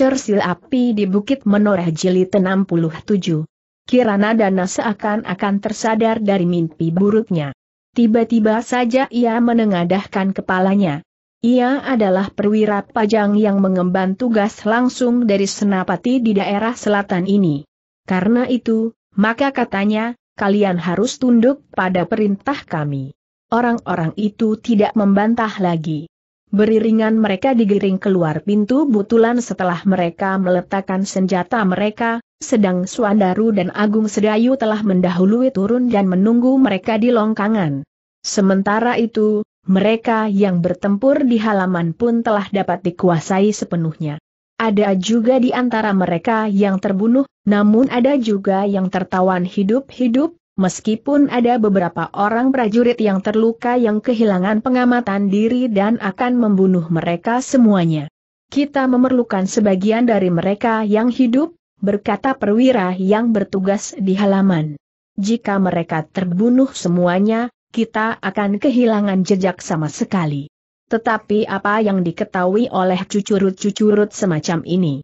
Cersil api di Bukit Menoreh Jilid 67. Kirana Dana seakan-akan tersadar dari mimpi buruknya. Tiba-tiba saja ia menengadahkan kepalanya. Ia adalah perwira pajang yang mengemban tugas langsung dari Senapati di daerah selatan ini. Karena itu, maka katanya, kalian harus tunduk pada perintah kami. Orang-orang itu tidak membantah lagi. Beriringan mereka digiring keluar pintu butulan setelah mereka meletakkan senjata mereka, sedang Suandaru dan Agung Sedayu telah mendahului turun dan menunggu mereka di longkangan. Sementara itu, mereka yang bertempur di halaman pun telah dapat dikuasai sepenuhnya. Ada juga di antara mereka yang terbunuh, namun ada juga yang tertawan hidup-hidup, Meskipun ada beberapa orang prajurit yang terluka yang kehilangan pengamatan diri dan akan membunuh mereka semuanya. Kita memerlukan sebagian dari mereka yang hidup, berkata perwira yang bertugas di halaman. Jika mereka terbunuh semuanya, kita akan kehilangan jejak sama sekali. Tetapi apa yang diketahui oleh cucurut-cucurut semacam ini?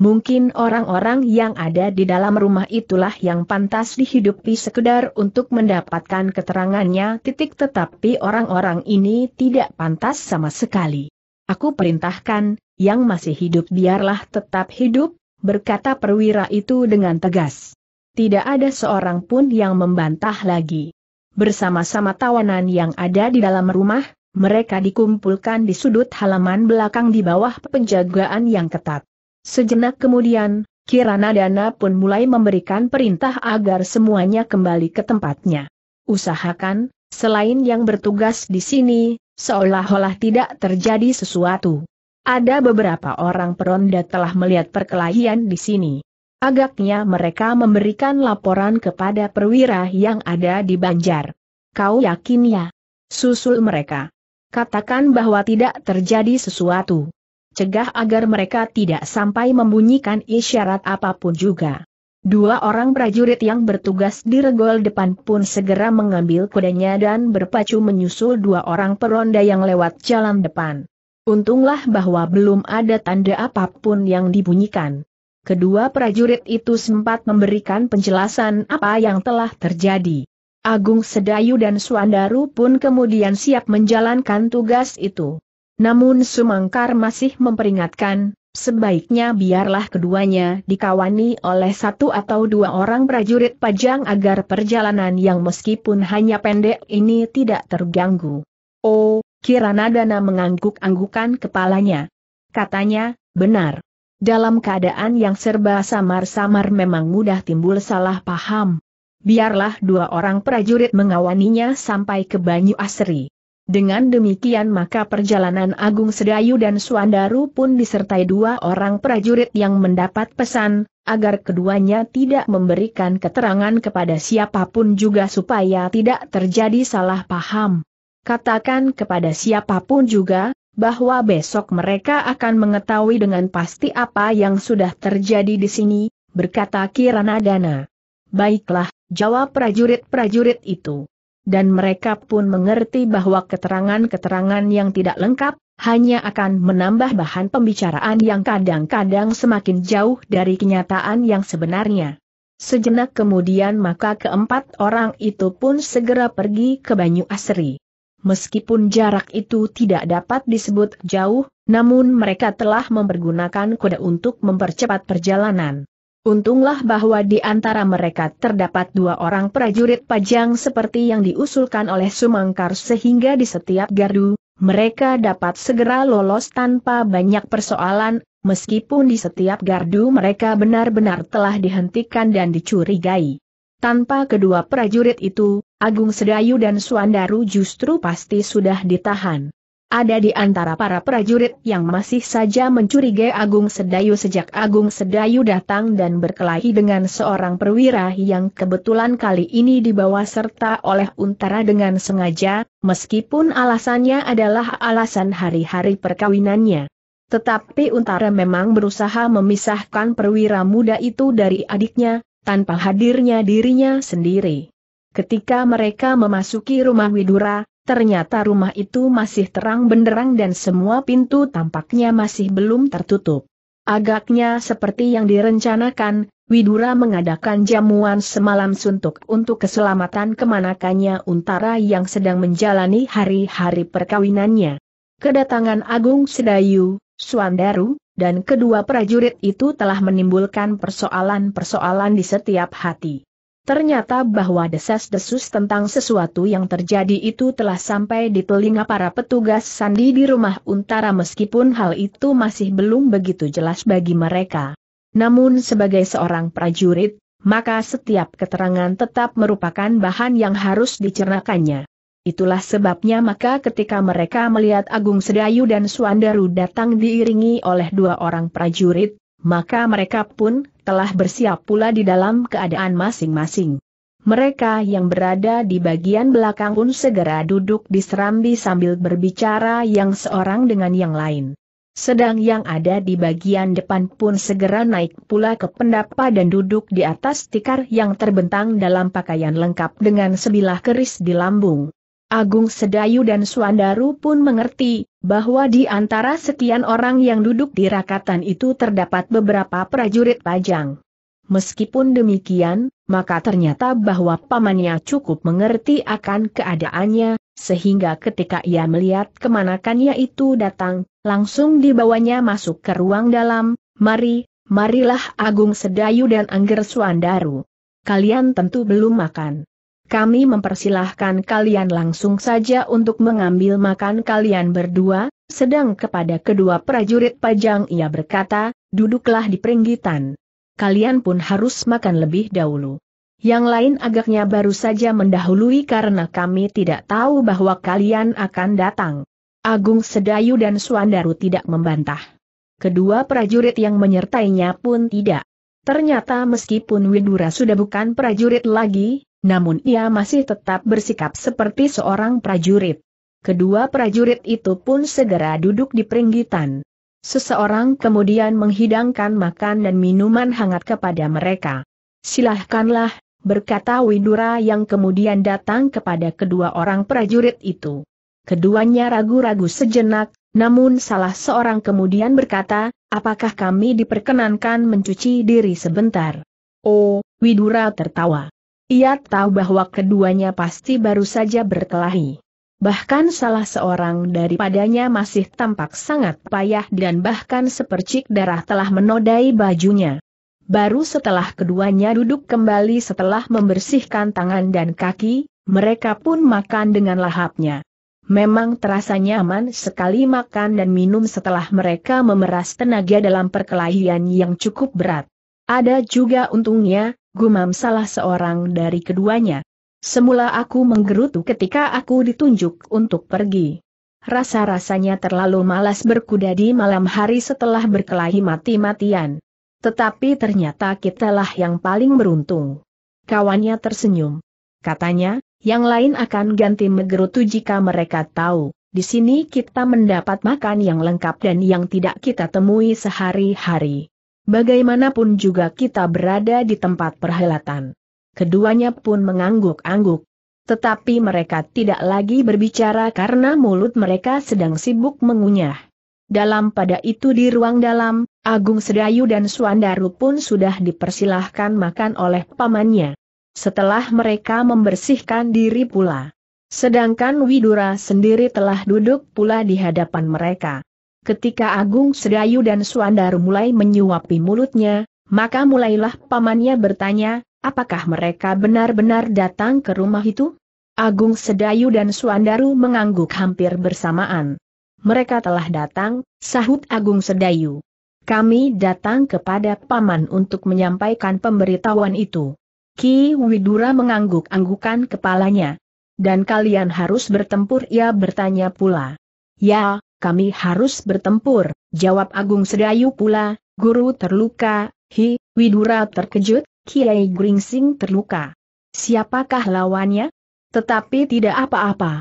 Mungkin orang-orang yang ada di dalam rumah itulah yang pantas dihidupi sekedar untuk mendapatkan keterangannya titik tetapi orang-orang ini tidak pantas sama sekali. Aku perintahkan, yang masih hidup biarlah tetap hidup, berkata perwira itu dengan tegas. Tidak ada seorang pun yang membantah lagi. Bersama-sama tawanan yang ada di dalam rumah, mereka dikumpulkan di sudut halaman belakang di bawah penjagaan yang ketat. Sejenak kemudian, Kirana Dana pun mulai memberikan perintah agar semuanya kembali ke tempatnya. Usahakan, selain yang bertugas di sini, seolah-olah tidak terjadi sesuatu. Ada beberapa orang peronda telah melihat perkelahian di sini. Agaknya mereka memberikan laporan kepada perwira yang ada di Banjar. Kau yakin ya? Susul mereka. Katakan bahwa tidak terjadi sesuatu cegah agar mereka tidak sampai membunyikan isyarat apapun juga. Dua orang prajurit yang bertugas di regol depan pun segera mengambil kudanya dan berpacu menyusul dua orang peronda yang lewat jalan depan. Untunglah bahwa belum ada tanda apapun yang dibunyikan. Kedua prajurit itu sempat memberikan penjelasan apa yang telah terjadi. Agung Sedayu dan Suandaru pun kemudian siap menjalankan tugas itu. Namun Sumangkar masih memperingatkan, sebaiknya biarlah keduanya dikawani oleh satu atau dua orang prajurit pajang agar perjalanan yang meskipun hanya pendek ini tidak terganggu. Oh, Kirana Dana mengangguk-anggukan kepalanya. Katanya, benar. Dalam keadaan yang serba samar-samar memang mudah timbul salah paham. Biarlah dua orang prajurit mengawaninya sampai ke Banyu Asri. Dengan demikian maka perjalanan Agung Sedayu dan Suandaru pun disertai dua orang prajurit yang mendapat pesan, agar keduanya tidak memberikan keterangan kepada siapapun juga supaya tidak terjadi salah paham. Katakan kepada siapapun juga, bahwa besok mereka akan mengetahui dengan pasti apa yang sudah terjadi di sini, berkata Kiranadana. Baiklah, jawab prajurit-prajurit itu dan mereka pun mengerti bahwa keterangan-keterangan yang tidak lengkap, hanya akan menambah bahan pembicaraan yang kadang-kadang semakin jauh dari kenyataan yang sebenarnya. Sejenak kemudian maka keempat orang itu pun segera pergi ke Banyu Asri. Meskipun jarak itu tidak dapat disebut jauh, namun mereka telah mempergunakan kuda untuk mempercepat perjalanan. Untunglah bahwa di antara mereka terdapat dua orang prajurit pajang seperti yang diusulkan oleh Sumangkar sehingga di setiap gardu, mereka dapat segera lolos tanpa banyak persoalan, meskipun di setiap gardu mereka benar-benar telah dihentikan dan dicurigai. Tanpa kedua prajurit itu, Agung Sedayu dan Suandaru justru pasti sudah ditahan. Ada di antara para prajurit yang masih saja mencurigai Agung Sedayu sejak Agung Sedayu datang dan berkelahi dengan seorang perwira yang kebetulan kali ini dibawa serta oleh Untara dengan sengaja, meskipun alasannya adalah alasan hari-hari perkawinannya. Tetapi Untara memang berusaha memisahkan perwira muda itu dari adiknya, tanpa hadirnya dirinya sendiri. Ketika mereka memasuki rumah Widura, Ternyata rumah itu masih terang benderang dan semua pintu tampaknya masih belum tertutup. Agaknya seperti yang direncanakan, Widura mengadakan jamuan semalam suntuk untuk keselamatan kemanakannya Untara yang sedang menjalani hari-hari perkawinannya. Kedatangan Agung Sedayu, Suandaru, dan kedua prajurit itu telah menimbulkan persoalan-persoalan di setiap hati. Ternyata bahwa desas-desus tentang sesuatu yang terjadi itu telah sampai di telinga para petugas sandi di rumah Untara meskipun hal itu masih belum begitu jelas bagi mereka. Namun sebagai seorang prajurit, maka setiap keterangan tetap merupakan bahan yang harus dicernakannya. Itulah sebabnya maka ketika mereka melihat Agung Sedayu dan Suandaru datang diiringi oleh dua orang prajurit, maka mereka pun telah bersiap pula di dalam keadaan masing-masing. Mereka yang berada di bagian belakang pun segera duduk di serambi sambil berbicara yang seorang dengan yang lain. Sedang yang ada di bagian depan pun segera naik pula ke pendapa dan duduk di atas tikar yang terbentang dalam pakaian lengkap dengan sebilah keris di lambung. Agung Sedayu dan Suandaru pun mengerti, bahwa di antara sekian orang yang duduk di rakatan itu terdapat beberapa prajurit pajang. Meskipun demikian, maka ternyata bahwa pamannya cukup mengerti akan keadaannya, sehingga ketika ia melihat kemanakannya itu datang, langsung dibawanya masuk ke ruang dalam, mari, marilah Agung Sedayu dan Angger Suandaru. Kalian tentu belum makan kami mempersilahkan kalian langsung saja untuk mengambil makan kalian berdua, sedang kepada kedua prajurit pajang ia berkata, duduklah di peringgitan. Kalian pun harus makan lebih dahulu. Yang lain agaknya baru saja mendahului karena kami tidak tahu bahwa kalian akan datang. Agung Sedayu dan Suandaru tidak membantah. Kedua prajurit yang menyertainya pun tidak. Ternyata meskipun Widura sudah bukan prajurit lagi, namun ia masih tetap bersikap seperti seorang prajurit. Kedua prajurit itu pun segera duduk di peringgitan. Seseorang kemudian menghidangkan makan dan minuman hangat kepada mereka. Silahkanlah, berkata Widura yang kemudian datang kepada kedua orang prajurit itu. Keduanya ragu-ragu sejenak, namun salah seorang kemudian berkata, apakah kami diperkenankan mencuci diri sebentar? Oh, Widura tertawa. Ia tahu bahwa keduanya pasti baru saja berkelahi. Bahkan salah seorang daripadanya masih tampak sangat payah dan bahkan sepercik darah telah menodai bajunya. Baru setelah keduanya duduk kembali setelah membersihkan tangan dan kaki, mereka pun makan dengan lahapnya. Memang terasa nyaman sekali makan dan minum setelah mereka memeras tenaga dalam perkelahian yang cukup berat. Ada juga untungnya, gumam salah seorang dari keduanya. Semula aku menggerutu ketika aku ditunjuk untuk pergi. Rasa-rasanya terlalu malas berkuda di malam hari setelah berkelahi mati-matian. Tetapi ternyata kitalah yang paling beruntung. Kawannya tersenyum. Katanya, yang lain akan ganti menggerutu jika mereka tahu, di sini kita mendapat makan yang lengkap dan yang tidak kita temui sehari-hari. Bagaimanapun juga kita berada di tempat perhelatan. Keduanya pun mengangguk-angguk. Tetapi mereka tidak lagi berbicara karena mulut mereka sedang sibuk mengunyah. Dalam pada itu di ruang dalam, Agung Sedayu dan Suandaru pun sudah dipersilahkan makan oleh pamannya. Setelah mereka membersihkan diri pula. Sedangkan Widura sendiri telah duduk pula di hadapan mereka. Ketika Agung Sedayu dan Suandar mulai menyuapi mulutnya, maka mulailah pamannya bertanya, apakah mereka benar-benar datang ke rumah itu? Agung Sedayu dan Suandaru mengangguk hampir bersamaan. Mereka telah datang, sahut Agung Sedayu. Kami datang kepada Paman untuk menyampaikan pemberitahuan itu. Ki Widura mengangguk-anggukan kepalanya. Dan kalian harus bertempur ia bertanya pula. Ya, kami harus bertempur, jawab Agung Sedayu pula, guru terluka, hi, Widura terkejut, Kiai Gringsing terluka. Siapakah lawannya? Tetapi tidak apa-apa.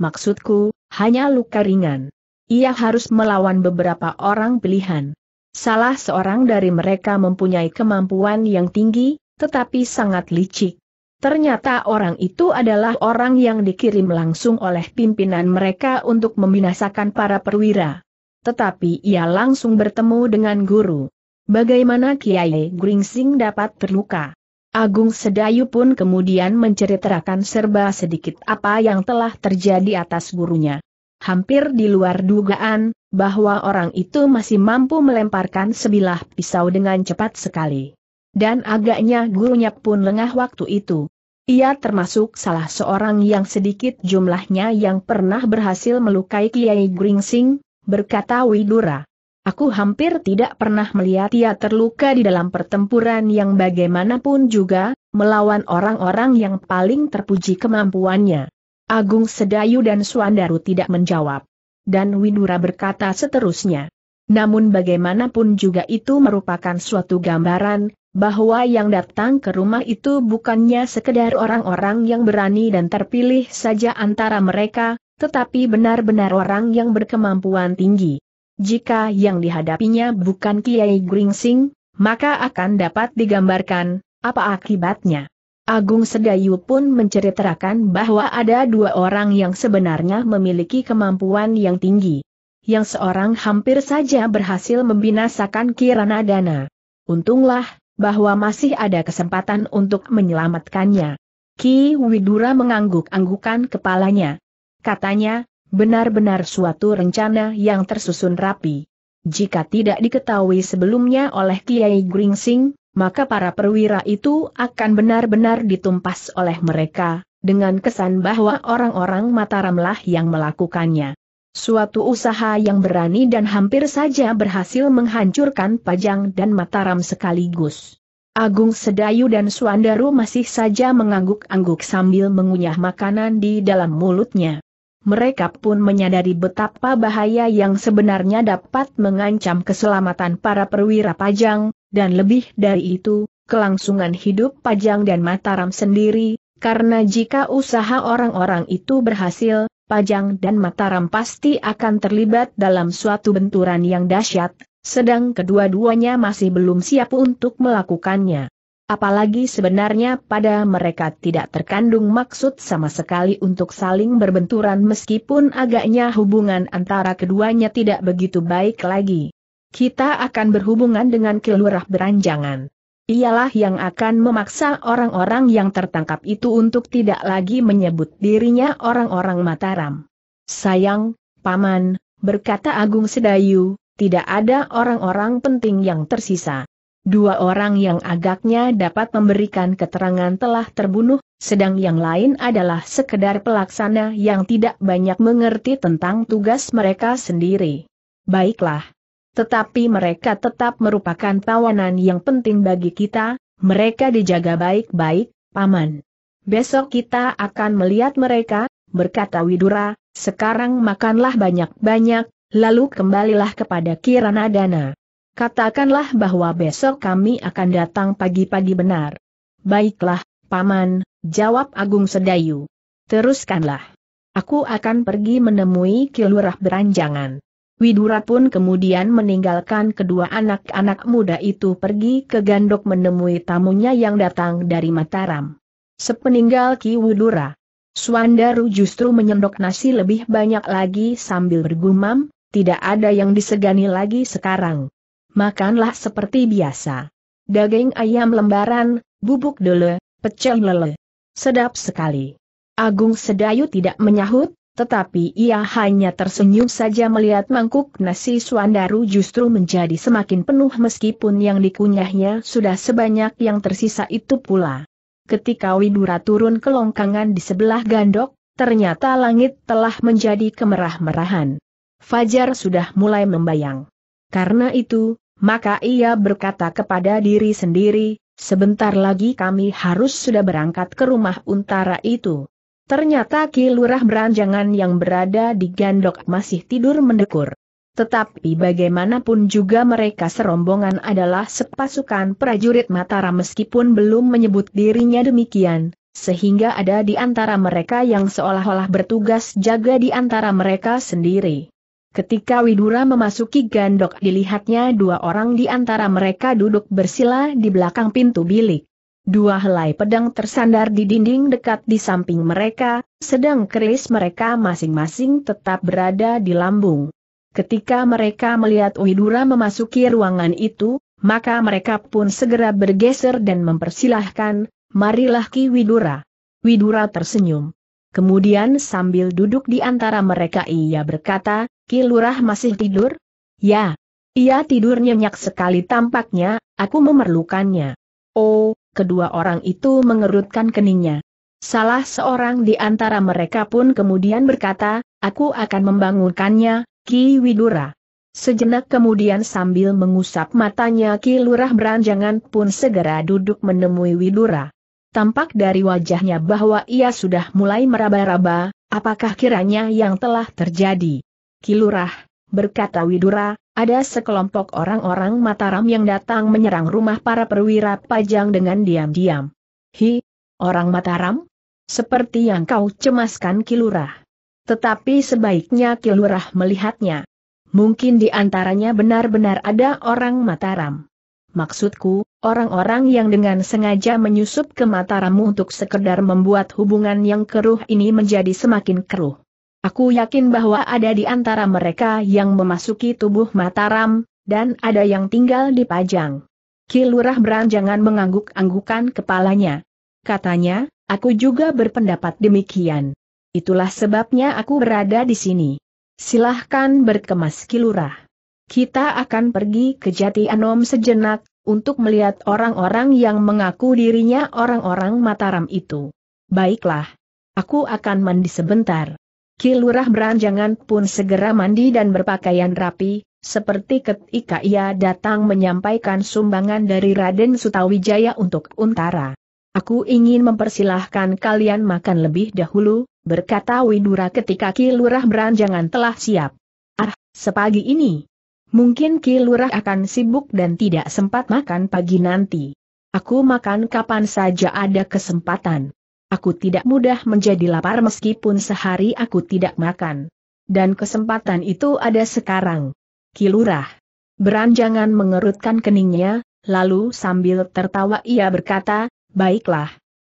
Maksudku, hanya luka ringan. Ia harus melawan beberapa orang pilihan. Salah seorang dari mereka mempunyai kemampuan yang tinggi, tetapi sangat licik. Ternyata orang itu adalah orang yang dikirim langsung oleh pimpinan mereka untuk membinasakan para perwira. Tetapi ia langsung bertemu dengan guru. Bagaimana Kiai Gringsing dapat terluka? Agung Sedayu pun kemudian menceritakan serba sedikit apa yang telah terjadi atas gurunya. Hampir di luar dugaan, bahwa orang itu masih mampu melemparkan sebilah pisau dengan cepat sekali. Dan agaknya gurunya pun lengah waktu itu. Ia termasuk salah seorang yang sedikit jumlahnya yang pernah berhasil melukai Kiai Gringsing, berkata Widura. Aku hampir tidak pernah melihat ia terluka di dalam pertempuran yang bagaimanapun juga, melawan orang-orang yang paling terpuji kemampuannya. Agung Sedayu dan Suandaru tidak menjawab. Dan Widura berkata seterusnya. Namun bagaimanapun juga itu merupakan suatu gambaran, bahwa yang datang ke rumah itu bukannya sekedar orang-orang yang berani dan terpilih saja antara mereka, tetapi benar-benar orang yang berkemampuan tinggi. Jika yang dihadapinya bukan Kiai Gringsing, maka akan dapat digambarkan apa akibatnya. Agung Sedayu pun menceritakan bahwa ada dua orang yang sebenarnya memiliki kemampuan yang tinggi. Yang seorang hampir saja berhasil membinasakan Kirana Dana. Untunglah, bahwa masih ada kesempatan untuk menyelamatkannya. Ki Widura mengangguk-anggukan kepalanya. Katanya, benar-benar suatu rencana yang tersusun rapi. Jika tidak diketahui sebelumnya oleh Kiai Gringsing, maka para perwira itu akan benar-benar ditumpas oleh mereka, dengan kesan bahwa orang-orang Mataramlah yang melakukannya. Suatu usaha yang berani dan hampir saja berhasil menghancurkan Pajang dan Mataram sekaligus. Agung Sedayu dan Suandaru masih saja mengangguk-angguk sambil mengunyah makanan di dalam mulutnya. Mereka pun menyadari betapa bahaya yang sebenarnya dapat mengancam keselamatan para perwira Pajang, dan lebih dari itu, kelangsungan hidup Pajang dan Mataram sendiri, karena jika usaha orang-orang itu berhasil, Pajang dan Mataram pasti akan terlibat dalam suatu benturan yang dahsyat, sedang kedua-duanya masih belum siap untuk melakukannya. Apalagi sebenarnya pada mereka tidak terkandung maksud sama sekali untuk saling berbenturan meskipun agaknya hubungan antara keduanya tidak begitu baik lagi. Kita akan berhubungan dengan kelurah Beranjangan ialah yang akan memaksa orang-orang yang tertangkap itu untuk tidak lagi menyebut dirinya orang-orang Mataram. Sayang, Paman, berkata Agung Sedayu, tidak ada orang-orang penting yang tersisa. Dua orang yang agaknya dapat memberikan keterangan telah terbunuh, sedang yang lain adalah sekedar pelaksana yang tidak banyak mengerti tentang tugas mereka sendiri. Baiklah, tetapi mereka tetap merupakan tawanan yang penting bagi kita, mereka dijaga baik-baik, Paman. Besok kita akan melihat mereka, berkata Widura, sekarang makanlah banyak-banyak, lalu kembalilah kepada Kirana Dana. Katakanlah bahwa besok kami akan datang pagi-pagi benar. Baiklah, Paman, jawab Agung Sedayu. Teruskanlah. Aku akan pergi menemui Kilurah Beranjangan. Widura pun kemudian meninggalkan kedua anak-anak muda itu pergi ke Gandok menemui tamunya yang datang dari Mataram. Sepeninggal Ki Widura, Suandaru justru menyendok nasi lebih banyak lagi sambil bergumam, tidak ada yang disegani lagi sekarang. Makanlah seperti biasa. Daging ayam lembaran, bubuk dele, pecel lele. Sedap sekali. Agung Sedayu tidak menyahut, tetapi ia hanya tersenyum saja melihat mangkuk nasi Suandaru justru menjadi semakin penuh meskipun yang dikunyahnya sudah sebanyak yang tersisa itu pula. Ketika Widura turun ke longkangan di sebelah gandok, ternyata langit telah menjadi kemerah-merahan. Fajar sudah mulai membayang. Karena itu, maka ia berkata kepada diri sendiri, sebentar lagi kami harus sudah berangkat ke rumah untara itu. Ternyata Ki Lurah Beranjangan yang berada di Gandok masih tidur mendekur. Tetapi bagaimanapun juga mereka serombongan adalah sepasukan prajurit Mataram meskipun belum menyebut dirinya demikian, sehingga ada di antara mereka yang seolah-olah bertugas jaga di antara mereka sendiri. Ketika Widura memasuki gandok dilihatnya dua orang di antara mereka duduk bersila di belakang pintu bilik. Dua helai pedang tersandar di dinding dekat di samping mereka, sedang keris mereka masing-masing tetap berada di lambung. Ketika mereka melihat Widura memasuki ruangan itu, maka mereka pun segera bergeser dan mempersilahkan, marilah Ki Widura. Widura tersenyum. Kemudian sambil duduk di antara mereka ia berkata, Ki Lurah masih tidur? Ya. Ia tidur nyenyak sekali tampaknya, aku memerlukannya. Oh, kedua orang itu mengerutkan keningnya. Salah seorang di antara mereka pun kemudian berkata, aku akan membangunkannya, Ki Widura. Sejenak kemudian sambil mengusap matanya Ki Lurah Beranjangan pun segera duduk menemui Widura. Tampak dari wajahnya bahwa ia sudah mulai meraba-raba, apakah kiranya yang telah terjadi. Ki Lurah, berkata Widura, ada sekelompok orang-orang Mataram yang datang menyerang rumah para perwira pajang dengan diam-diam. Hi, orang Mataram? Seperti yang kau cemaskan Kilurah. Tetapi sebaiknya Kilurah melihatnya. Mungkin di antaranya benar-benar ada orang Mataram. Maksudku, orang-orang yang dengan sengaja menyusup ke Mataram untuk sekedar membuat hubungan yang keruh ini menjadi semakin keruh. Aku yakin bahwa ada di antara mereka yang memasuki tubuh Mataram, dan ada yang tinggal di Pajang. Kilurah beranjangan mengangguk-anggukan kepalanya. Katanya, aku juga berpendapat demikian. Itulah sebabnya aku berada di sini. Silahkan berkemas Kilurah. Kita akan pergi ke Jati Anom sejenak, untuk melihat orang-orang yang mengaku dirinya orang-orang Mataram itu. Baiklah. Aku akan mandi sebentar. Kilurah beranjangan pun segera mandi dan berpakaian rapi, seperti ketika ia datang menyampaikan sumbangan dari Raden Sutawijaya untuk Untara. Aku ingin mempersilahkan kalian makan lebih dahulu, berkata Widura ketika Kilurah beranjangan telah siap. Ah, sepagi ini. Mungkin Kilurah akan sibuk dan tidak sempat makan pagi nanti. Aku makan kapan saja ada kesempatan. Aku tidak mudah menjadi lapar meskipun sehari aku tidak makan. Dan kesempatan itu ada sekarang. Kilurah. Beranjangan mengerutkan keningnya, lalu sambil tertawa ia berkata, baiklah.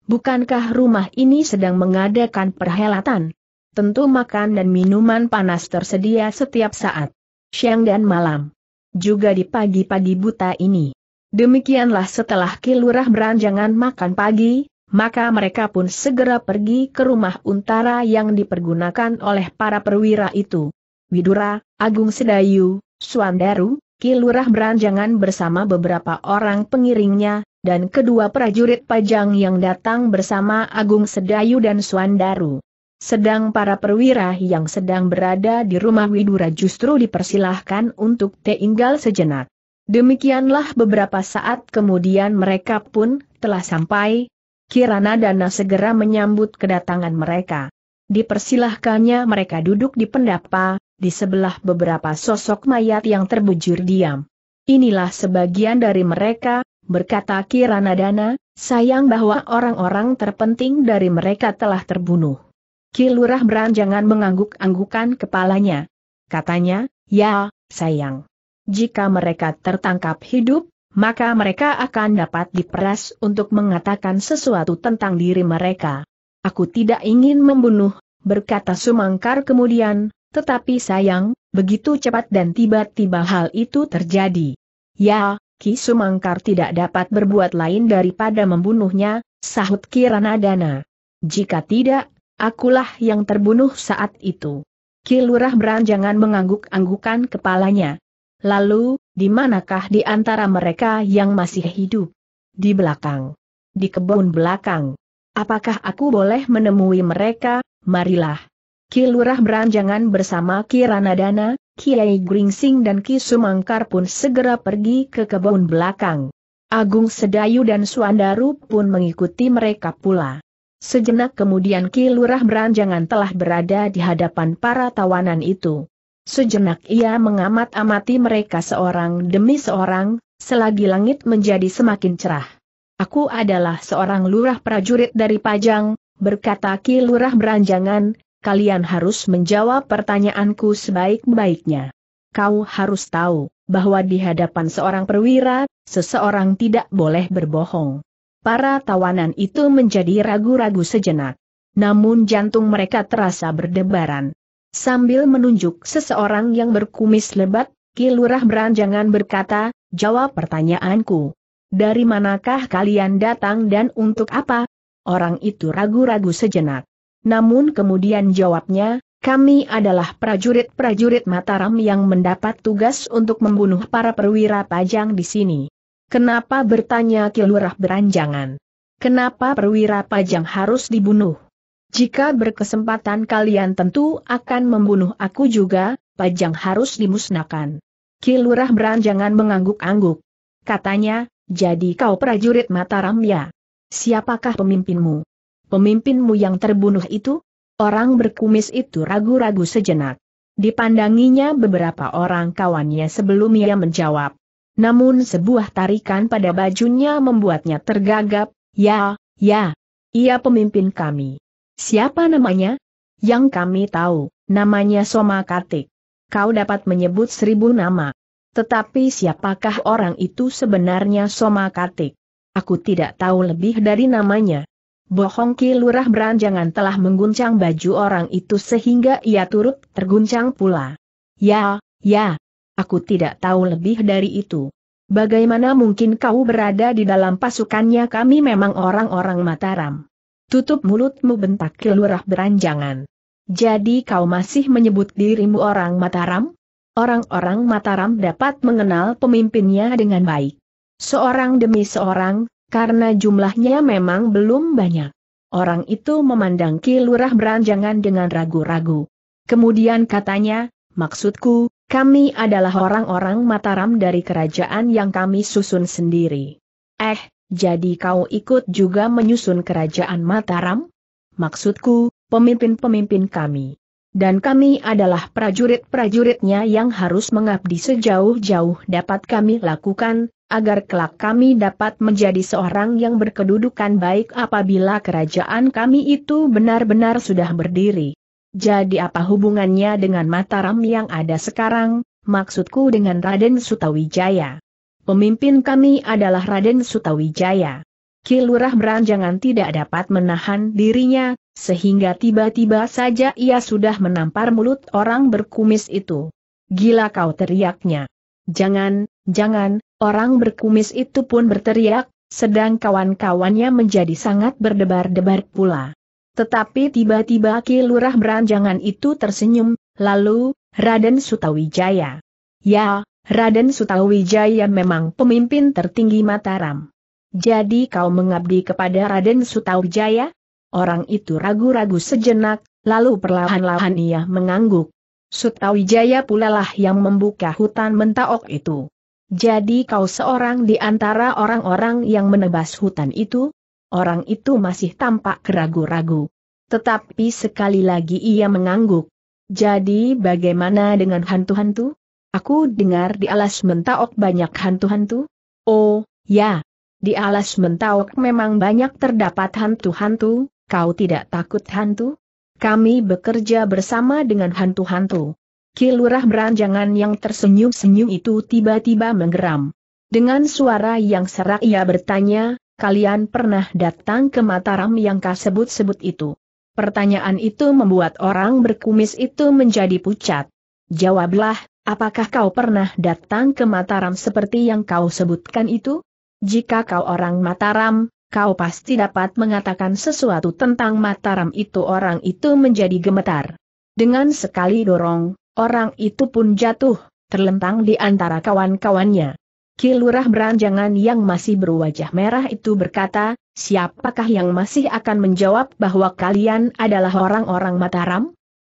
Bukankah rumah ini sedang mengadakan perhelatan? Tentu makan dan minuman panas tersedia setiap saat. Siang dan malam. Juga di pagi-pagi buta ini. Demikianlah setelah kilurah beranjangan makan pagi, maka mereka pun segera pergi ke rumah untara yang dipergunakan oleh para perwira itu. Widura, Agung Sedayu, Suandaru, Kilurah Beranjangan bersama beberapa orang pengiringnya, dan kedua prajurit pajang yang datang bersama Agung Sedayu dan Suandaru. Sedang para perwira yang sedang berada di rumah Widura justru dipersilahkan untuk tinggal sejenak. Demikianlah beberapa saat kemudian mereka pun telah sampai, Kirana Dana segera menyambut kedatangan mereka. Dipersilahkannya mereka duduk di pendapa, di sebelah beberapa sosok mayat yang terbujur diam. Inilah sebagian dari mereka, berkata Kirana Dana, sayang bahwa orang-orang terpenting dari mereka telah terbunuh. Kilurah beranjangan mengangguk-anggukan kepalanya. Katanya, ya, sayang. Jika mereka tertangkap hidup, maka mereka akan dapat diperas untuk mengatakan sesuatu tentang diri mereka. Aku tidak ingin membunuh, berkata Sumangkar kemudian, tetapi sayang, begitu cepat dan tiba-tiba hal itu terjadi. Ya, Ki Sumangkar tidak dapat berbuat lain daripada membunuhnya, sahut Kiranadana. Jika tidak, akulah yang terbunuh saat itu. Ki Lurah beranjangan mengangguk-anggukan kepalanya. Lalu, di manakah di antara mereka yang masih hidup? Di belakang. Di kebun belakang. Apakah aku boleh menemui mereka? Marilah. Kilurah beranjangan bersama Ki Ranadana, Kiranadana, Kiai Gringsing dan Ki Sumangkar pun segera pergi ke kebun belakang. Agung Sedayu dan Suandaru pun mengikuti mereka pula. Sejenak kemudian Kilurah beranjangan telah berada di hadapan para tawanan itu. Sejenak ia mengamat-amati mereka seorang demi seorang, selagi langit menjadi semakin cerah. Aku adalah seorang lurah prajurit dari Pajang, berkata Ki Lurah Beranjangan, kalian harus menjawab pertanyaanku sebaik-baiknya. Kau harus tahu, bahwa di hadapan seorang perwira, seseorang tidak boleh berbohong. Para tawanan itu menjadi ragu-ragu sejenak. Namun jantung mereka terasa berdebaran. Sambil menunjuk seseorang yang berkumis lebat, Kilurah beranjangan berkata, jawab pertanyaanku. Dari manakah kalian datang dan untuk apa? Orang itu ragu-ragu sejenak. Namun kemudian jawabnya, kami adalah prajurit-prajurit Mataram yang mendapat tugas untuk membunuh para perwira pajang di sini. Kenapa bertanya Kilurah beranjangan? Kenapa perwira pajang harus dibunuh? Jika berkesempatan kalian tentu akan membunuh aku juga, Pajang harus dimusnahkan. Kilurah beranjangan mengangguk-angguk. Katanya, jadi kau prajurit Mataram ya? Siapakah pemimpinmu? Pemimpinmu yang terbunuh itu? Orang berkumis itu ragu-ragu sejenak. Dipandanginya beberapa orang kawannya sebelum ia menjawab. Namun sebuah tarikan pada bajunya membuatnya tergagap, ya, ya, ia pemimpin kami. Siapa namanya? Yang kami tahu, namanya Soma Katik. Kau dapat menyebut seribu nama. Tetapi siapakah orang itu sebenarnya Soma Katik? Aku tidak tahu lebih dari namanya. Bohong Ki Lurah Beranjangan telah mengguncang baju orang itu sehingga ia turut terguncang pula. Ya, ya. Aku tidak tahu lebih dari itu. Bagaimana mungkin kau berada di dalam pasukannya kami memang orang-orang Mataram. Tutup mulutmu bentak kelurah beranjangan. Jadi kau masih menyebut dirimu orang Mataram? Orang-orang Mataram dapat mengenal pemimpinnya dengan baik. Seorang demi seorang, karena jumlahnya memang belum banyak. Orang itu memandang Ki Lurah beranjangan dengan ragu-ragu. Kemudian katanya, maksudku, kami adalah orang-orang Mataram dari kerajaan yang kami susun sendiri. Eh, jadi kau ikut juga menyusun kerajaan Mataram? Maksudku, pemimpin-pemimpin kami. Dan kami adalah prajurit-prajuritnya yang harus mengabdi sejauh-jauh dapat kami lakukan, agar kelak kami dapat menjadi seorang yang berkedudukan baik apabila kerajaan kami itu benar-benar sudah berdiri. Jadi apa hubungannya dengan Mataram yang ada sekarang, maksudku dengan Raden Sutawijaya? Pemimpin kami adalah Raden Sutawijaya. Kilurah beranjangan tidak dapat menahan dirinya, sehingga tiba-tiba saja ia sudah menampar mulut orang berkumis itu. Gila kau teriaknya. Jangan, jangan, orang berkumis itu pun berteriak, sedang kawan-kawannya menjadi sangat berdebar-debar pula. Tetapi tiba-tiba Kilurah Meranjangan beranjangan itu tersenyum, lalu, Raden Sutawijaya. Ya, Raden Sutawijaya memang pemimpin tertinggi Mataram. Jadi kau mengabdi kepada Raden Sutawijaya? Orang itu ragu-ragu sejenak, lalu perlahan-lahan ia mengangguk. Sutawijaya pula lah yang membuka hutan mentaok itu. Jadi kau seorang di antara orang-orang yang menebas hutan itu? Orang itu masih tampak keragu-ragu. Tetapi sekali lagi ia mengangguk. Jadi bagaimana dengan hantu-hantu? Aku dengar di alas mentaok banyak hantu-hantu? Oh, ya. Di alas mentaok memang banyak terdapat hantu-hantu, kau tidak takut hantu? Kami bekerja bersama dengan hantu-hantu. Kilurah beranjangan yang tersenyum-senyum itu tiba-tiba menggeram. Dengan suara yang serak ia bertanya, kalian pernah datang ke Mataram yang kau sebut itu? Pertanyaan itu membuat orang berkumis itu menjadi pucat. Jawablah, Apakah kau pernah datang ke Mataram seperti yang kau sebutkan itu? Jika kau orang Mataram, kau pasti dapat mengatakan sesuatu tentang Mataram itu orang itu menjadi gemetar. Dengan sekali dorong, orang itu pun jatuh, terlentang di antara kawan-kawannya. Kilurah beranjangan yang masih berwajah merah itu berkata, siapakah yang masih akan menjawab bahwa kalian adalah orang-orang Mataram?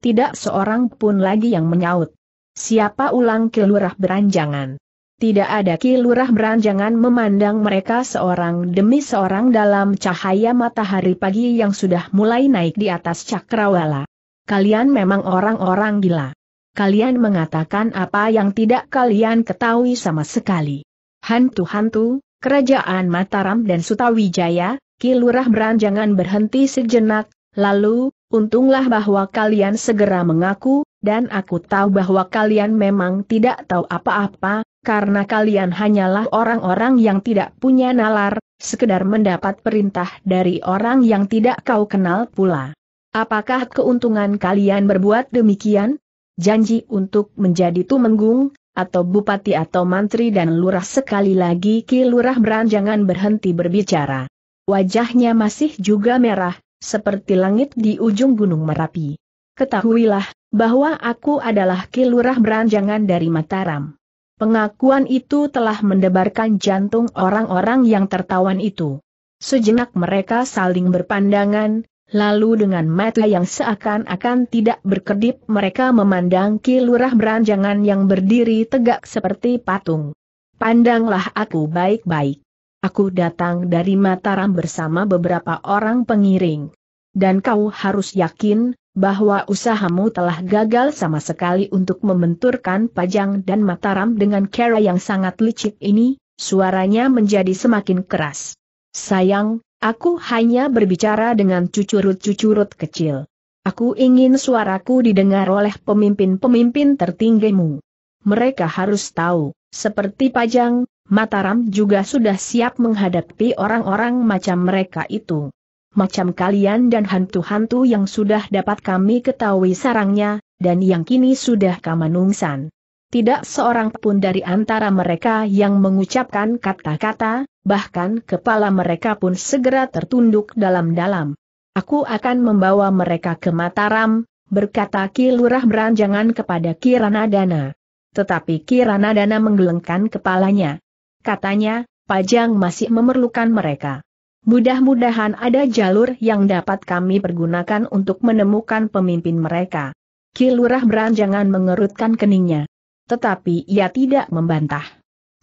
Tidak seorang pun lagi yang menyaut. Siapa ulang kilurah beranjangan? Tidak ada kilurah beranjangan memandang mereka seorang demi seorang dalam cahaya matahari pagi yang sudah mulai naik di atas cakrawala. Kalian memang orang-orang gila. Kalian mengatakan apa yang tidak kalian ketahui sama sekali. Hantu-hantu, kerajaan Mataram dan Sutawijaya, kilurah beranjangan berhenti sejenak, lalu, Untunglah bahwa kalian segera mengaku, dan aku tahu bahwa kalian memang tidak tahu apa-apa, karena kalian hanyalah orang-orang yang tidak punya nalar, sekedar mendapat perintah dari orang yang tidak kau kenal pula. Apakah keuntungan kalian berbuat demikian? Janji untuk menjadi tumenggung, atau bupati atau mantri dan lurah sekali lagi Ki Lurah Beranjangan berhenti berbicara. Wajahnya masih juga merah, seperti langit di ujung Gunung Merapi. Ketahuilah, bahwa aku adalah kilurah beranjangan dari Mataram. Pengakuan itu telah mendebarkan jantung orang-orang yang tertawan itu. Sejenak mereka saling berpandangan, lalu dengan mata yang seakan-akan tidak berkedip mereka memandang kilurah beranjangan yang berdiri tegak seperti patung. Pandanglah aku baik-baik. Aku datang dari Mataram bersama beberapa orang pengiring. Dan kau harus yakin, bahwa usahamu telah gagal sama sekali untuk membenturkan Pajang dan Mataram dengan cara yang sangat licik ini, suaranya menjadi semakin keras. Sayang, aku hanya berbicara dengan cucurut-cucurut kecil. Aku ingin suaraku didengar oleh pemimpin-pemimpin tertinggimu. Mereka harus tahu, seperti Pajang, Mataram juga sudah siap menghadapi orang-orang macam mereka itu. Macam kalian dan hantu-hantu yang sudah dapat kami ketahui sarangnya, dan yang kini sudah kamanungsan. Tidak seorang pun dari antara mereka yang mengucapkan kata-kata, bahkan kepala mereka pun segera tertunduk dalam-dalam. Aku akan membawa mereka ke Mataram, berkata kilurah beranjangan kepada Kiranadana. Tetapi Kiranadana menggelengkan kepalanya katanya, Pajang masih memerlukan mereka. Mudah-mudahan ada jalur yang dapat kami pergunakan untuk menemukan pemimpin mereka. Kilurah beranjangan mengerutkan keningnya. Tetapi ia tidak membantah.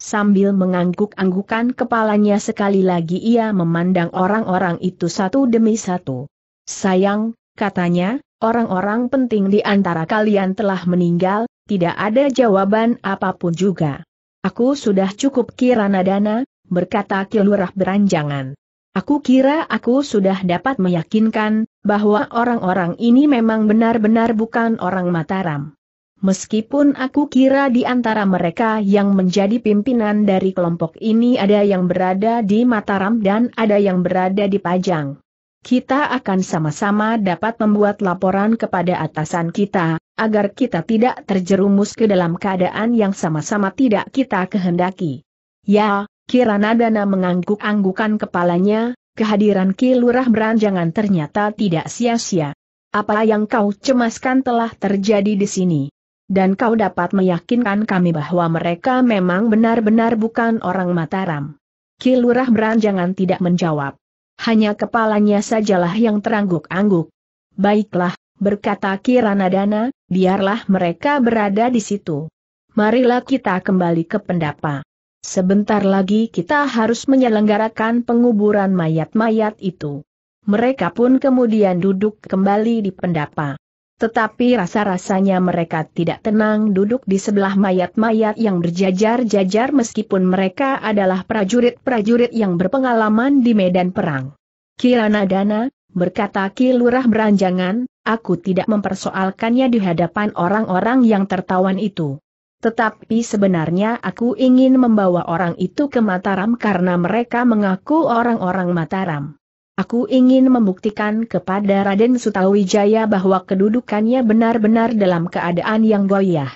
Sambil mengangguk-anggukan kepalanya sekali lagi ia memandang orang-orang itu satu demi satu. Sayang, katanya, orang-orang penting di antara kalian telah meninggal, tidak ada jawaban apapun juga. Aku sudah cukup kirana dana, berkata Kilurah beranjangan. Aku kira aku sudah dapat meyakinkan, bahwa orang-orang ini memang benar-benar bukan orang Mataram. Meskipun aku kira di antara mereka yang menjadi pimpinan dari kelompok ini ada yang berada di Mataram dan ada yang berada di Pajang kita akan sama-sama dapat membuat laporan kepada atasan kita, agar kita tidak terjerumus ke dalam keadaan yang sama-sama tidak kita kehendaki. Ya, Kirana Dana mengangguk-anggukan kepalanya, kehadiran Ki Lurah Beranjangan ternyata tidak sia-sia. Apa yang kau cemaskan telah terjadi di sini. Dan kau dapat meyakinkan kami bahwa mereka memang benar-benar bukan orang Mataram. Ki Lurah Beranjangan tidak menjawab. Hanya kepalanya sajalah yang terangguk-angguk. Baiklah, berkata Kirana Dana, biarlah mereka berada di situ. Marilah kita kembali ke pendapa. Sebentar lagi kita harus menyelenggarakan penguburan mayat-mayat itu. Mereka pun kemudian duduk kembali di pendapa. Tetapi rasa-rasanya mereka tidak tenang duduk di sebelah mayat-mayat yang berjajar-jajar meskipun mereka adalah prajurit-prajurit yang berpengalaman di medan perang. Kirana Dana, berkata Kilurah Beranjangan, aku tidak mempersoalkannya di hadapan orang-orang yang tertawan itu. Tetapi sebenarnya aku ingin membawa orang itu ke Mataram karena mereka mengaku orang-orang Mataram. Aku ingin membuktikan kepada Raden Sutawijaya bahwa kedudukannya benar-benar dalam keadaan yang goyah.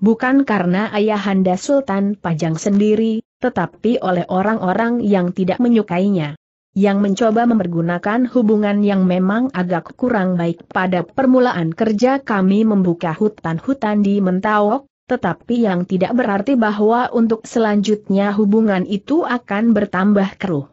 Bukan karena ayahanda Sultan Pajang sendiri, tetapi oleh orang-orang yang tidak menyukainya. Yang mencoba mempergunakan hubungan yang memang agak kurang baik pada permulaan kerja kami membuka hutan-hutan di Mentawok, tetapi yang tidak berarti bahwa untuk selanjutnya hubungan itu akan bertambah keruh.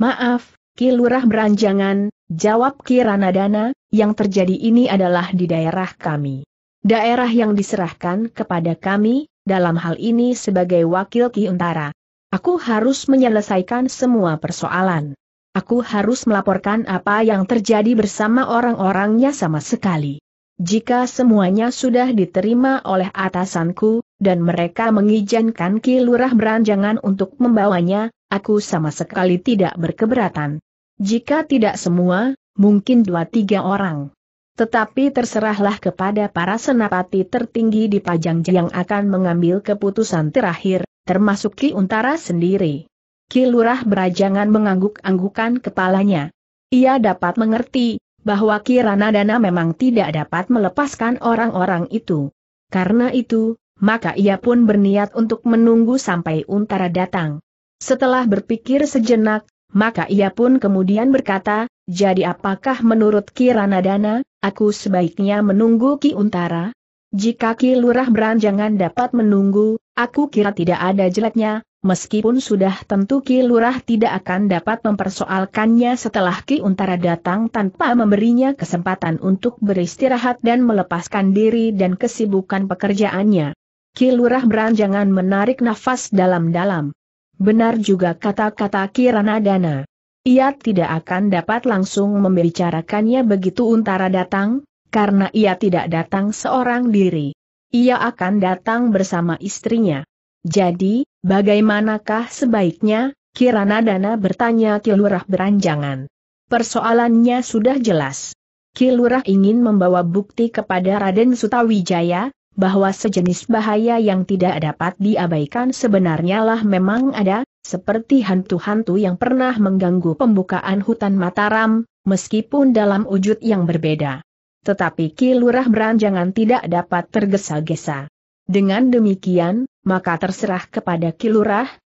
Maaf, Kilurah Beranjangan, jawab Kiranadana, yang terjadi ini adalah di daerah kami. Daerah yang diserahkan kepada kami, dalam hal ini sebagai wakil Ki Untara. Aku harus menyelesaikan semua persoalan. Aku harus melaporkan apa yang terjadi bersama orang-orangnya sama sekali. Jika semuanya sudah diterima oleh atasanku, dan mereka mengizinkan Ki Lurah Beranjangan untuk membawanya, aku sama sekali tidak berkeberatan. Jika tidak semua, mungkin dua tiga orang. Tetapi terserahlah kepada para senapati tertinggi di Pajang yang akan mengambil keputusan terakhir, termasuk Ki Untara sendiri. Ki Lurah Berajangan mengangguk-anggukan kepalanya. Ia dapat mengerti, bahwa Ki Dana memang tidak dapat melepaskan orang-orang itu. Karena itu, maka ia pun berniat untuk menunggu sampai Untara datang. Setelah berpikir sejenak, maka ia pun kemudian berkata, jadi apakah menurut Ranadana, aku sebaiknya menunggu Ki Untara? Jika Ki Lurah Beranjangan dapat menunggu, aku kira tidak ada jeleknya, meskipun sudah tentu Ki Lurah tidak akan dapat mempersoalkannya setelah Ki Untara datang tanpa memberinya kesempatan untuk beristirahat dan melepaskan diri dan kesibukan pekerjaannya. Ki Lurah Beranjangan menarik nafas dalam-dalam. Benar juga kata-kata Kirana Dana. Ia tidak akan dapat langsung membicarakannya begitu Untara datang, karena ia tidak datang seorang diri. Ia akan datang bersama istrinya. Jadi, bagaimanakah sebaiknya? Kirana Dana bertanya Kilurah beranjangan. Persoalannya sudah jelas. Kilurah ingin membawa bukti kepada Raden Sutawijaya, bahwa sejenis bahaya yang tidak dapat diabaikan sebenarnya lah memang ada, seperti hantu-hantu yang pernah mengganggu pembukaan hutan Mataram, meskipun dalam wujud yang berbeda. Tetapi Ki Beranjangan tidak dapat tergesa-gesa. Dengan demikian, maka terserah kepada Ki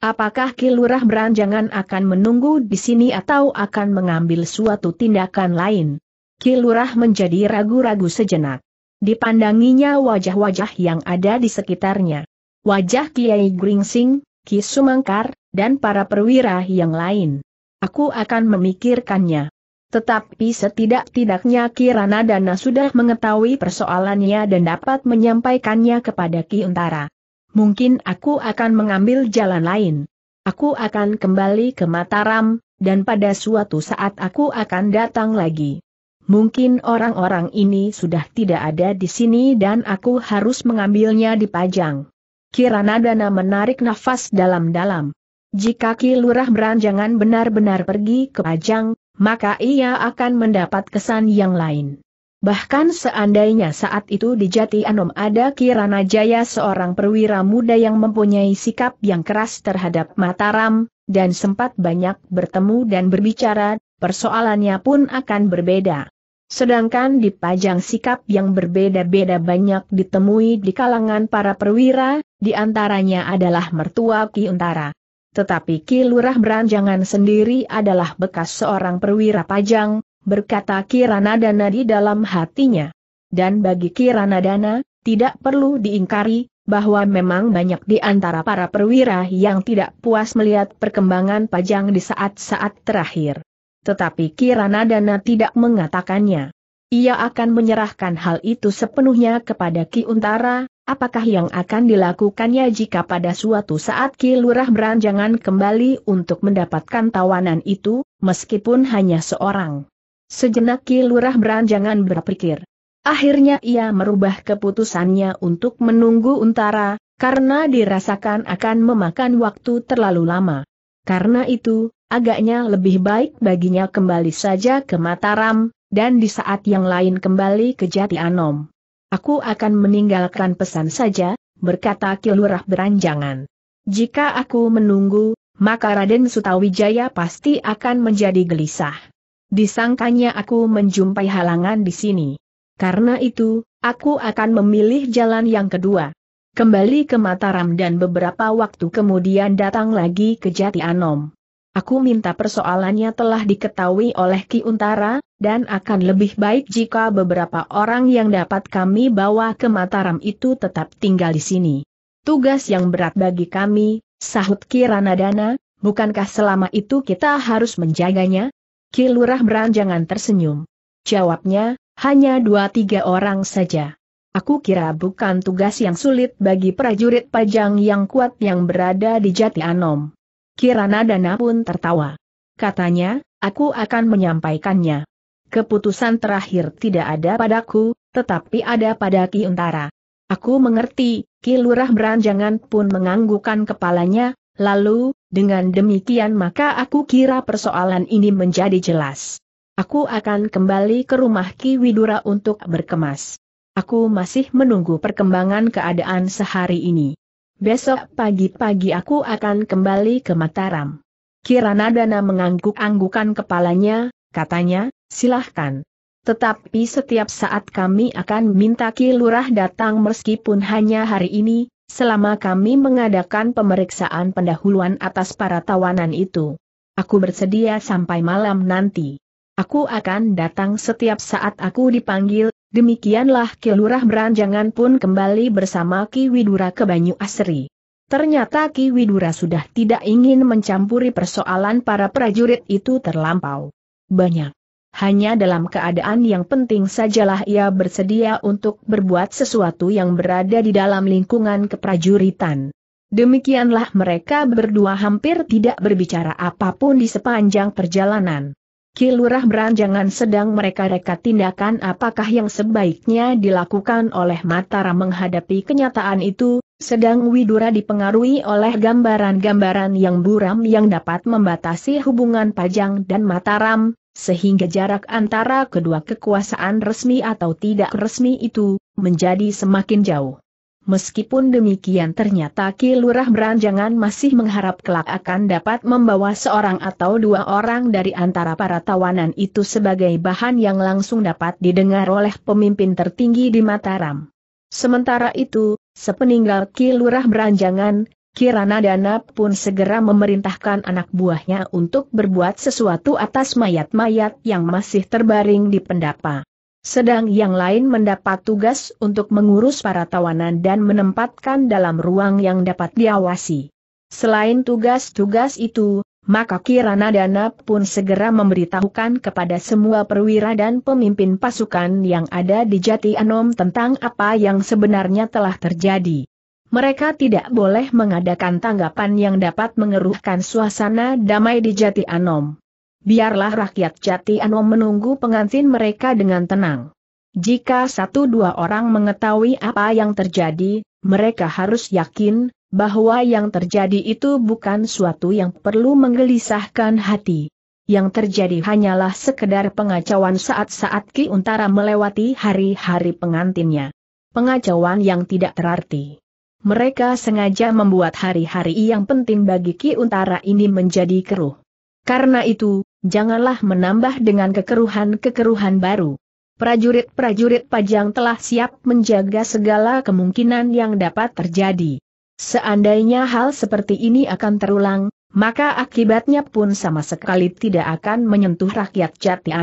apakah Ki Beranjangan akan menunggu di sini atau akan mengambil suatu tindakan lain. Ki menjadi ragu-ragu sejenak. Dipandanginya wajah-wajah yang ada di sekitarnya. Wajah Kiai Gringsing, Ki Sumangkar, dan para perwira yang lain. Aku akan memikirkannya. Tetapi setidak-tidaknya Kirana Dana sudah mengetahui persoalannya dan dapat menyampaikannya kepada Ki Untara. Mungkin aku akan mengambil jalan lain. Aku akan kembali ke Mataram, dan pada suatu saat aku akan datang lagi. Mungkin orang-orang ini sudah tidak ada di sini dan aku harus mengambilnya di pajang. Kirana Dana menarik nafas dalam-dalam. Jika Ki Lurah Beranjangan benar-benar pergi ke Pajang, maka ia akan mendapat kesan yang lain. Bahkan seandainya saat itu di Jati Anom ada Kirana Jaya seorang perwira muda yang mempunyai sikap yang keras terhadap Mataram, dan sempat banyak bertemu dan berbicara, persoalannya pun akan berbeda. Sedangkan di pajang sikap yang berbeda-beda banyak ditemui di kalangan para perwira, di antaranya adalah mertua Ki Untara. Tetapi Ki Lurah Beranjangan sendiri adalah bekas seorang perwira pajang, berkata Kiranadana di dalam hatinya. Dan bagi Kiranadana, tidak perlu diingkari, bahwa memang banyak di antara para perwira yang tidak puas melihat perkembangan pajang di saat-saat terakhir tetapi Kirana Dana tidak mengatakannya. Ia akan menyerahkan hal itu sepenuhnya kepada Ki Untara, apakah yang akan dilakukannya jika pada suatu saat Ki Lurah beranjangan kembali untuk mendapatkan tawanan itu, meskipun hanya seorang. Sejenak Ki Lurah beranjangan berpikir. Akhirnya ia merubah keputusannya untuk menunggu Untara, karena dirasakan akan memakan waktu terlalu lama. Karena itu, agaknya lebih baik baginya kembali saja ke Mataram, dan di saat yang lain kembali ke Jati Anom. Aku akan meninggalkan pesan saja, berkata Kilurah beranjangan. Jika aku menunggu, maka Raden Sutawijaya pasti akan menjadi gelisah. Disangkanya aku menjumpai halangan di sini. Karena itu, aku akan memilih jalan yang kedua. Kembali ke Mataram dan beberapa waktu kemudian datang lagi ke Jati Anom. Aku minta persoalannya telah diketahui oleh Ki Untara, dan akan lebih baik jika beberapa orang yang dapat kami bawa ke Mataram itu tetap tinggal di sini. Tugas yang berat bagi kami, sahut Ki Ranadana, bukankah selama itu kita harus menjaganya? Ki Lurah beranjangan tersenyum. Jawabnya, hanya dua tiga orang saja. Aku kira bukan tugas yang sulit bagi prajurit pajang yang kuat yang berada di Jati Anom. Kirana Dana pun tertawa. Katanya, aku akan menyampaikannya. Keputusan terakhir tidak ada padaku, tetapi ada pada Ki Untara. Aku mengerti, Ki Lurah Beranjangan pun menganggukkan kepalanya, lalu, dengan demikian maka aku kira persoalan ini menjadi jelas. Aku akan kembali ke rumah Ki Widura untuk berkemas. Aku masih menunggu perkembangan keadaan sehari ini. Besok pagi-pagi aku akan kembali ke Mataram. Kirana Dana mengangguk-anggukan kepalanya, katanya, silahkan. Tetapi setiap saat kami akan minta Ki datang meskipun hanya hari ini, selama kami mengadakan pemeriksaan pendahuluan atas para tawanan itu. Aku bersedia sampai malam nanti. Aku akan datang setiap saat aku dipanggil, Demikianlah Kilurah Beranjangan pun kembali bersama Ki Widura ke Banyu Asri. Ternyata Ki Widura sudah tidak ingin mencampuri persoalan para prajurit itu terlampau banyak. Hanya dalam keadaan yang penting sajalah ia bersedia untuk berbuat sesuatu yang berada di dalam lingkungan keprajuritan. Demikianlah mereka berdua hampir tidak berbicara apapun di sepanjang perjalanan. Kilurah Beranjangan sedang mereka-reka tindakan apakah yang sebaiknya dilakukan oleh Mataram menghadapi kenyataan itu, sedang Widura dipengaruhi oleh gambaran-gambaran yang buram yang dapat membatasi hubungan Pajang dan Mataram, sehingga jarak antara kedua kekuasaan resmi atau tidak resmi itu, menjadi semakin jauh. Meskipun demikian ternyata Ki Lurah Beranjangan masih mengharap kelak akan dapat membawa seorang atau dua orang dari antara para tawanan itu sebagai bahan yang langsung dapat didengar oleh pemimpin tertinggi di Mataram. Sementara itu, sepeninggal Ki Lurah Beranjangan, Kirana Dana pun segera memerintahkan anak buahnya untuk berbuat sesuatu atas mayat-mayat yang masih terbaring di pendapa. Sedang yang lain mendapat tugas untuk mengurus para tawanan dan menempatkan dalam ruang yang dapat diawasi. Selain tugas-tugas itu, maka Kirana Dana pun segera memberitahukan kepada semua perwira dan pemimpin pasukan yang ada di Jati Anom tentang apa yang sebenarnya telah terjadi. Mereka tidak boleh mengadakan tanggapan yang dapat mengeruhkan suasana damai di Jati Anom biarlah rakyat jati anom menunggu pengantin mereka dengan tenang. Jika satu dua orang mengetahui apa yang terjadi, mereka harus yakin bahwa yang terjadi itu bukan suatu yang perlu menggelisahkan hati. Yang terjadi hanyalah sekedar pengacauan saat-saat Ki Untara melewati hari-hari pengantinnya. Pengacauan yang tidak terarti. Mereka sengaja membuat hari-hari yang penting bagi Ki Untara ini menjadi keruh. Karena itu, janganlah menambah dengan kekeruhan-kekeruhan baru. Prajurit-prajurit pajang telah siap menjaga segala kemungkinan yang dapat terjadi. Seandainya hal seperti ini akan terulang, maka akibatnya pun sama sekali tidak akan menyentuh rakyat jati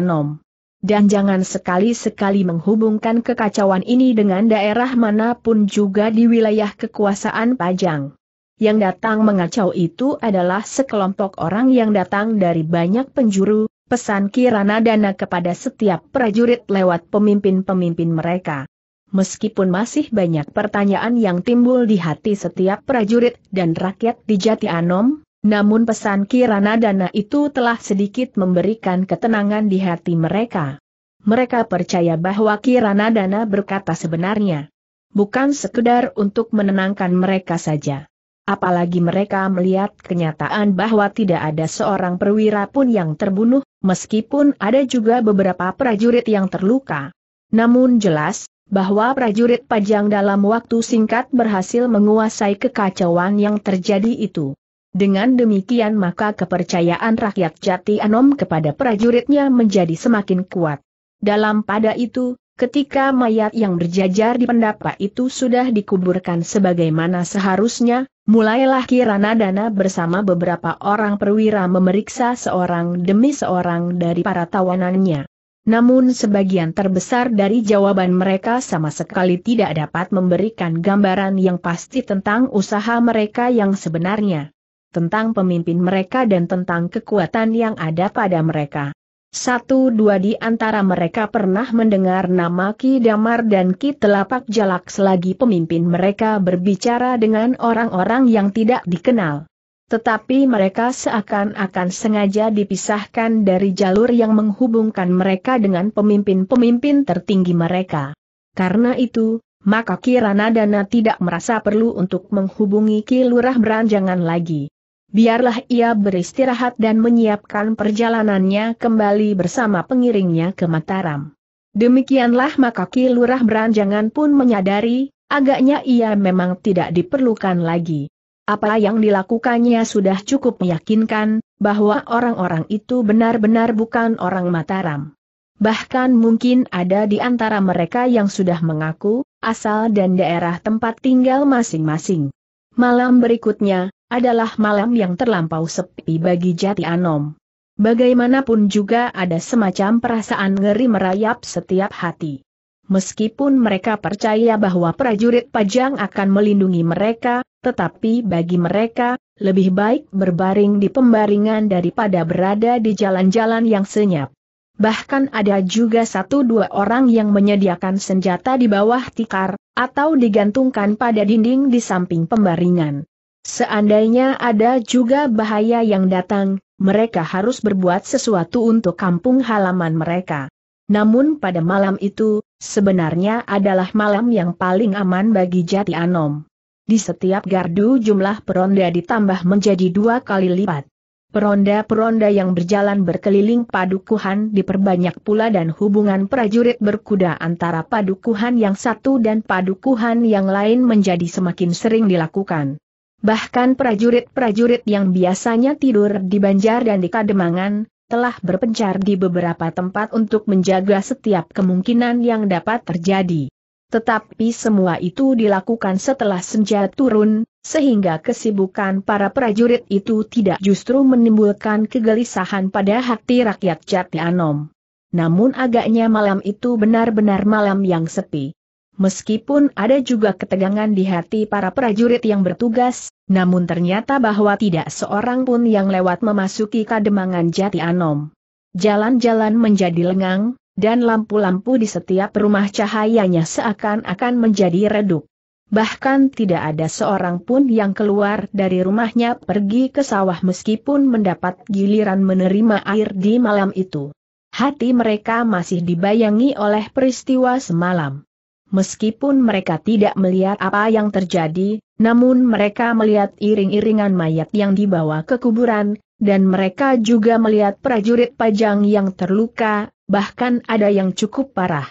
Dan jangan sekali-sekali menghubungkan kekacauan ini dengan daerah manapun juga di wilayah kekuasaan Pajang. Yang datang mengacau itu adalah sekelompok orang yang datang dari banyak penjuru, pesan Kirana Dana kepada setiap prajurit lewat pemimpin-pemimpin mereka. Meskipun masih banyak pertanyaan yang timbul di hati setiap prajurit dan rakyat di Jati Anom, namun pesan Kirana Dana itu telah sedikit memberikan ketenangan di hati mereka. Mereka percaya bahwa Kirana Dana berkata sebenarnya. Bukan sekedar untuk menenangkan mereka saja Apalagi mereka melihat kenyataan bahwa tidak ada seorang perwira pun yang terbunuh, meskipun ada juga beberapa prajurit yang terluka. Namun jelas, bahwa prajurit Pajang dalam waktu singkat berhasil menguasai kekacauan yang terjadi itu. Dengan demikian maka kepercayaan rakyat Jati Anom kepada prajuritnya menjadi semakin kuat. Dalam pada itu, ketika mayat yang berjajar di pendapa itu sudah dikuburkan sebagaimana seharusnya, Mulailah Kirana Dana bersama beberapa orang perwira memeriksa seorang demi seorang dari para tawanannya. Namun sebagian terbesar dari jawaban mereka sama sekali tidak dapat memberikan gambaran yang pasti tentang usaha mereka yang sebenarnya, tentang pemimpin mereka dan tentang kekuatan yang ada pada mereka. Satu dua di antara mereka pernah mendengar nama Ki Damar dan Ki Telapak Jalak selagi pemimpin mereka berbicara dengan orang-orang yang tidak dikenal. Tetapi mereka seakan-akan sengaja dipisahkan dari jalur yang menghubungkan mereka dengan pemimpin-pemimpin tertinggi mereka. Karena itu, maka Kirana Dana tidak merasa perlu untuk menghubungi Ki Lurah Beranjangan lagi biarlah ia beristirahat dan menyiapkan perjalanannya kembali bersama pengiringnya ke Mataram. Demikianlah maka Ki Beranjangan pun menyadari, agaknya ia memang tidak diperlukan lagi. Apa yang dilakukannya sudah cukup meyakinkan, bahwa orang-orang itu benar-benar bukan orang Mataram. Bahkan mungkin ada di antara mereka yang sudah mengaku, asal dan daerah tempat tinggal masing-masing. Malam berikutnya, adalah malam yang terlampau sepi bagi Jati Anom. Bagaimanapun juga ada semacam perasaan ngeri merayap setiap hati. Meskipun mereka percaya bahwa prajurit pajang akan melindungi mereka, tetapi bagi mereka, lebih baik berbaring di pembaringan daripada berada di jalan-jalan yang senyap. Bahkan ada juga satu dua orang yang menyediakan senjata di bawah tikar, atau digantungkan pada dinding di samping pembaringan. Seandainya ada juga bahaya yang datang, mereka harus berbuat sesuatu untuk kampung halaman mereka. Namun pada malam itu, sebenarnya adalah malam yang paling aman bagi Jati Anom. Di setiap gardu jumlah peronda ditambah menjadi dua kali lipat. Peronda-peronda yang berjalan berkeliling padukuhan diperbanyak pula dan hubungan prajurit berkuda antara padukuhan yang satu dan padukuhan yang lain menjadi semakin sering dilakukan. Bahkan prajurit-prajurit yang biasanya tidur di Banjar dan di Kademangan, telah berpencar di beberapa tempat untuk menjaga setiap kemungkinan yang dapat terjadi. Tetapi semua itu dilakukan setelah senja turun, sehingga kesibukan para prajurit itu tidak justru menimbulkan kegelisahan pada hati rakyat Jatianom. Namun agaknya malam itu benar-benar malam yang sepi. Meskipun ada juga ketegangan di hati para prajurit yang bertugas, namun ternyata bahwa tidak seorang pun yang lewat memasuki kademangan jati anom. Jalan-jalan menjadi lengang, dan lampu-lampu di setiap rumah cahayanya seakan-akan menjadi redup. Bahkan tidak ada seorang pun yang keluar dari rumahnya pergi ke sawah meskipun mendapat giliran menerima air di malam itu. Hati mereka masih dibayangi oleh peristiwa semalam meskipun mereka tidak melihat apa yang terjadi, namun mereka melihat iring-iringan mayat yang dibawa ke kuburan, dan mereka juga melihat prajurit pajang yang terluka, bahkan ada yang cukup parah.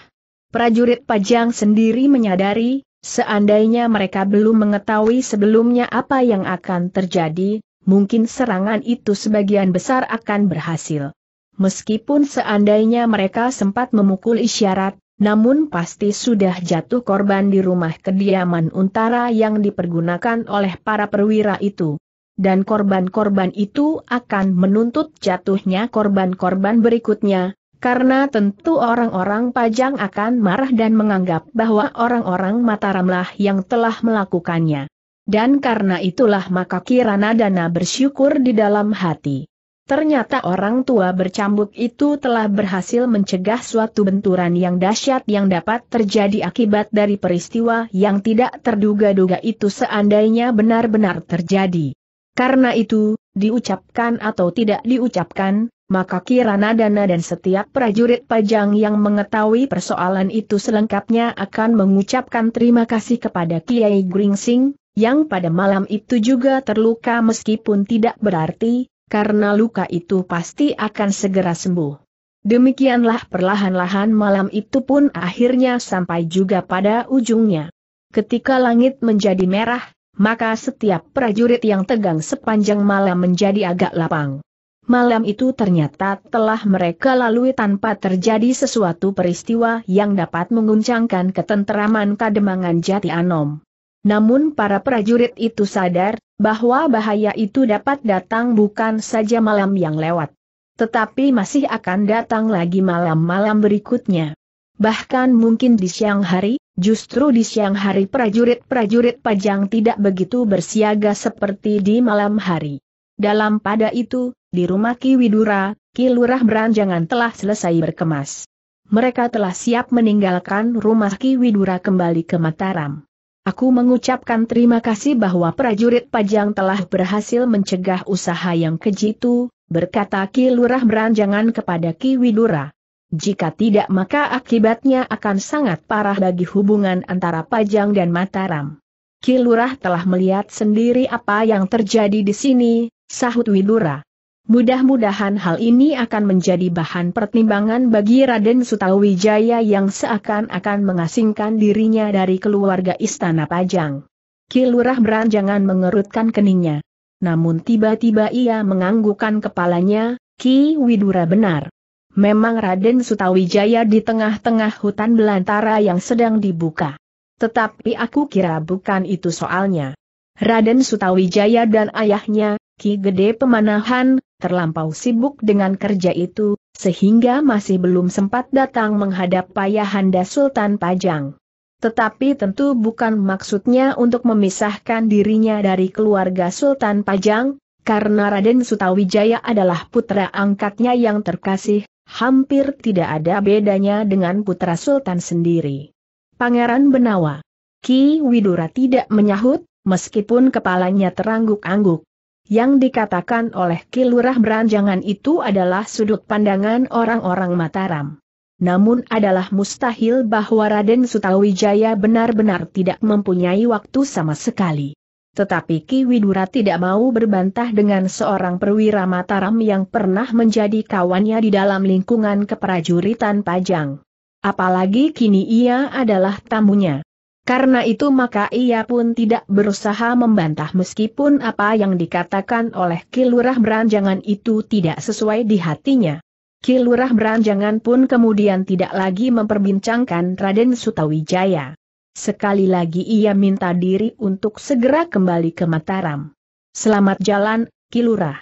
Prajurit pajang sendiri menyadari, seandainya mereka belum mengetahui sebelumnya apa yang akan terjadi, mungkin serangan itu sebagian besar akan berhasil. Meskipun seandainya mereka sempat memukul isyarat, namun pasti sudah jatuh korban di rumah kediaman untara yang dipergunakan oleh para perwira itu. Dan korban-korban itu akan menuntut jatuhnya korban-korban berikutnya, karena tentu orang-orang pajang akan marah dan menganggap bahwa orang-orang Mataramlah yang telah melakukannya. Dan karena itulah maka Kirana Dana bersyukur di dalam hati. Ternyata orang tua bercambuk itu telah berhasil mencegah suatu benturan yang dahsyat yang dapat terjadi akibat dari peristiwa yang tidak terduga-duga itu seandainya benar-benar terjadi. Karena itu, diucapkan atau tidak diucapkan, maka Kirana Dana dan setiap prajurit pajang yang mengetahui persoalan itu selengkapnya akan mengucapkan terima kasih kepada Kiai Gringsing, yang pada malam itu juga terluka meskipun tidak berarti, karena luka itu pasti akan segera sembuh. Demikianlah perlahan-lahan malam itu pun akhirnya sampai juga pada ujungnya. Ketika langit menjadi merah, maka setiap prajurit yang tegang sepanjang malam menjadi agak lapang. Malam itu ternyata telah mereka lalui tanpa terjadi sesuatu peristiwa yang dapat menguncangkan ketenteraman kademangan Jati Anom. Namun para prajurit itu sadar, bahwa bahaya itu dapat datang bukan saja malam yang lewat. Tetapi masih akan datang lagi malam-malam berikutnya. Bahkan mungkin di siang hari, justru di siang hari prajurit-prajurit pajang tidak begitu bersiaga seperti di malam hari. Dalam pada itu, di rumah Ki Widura, Ki Lurah Beranjangan telah selesai berkemas. Mereka telah siap meninggalkan rumah Ki Widura kembali ke Mataram. Aku mengucapkan terima kasih bahwa prajurit Pajang telah berhasil mencegah usaha yang keji itu, berkata Ki Lurah beranjangan kepada Ki Widura. Jika tidak maka akibatnya akan sangat parah bagi hubungan antara Pajang dan Mataram. Ki Lurah telah melihat sendiri apa yang terjadi di sini, sahut Widura. Mudah-mudahan hal ini akan menjadi bahan pertimbangan bagi Raden Sutawijaya yang seakan-akan mengasingkan dirinya dari keluarga istana Pajang. Kilurah beranjangan mengerutkan keningnya. Namun tiba-tiba ia menganggukkan kepalanya, Ki Widura benar. Memang Raden Sutawijaya di tengah-tengah hutan belantara yang sedang dibuka. Tetapi aku kira bukan itu soalnya. Raden Sutawijaya dan ayahnya, Ki Gede Pemanahan, terlampau sibuk dengan kerja itu, sehingga masih belum sempat datang menghadap Payahanda Sultan Pajang. Tetapi tentu bukan maksudnya untuk memisahkan dirinya dari keluarga Sultan Pajang, karena Raden Sutawijaya adalah putra angkatnya yang terkasih, hampir tidak ada bedanya dengan putra Sultan sendiri. Pangeran Benawa Ki Widura tidak menyahut, meskipun kepalanya terangguk-angguk. Yang dikatakan oleh Kilurah Beranjangan itu adalah sudut pandangan orang-orang Mataram. Namun adalah mustahil bahwa Raden Sutawijaya benar-benar tidak mempunyai waktu sama sekali. Tetapi Ki Widura tidak mau berbantah dengan seorang perwira Mataram yang pernah menjadi kawannya di dalam lingkungan keprajuritan Pajang. Apalagi kini ia adalah tamunya. Karena itu maka ia pun tidak berusaha membantah meskipun apa yang dikatakan oleh Kilurah Beranjangan itu tidak sesuai di hatinya. Kilurah Beranjangan pun kemudian tidak lagi memperbincangkan Raden Sutawijaya. Sekali lagi ia minta diri untuk segera kembali ke Mataram. Selamat jalan, Kilurah.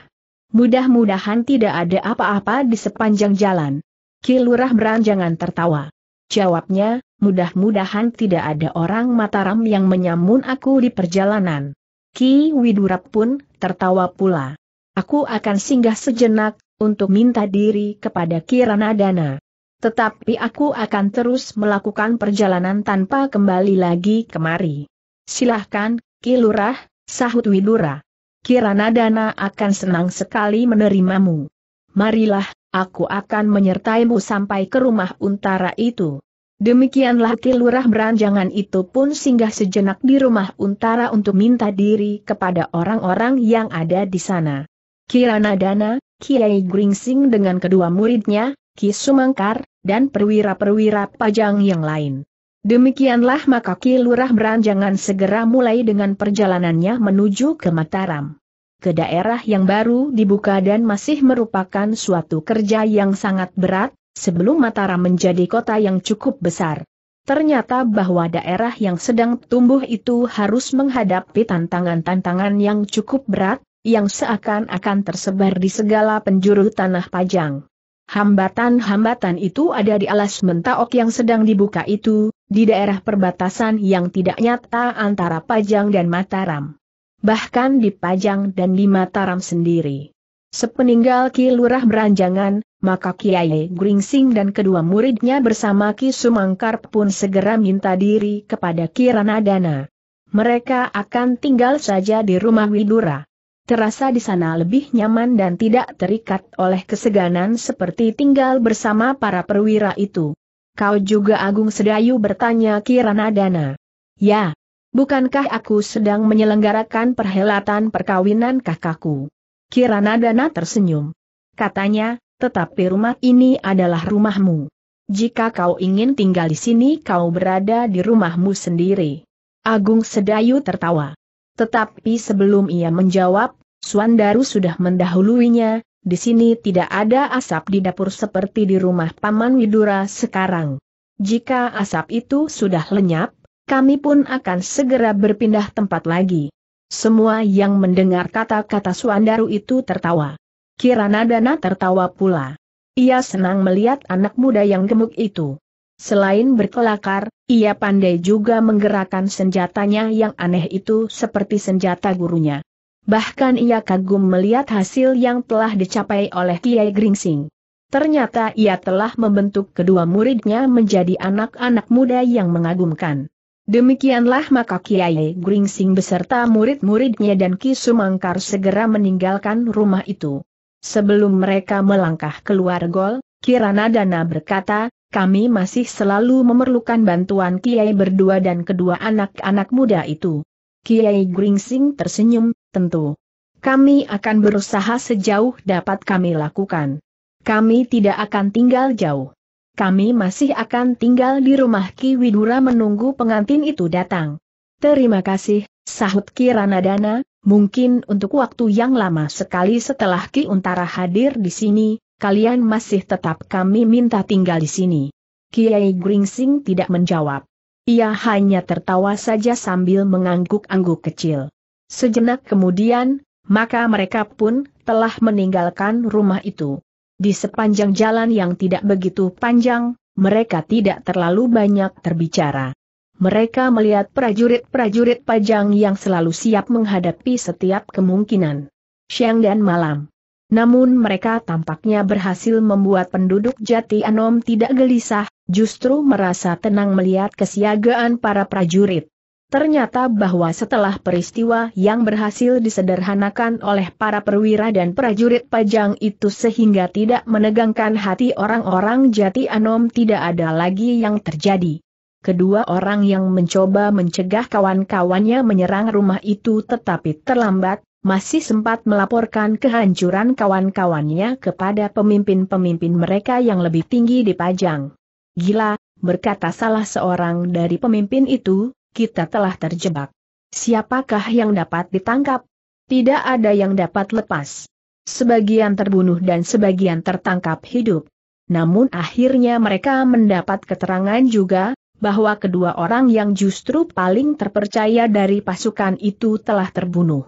Mudah-mudahan tidak ada apa-apa di sepanjang jalan. Kilurah Beranjangan tertawa. Jawabnya, mudah-mudahan tidak ada orang Mataram yang menyamun aku di perjalanan. Ki Widura pun tertawa pula. Aku akan singgah sejenak, untuk minta diri kepada Kirana Dana. Tetapi aku akan terus melakukan perjalanan tanpa kembali lagi kemari. Silahkan, Ki Lurah, sahut Widura. Kirana Dana akan senang sekali menerimamu. Marilah, aku akan menyertaimu sampai ke rumah untara itu. Demikianlah kilurah beranjangan itu pun singgah sejenak di rumah Untara untuk minta diri kepada orang-orang yang ada di sana. Kirana Dana, Kiai Gringsing dengan kedua muridnya, Ki Sumangkar, dan perwira-perwira pajang yang lain. Demikianlah maka Ki Beranjangan segera mulai dengan perjalanannya menuju ke Mataram. Ke daerah yang baru dibuka dan masih merupakan suatu kerja yang sangat berat, sebelum Mataram menjadi kota yang cukup besar. Ternyata bahwa daerah yang sedang tumbuh itu harus menghadapi tantangan-tantangan yang cukup berat, yang seakan-akan tersebar di segala penjuru tanah Pajang. Hambatan-hambatan itu ada di alas mentaok yang sedang dibuka itu, di daerah perbatasan yang tidak nyata antara Pajang dan Mataram. Bahkan di Pajang dan di Mataram sendiri. Sepeninggal Ki Lurah beranjangan, maka Kiai Gringsing dan kedua muridnya bersama Ki Sumangkar pun segera minta diri kepada Ki Ranadana. Mereka akan tinggal saja di rumah Widura. Terasa di sana lebih nyaman dan tidak terikat oleh keseganan seperti tinggal bersama para perwira itu. Kau juga Agung Sedayu bertanya Kiranadana. Ya, bukankah aku sedang menyelenggarakan perhelatan perkawinan kakakku? Kirana Dana tersenyum. Katanya, tetapi rumah ini adalah rumahmu. Jika kau ingin tinggal di sini kau berada di rumahmu sendiri. Agung Sedayu tertawa. Tetapi sebelum ia menjawab, Suandaru sudah mendahuluinya, di sini tidak ada asap di dapur seperti di rumah Paman Widura sekarang. Jika asap itu sudah lenyap, kami pun akan segera berpindah tempat lagi. Semua yang mendengar kata-kata Suandaru itu tertawa. Kirana Dana tertawa pula. Ia senang melihat anak muda yang gemuk itu. Selain berkelakar, ia pandai juga menggerakkan senjatanya yang aneh itu seperti senjata gurunya. Bahkan ia kagum melihat hasil yang telah dicapai oleh Kiai Gringsing. Ternyata ia telah membentuk kedua muridnya menjadi anak-anak muda yang mengagumkan. Demikianlah maka Kiai Gringsing beserta murid-muridnya dan Ki Sumangkar segera meninggalkan rumah itu. Sebelum mereka melangkah keluar gol, Kirana Dana berkata, kami masih selalu memerlukan bantuan Kiai berdua dan kedua anak-anak muda itu. Kiai Gringsing tersenyum, tentu. Kami akan berusaha sejauh dapat kami lakukan. Kami tidak akan tinggal jauh kami masih akan tinggal di rumah Ki Widura menunggu pengantin itu datang. Terima kasih, sahut Ki Ranadana, mungkin untuk waktu yang lama sekali setelah Ki Untara hadir di sini, kalian masih tetap kami minta tinggal di sini. Kiai Gringsing tidak menjawab. Ia hanya tertawa saja sambil mengangguk-angguk kecil. Sejenak kemudian, maka mereka pun telah meninggalkan rumah itu. Di sepanjang jalan yang tidak begitu panjang, mereka tidak terlalu banyak terbicara. Mereka melihat prajurit-prajurit pajang yang selalu siap menghadapi setiap kemungkinan. Siang dan malam. Namun mereka tampaknya berhasil membuat penduduk Jati Anom tidak gelisah, justru merasa tenang melihat kesiagaan para prajurit. Ternyata bahwa setelah peristiwa yang berhasil disederhanakan oleh para perwira dan prajurit pajang itu sehingga tidak menegangkan hati orang-orang jati anom tidak ada lagi yang terjadi. Kedua orang yang mencoba mencegah kawan-kawannya menyerang rumah itu tetapi terlambat, masih sempat melaporkan kehancuran kawan-kawannya kepada pemimpin-pemimpin mereka yang lebih tinggi di pajang. Gila, berkata salah seorang dari pemimpin itu, kita telah terjebak. Siapakah yang dapat ditangkap? Tidak ada yang dapat lepas. Sebagian terbunuh dan sebagian tertangkap hidup. Namun akhirnya mereka mendapat keterangan juga, bahwa kedua orang yang justru paling terpercaya dari pasukan itu telah terbunuh.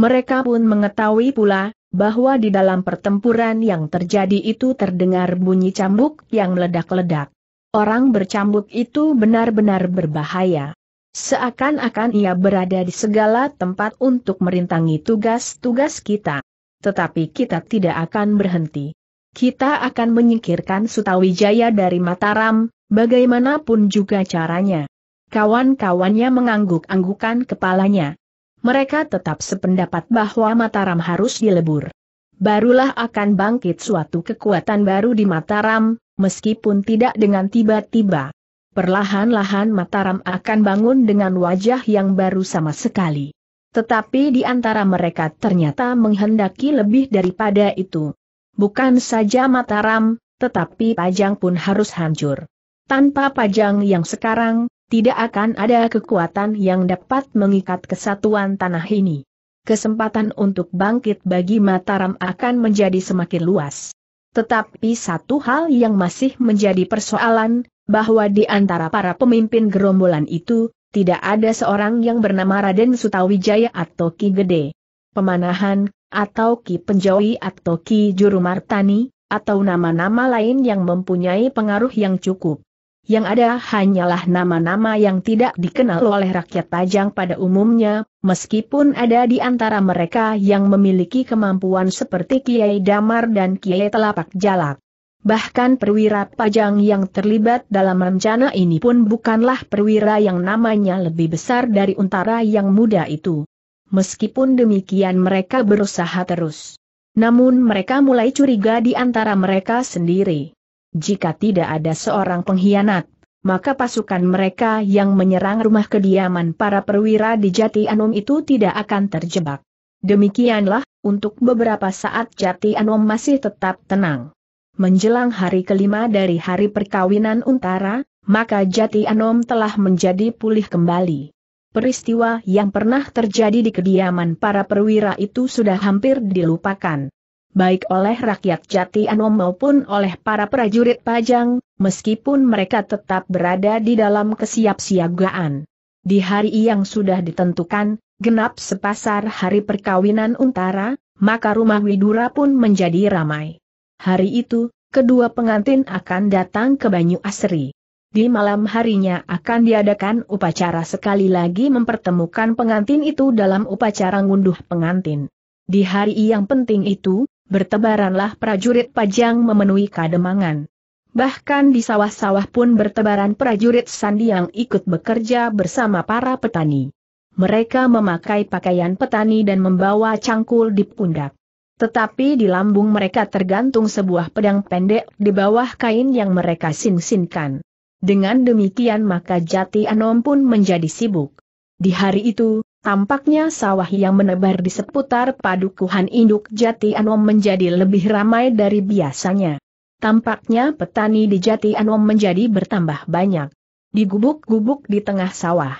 Mereka pun mengetahui pula, bahwa di dalam pertempuran yang terjadi itu terdengar bunyi cambuk yang meledak-ledak. Orang bercambuk itu benar-benar berbahaya. Seakan-akan ia berada di segala tempat untuk merintangi tugas-tugas kita. Tetapi kita tidak akan berhenti. Kita akan menyingkirkan Sutawijaya dari Mataram, bagaimanapun juga caranya. Kawan-kawannya mengangguk-anggukan kepalanya. Mereka tetap sependapat bahwa Mataram harus dilebur. Barulah akan bangkit suatu kekuatan baru di Mataram, meskipun tidak dengan tiba-tiba perlahan-lahan Mataram akan bangun dengan wajah yang baru sama sekali. Tetapi di antara mereka ternyata menghendaki lebih daripada itu. Bukan saja Mataram, tetapi Pajang pun harus hancur. Tanpa Pajang yang sekarang, tidak akan ada kekuatan yang dapat mengikat kesatuan tanah ini. Kesempatan untuk bangkit bagi Mataram akan menjadi semakin luas. Tetapi satu hal yang masih menjadi persoalan, bahwa di antara para pemimpin gerombolan itu, tidak ada seorang yang bernama Raden Sutawijaya atau Ki Gede. Pemanahan, atau Ki Penjawi atau Ki Jurumartani atau nama-nama lain yang mempunyai pengaruh yang cukup. Yang ada hanyalah nama-nama yang tidak dikenal oleh rakyat Pajang pada umumnya, meskipun ada di antara mereka yang memiliki kemampuan seperti Kiai Damar dan Kiai Telapak Jalak. Bahkan perwira pajang yang terlibat dalam rencana ini pun bukanlah perwira yang namanya lebih besar dari untara yang muda itu. Meskipun demikian mereka berusaha terus. Namun mereka mulai curiga di antara mereka sendiri. Jika tidak ada seorang pengkhianat, maka pasukan mereka yang menyerang rumah kediaman para perwira di Jati Anom itu tidak akan terjebak. Demikianlah, untuk beberapa saat Jati Anom masih tetap tenang menjelang hari kelima dari hari perkawinan Untara, maka Jati Anom telah menjadi pulih kembali. Peristiwa yang pernah terjadi di kediaman para perwira itu sudah hampir dilupakan. Baik oleh rakyat Jati Anom maupun oleh para prajurit pajang, meskipun mereka tetap berada di dalam kesiapsiagaan. Di hari yang sudah ditentukan, genap sepasar hari perkawinan Untara, maka rumah Widura pun menjadi ramai. Hari itu, kedua pengantin akan datang ke Banyu Asri. Di malam harinya akan diadakan upacara sekali lagi mempertemukan pengantin itu dalam upacara ngunduh pengantin. Di hari yang penting itu, bertebaranlah prajurit pajang memenuhi kademangan. Bahkan di sawah-sawah pun bertebaran prajurit sandi yang ikut bekerja bersama para petani. Mereka memakai pakaian petani dan membawa cangkul di pundak. Tetapi di lambung mereka tergantung sebuah pedang pendek di bawah kain yang mereka sinsinkan. Dengan demikian maka Jati Anom pun menjadi sibuk. Di hari itu, tampaknya sawah yang menebar di seputar padukuhan induk Jati Anom menjadi lebih ramai dari biasanya. Tampaknya petani di Jati Anom menjadi bertambah banyak. Di gubuk-gubuk di tengah sawah,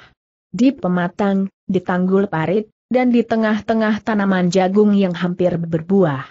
di pematang, di tanggul parit, dan di tengah-tengah tanaman jagung yang hampir berbuah.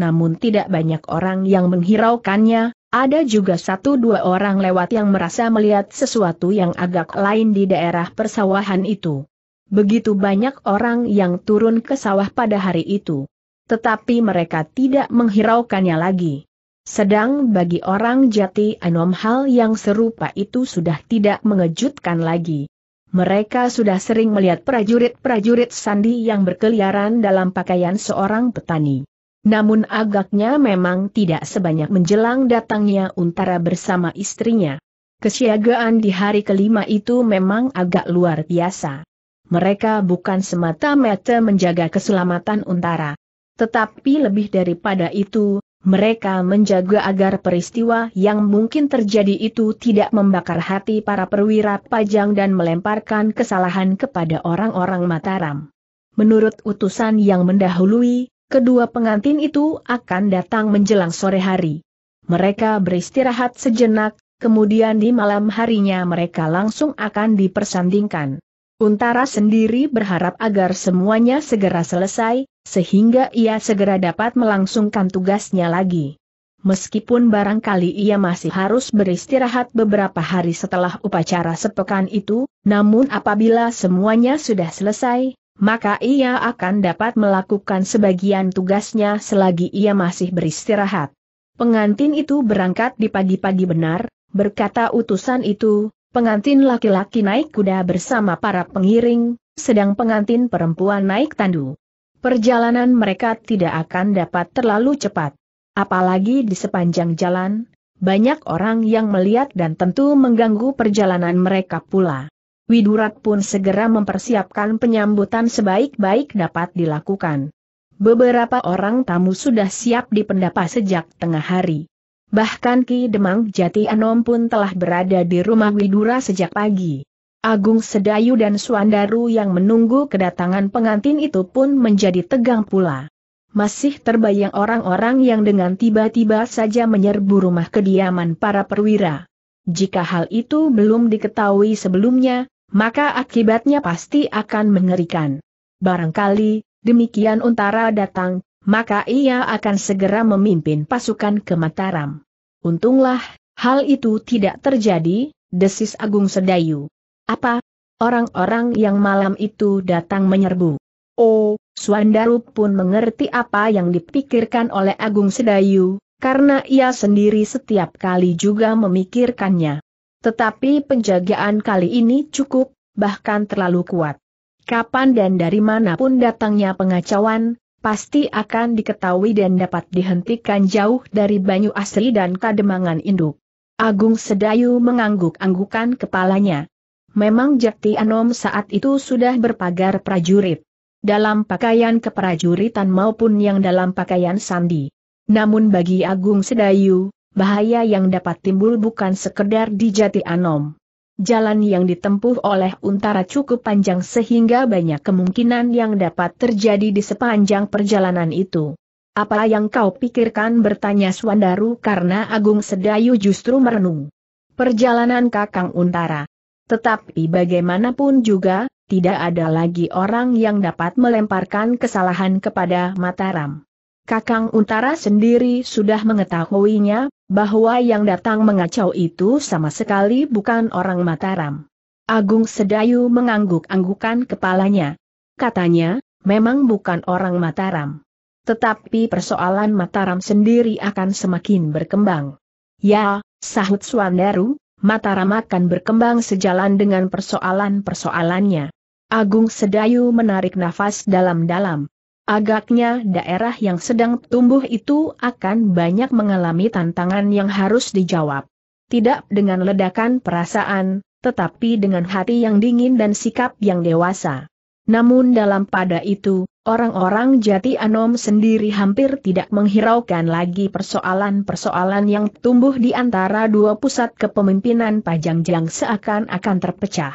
Namun tidak banyak orang yang menghiraukannya, ada juga satu dua orang lewat yang merasa melihat sesuatu yang agak lain di daerah persawahan itu. Begitu banyak orang yang turun ke sawah pada hari itu. Tetapi mereka tidak menghiraukannya lagi. Sedang bagi orang jati anom hal yang serupa itu sudah tidak mengejutkan lagi. Mereka sudah sering melihat prajurit-prajurit sandi yang berkeliaran dalam pakaian seorang petani. Namun agaknya memang tidak sebanyak menjelang datangnya Untara bersama istrinya. Kesiagaan di hari kelima itu memang agak luar biasa. Mereka bukan semata-mata menjaga keselamatan Untara. Tetapi lebih daripada itu, mereka menjaga agar peristiwa yang mungkin terjadi itu tidak membakar hati para perwira pajang dan melemparkan kesalahan kepada orang-orang Mataram. Menurut utusan yang mendahului, kedua pengantin itu akan datang menjelang sore hari. Mereka beristirahat sejenak, kemudian di malam harinya mereka langsung akan dipersandingkan. Untara sendiri berharap agar semuanya segera selesai, sehingga ia segera dapat melangsungkan tugasnya lagi. Meskipun barangkali ia masih harus beristirahat beberapa hari setelah upacara sepekan itu, namun apabila semuanya sudah selesai, maka ia akan dapat melakukan sebagian tugasnya selagi ia masih beristirahat. Pengantin itu berangkat di pagi-pagi benar, berkata utusan itu, pengantin laki-laki naik kuda bersama para pengiring, sedang pengantin perempuan naik tandu. Perjalanan mereka tidak akan dapat terlalu cepat. Apalagi di sepanjang jalan, banyak orang yang melihat dan tentu mengganggu perjalanan mereka pula. Widurat pun segera mempersiapkan penyambutan sebaik-baik dapat dilakukan. Beberapa orang tamu sudah siap di pendapa sejak tengah hari. Bahkan Ki Demang Jati Anom pun telah berada di rumah Widura sejak pagi. Agung Sedayu dan Suandaru yang menunggu kedatangan pengantin itu pun menjadi tegang pula. Masih terbayang orang-orang yang dengan tiba-tiba saja menyerbu rumah kediaman para perwira. Jika hal itu belum diketahui sebelumnya, maka akibatnya pasti akan mengerikan. Barangkali, demikian Untara datang maka ia akan segera memimpin pasukan ke Mataram. Untunglah, hal itu tidak terjadi, desis Agung Sedayu. Apa? Orang-orang yang malam itu datang menyerbu. Oh, Suandaru pun mengerti apa yang dipikirkan oleh Agung Sedayu, karena ia sendiri setiap kali juga memikirkannya. Tetapi penjagaan kali ini cukup, bahkan terlalu kuat. Kapan dan dari mana pun datangnya pengacauan, pasti akan diketahui dan dapat dihentikan jauh dari Banyu Asri dan Kademangan Induk. Agung Sedayu mengangguk-anggukan kepalanya. Memang Jakti Anom saat itu sudah berpagar prajurit. Dalam pakaian keprajuritan maupun yang dalam pakaian sandi. Namun bagi Agung Sedayu, bahaya yang dapat timbul bukan sekedar di Jati Anom jalan yang ditempuh oleh Untara cukup panjang sehingga banyak kemungkinan yang dapat terjadi di sepanjang perjalanan itu. Apa yang kau pikirkan bertanya Swandaru karena Agung Sedayu justru merenung. Perjalanan Kakang Untara. Tetapi bagaimanapun juga, tidak ada lagi orang yang dapat melemparkan kesalahan kepada Mataram. Kakang Untara sendiri sudah mengetahuinya, bahwa yang datang mengacau itu sama sekali bukan orang Mataram. Agung Sedayu mengangguk-anggukan kepalanya. Katanya, memang bukan orang Mataram. Tetapi persoalan Mataram sendiri akan semakin berkembang. Ya, sahut Swandaru, Mataram akan berkembang sejalan dengan persoalan-persoalannya. Agung Sedayu menarik nafas dalam-dalam. Agaknya daerah yang sedang tumbuh itu akan banyak mengalami tantangan yang harus dijawab. Tidak dengan ledakan perasaan, tetapi dengan hati yang dingin dan sikap yang dewasa. Namun dalam pada itu, orang-orang jati anom sendiri hampir tidak menghiraukan lagi persoalan-persoalan yang tumbuh di antara dua pusat kepemimpinan Pajangjang seakan-akan terpecah.